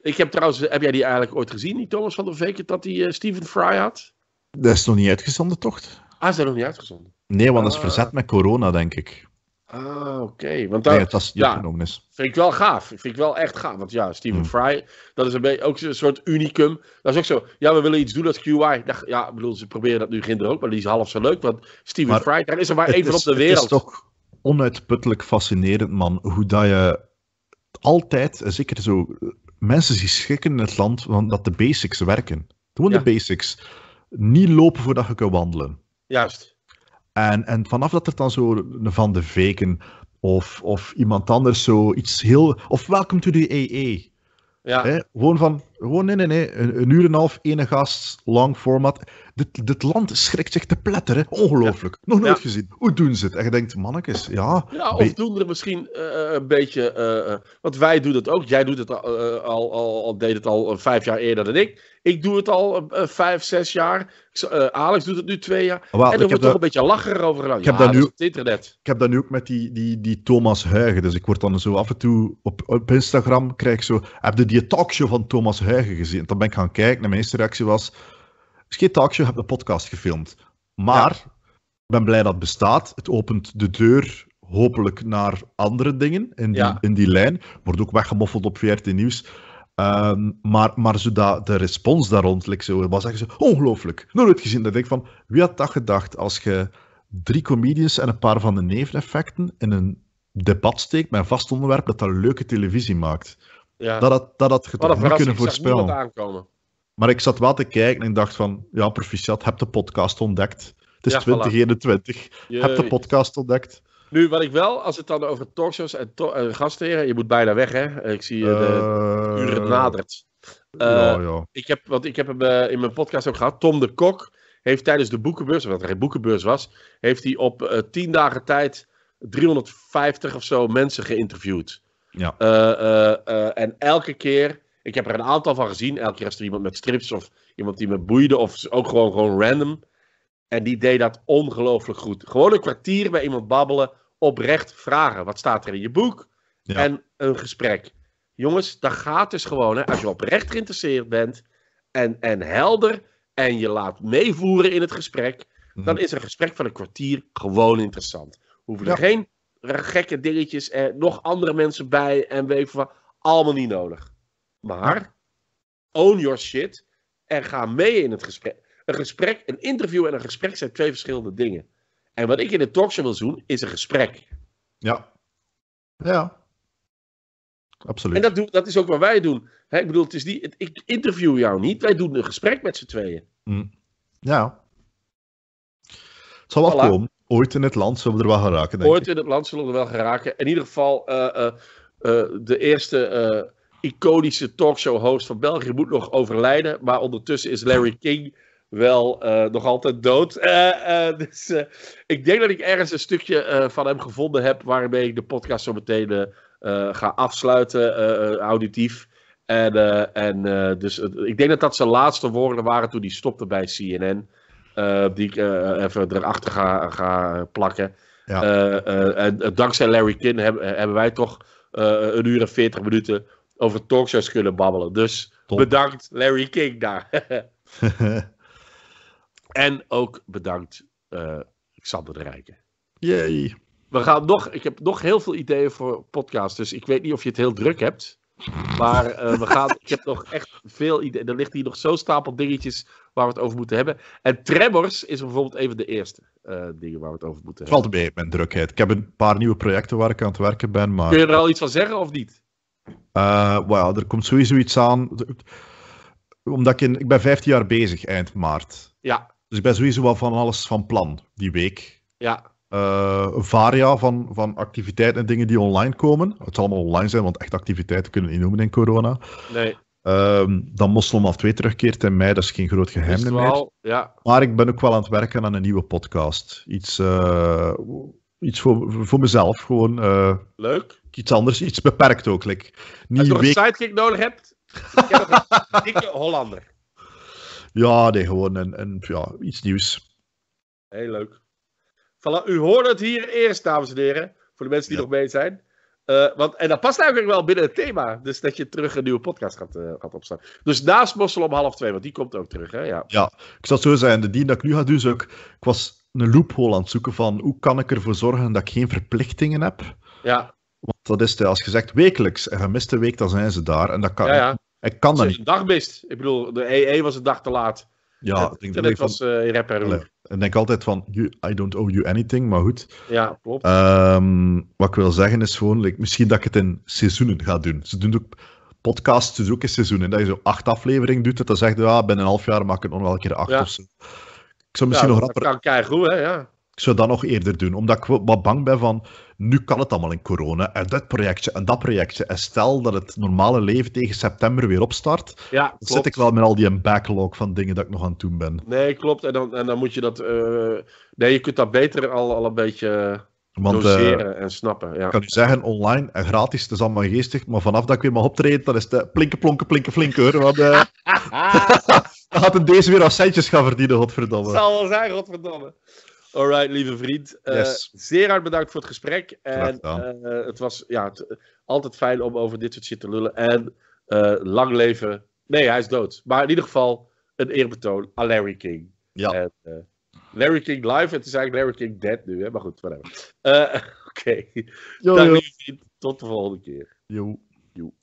Ik heb trouwens, heb jij die eigenlijk ooit gezien, die Thomas van der Veken, dat die uh, Steven Fry had? Dat is nog niet uitgezonden, toch? Ah, is dat nog niet uitgezonden? Nee, want dat is ah. verzet met corona, denk ik. Ah, oké. Want het was ja, is. Vind ik wel gaaf. Vind ik wel echt gaaf. Want ja, Steven hmm. Fry, dat is een beetje ook een soort unicum. Dat is ook zo. Ja, we willen iets doen dat QI. Ja, ik bedoel, ze proberen dat nu ginder ook, maar die is half zo leuk. Want Stephen Fry, daar is er maar één van op de wereld. Het is toch onuitputtelijk fascinerend, man. Hoe dat je altijd, eh, zeker zo, mensen die schikken in het land, want dat de basics werken. Doen ja. de basics. Niet lopen voordat je kan wandelen. Juist. En, en vanaf dat er dan zo een Van de Veken of, of iemand anders zo iets heel... Of welkom to the AA. Ja. Hè? Gewoon van, gewoon, nee, nee, nee. Een, uur en een half, ene gast, lang format. Dit, land schrikt zich te pletteren. Ongelooflijk. Nog nooit gezien. Hoe doen ze het? En je denkt, mannetjes, ja. Ja, of doen er misschien eh, eh, een beetje... Eh, want wij doen het ook. Jij doet het al, al, al, deed het al vijf jaar eerder dan ik. Ik doe het al vijf, zes jaar. Alex doet het nu twee jaar. en er wordt toch een beetje lacher over Ik heb, dat nu, het internet. ik heb dat nu ook met die, die, die Thomas Huigen. Dus ik word dan zo af en toe op, op Instagram krijg ik zo... Heb je die talkshow van Thomas Huigen? gezien. Dan ben ik gaan kijken en mijn eerste reactie was... Sketch Talkshow, heb de podcast gefilmd. Maar, ik ben blij dat het bestaat. Het opent de deur, hopelijk, naar andere dingen in die, in die lijn. Wordt ook weggemoffeld op VRT Nieuws. Ehm, maar, maar dat, de respons daar rond like zo, was echt ongelooflijk. Nooit gezien. Dat ik van, wie had dat gedacht als je drie comedians en een paar van de neveneffecten in een debat steekt met een vast onderwerp dat dat leuke televisie maakt ja. dat, dat, dat had je toch niet kunnen voorspellen. Maar ik zat wel te kijken en dacht van, ja, proficiat, heb de podcast ontdekt. Het is 2021, voilà. heb de podcast ontdekt. Nu, wat ik wel, als het dan over talkshows en, to eh, je moet bijna weg, hè? Ik zie je de, de, eh, uren nadert. Eh, ja, ja. Ik heb, want ik heb in mijn podcast ook gehad. Tom de Kok heeft tijdens de boekenbeurs, wat er geen boekenbeurs was, heeft hij op tien dagen tijd 350 of zo mensen geïnterviewd. Ja. Eh, eh, eh, en elke keer, ik heb er een aantal van gezien. Elke keer als er iemand met strips of iemand die me boeide, of ook gewoon, gewoon random. En die deed dat ongelooflijk goed. Gewoon een kwartier bij iemand babbelen, oprecht vragen. Wat staat er in je boek? En een gesprek. Jongens, dat gaat dus gewoon. Hè, als je oprecht geïnteresseerd bent en, en helder en je laat meevoeren in het gesprek, mhm. dan is een gesprek van een kwartier gewoon interessant. hoeven er geen gekke dingetjes en nog andere mensen bij en weet van allemaal niet nodig. Maar own your shit en ga mee in het gesprek. Een gesprek, een interview en een gesprek zijn twee verschillende dingen. En wat ik in de talkshow wil doen, is een gesprek. Ja. Ja. Absoluut. En dat, doen, dat is ook wat wij doen. ik bedoel, het is die, ik interview jou niet. Wij doen een gesprek met z'n tweeën. Mm. Ja. Het zal voilà. afkomen ooit in het land zullen we er wel geraken. ooit in het land zullen we er wel geraken. In ieder geval, eh, eh, eh, de eerste iconische talkshow-host van België moet nog overlijden. Maar ondertussen is Larry King wel nog altijd dood. dus ik denk dat ik ergens een stukje van hem gevonden heb. waarmee ik de podcast zo meteen ga afsluiten, auditief. En, en dus ik denk dat dat zijn laatste woorden waren toen hij stopte bij CNN. Eh, die ik eh, even erachter ga, ga plakken. Eh, en dankzij Larry King hebben, hebben wij toch een uur en veertig minuten over talkshows kunnen babbelen. Dus bedankt Larry King daar. [laughs] en ook bedankt Xander de Rijken. Jee. We gaan nog, ik heb nog heel veel ideeën voor podcasts, dus ik weet niet of je het heel druk hebt. Maar eh, we gaan, ik heb nog echt veel ideeën. Er ligt hier nog zo'n stapel dingetjes waar we het over moeten hebben. En Tremors is bijvoorbeeld even de eerste eh, dingen waar we het over moeten hebben. Valt mee met mijn drukheid. Ik heb een paar nieuwe projecten waar ik aan het werken ben. Maar... Kun je er al iets van zeggen of niet? Uh, er komt sowieso iets aan. Omdat ik, in, ik ben 15 jaar bezig eind maart. Ja. Dus ik ben sowieso wel van alles van plan die week. Ja uh, varia van, van activiteiten en dingen die online komen. Het zal allemaal online zijn, want echt activiteiten kunnen we niet noemen in corona. Nee. Um, dan Moslim af twee terugkeert in mei, dat is geen groot geheim wel, Ja. Maar ik ben ook wel aan het werken aan een nieuwe podcast. Iets, eh, iets voor, voor mezelf, gewoon. Eh, leuk. Iets anders, iets beperkt ook. Like, niet Als je een sidekick nodig hebt, ik heb een [laughs] dikke Hollander. Ja, nee, gewoon een, een, ja, iets nieuws. Heel leuk u hoort het hier eerst, dames en heren. Voor de mensen die nog mee zijn. Eh, want, en dat past eigenlijk wel binnen het thema. Dus dat je terug een nieuwe podcast gaat, uh, gaat opstaan. Dus naast Mossel om half twee, want die komt ook terug. Hè? Ja. ja, ik zal zo zijn. De dien dat ik nu ga doen, zoek, ik, was een loophole aan het zoeken van hoe kan ik ervoor zorgen dat ik geen verplichtingen heb. Ja. Want dat is, eh, als gezegd, wekelijks. En gemiste week, dan zijn ze daar. En dat kan, Ik, kan dat niet. Een dag mist. Ik bedoel, de EE e was een dag te laat. Ja, ik denk dat het was uh, Ik denk altijd van, you, I don't owe you anything, maar goed. Ja, klopt. Ehm, wat ik wil zeggen is gewoon, misschien dat ik het in seizoenen ga doen. Ze doen ook podcasts, ze doen ook in seizoenen. Dat je zo acht aflevering doet, dat dan zegt, ja, binnen een half jaar maak ik het nog wel een keer acht ja. of zo. Ik zou misschien nog rapper... Dat kan keigoed, hè, ja. Ik zou dat nog eerder doen, omdat ik wat bang ben van, nu kan het allemaal in corona, en dat projectje, en dat projectje. En stel dat het normale leven tegen september weer opstart, dan zit ik wel met al die backlog van dingen dat ik nog aan het doen ben. Nee, klopt. En dan, en dan moet je dat... Eh, nee, je kunt dat beter al, al een beetje... Eh, doseren en snappen. Ja. Ik kan u zeggen, online en gratis, het is allemaal geestig. Maar vanaf dat ik weer mag optreed, dan is het eh, plinke, plonken, plinken, flinke Want, uh, [laughs] [laughs] dan gaat hem deze weer als centjes gaan verdienen, godverdomme. Dat zal wel zijn, godverdomme. Alright, lieve vriend. Eh, zeer hard bedankt voor het gesprek. En, uh, het was ja, altijd fijn om over dit soort shit te lullen. En eh, lang leven. Nee, hij is dood. Maar in ieder geval een eerbetoon aan Larry King. Ja. En, Larry King live. Het is eigenlijk Larry King dead nu, hè? maar goed, whatever. [laughs] Oké. Okay. Tot de volgende keer. Jo.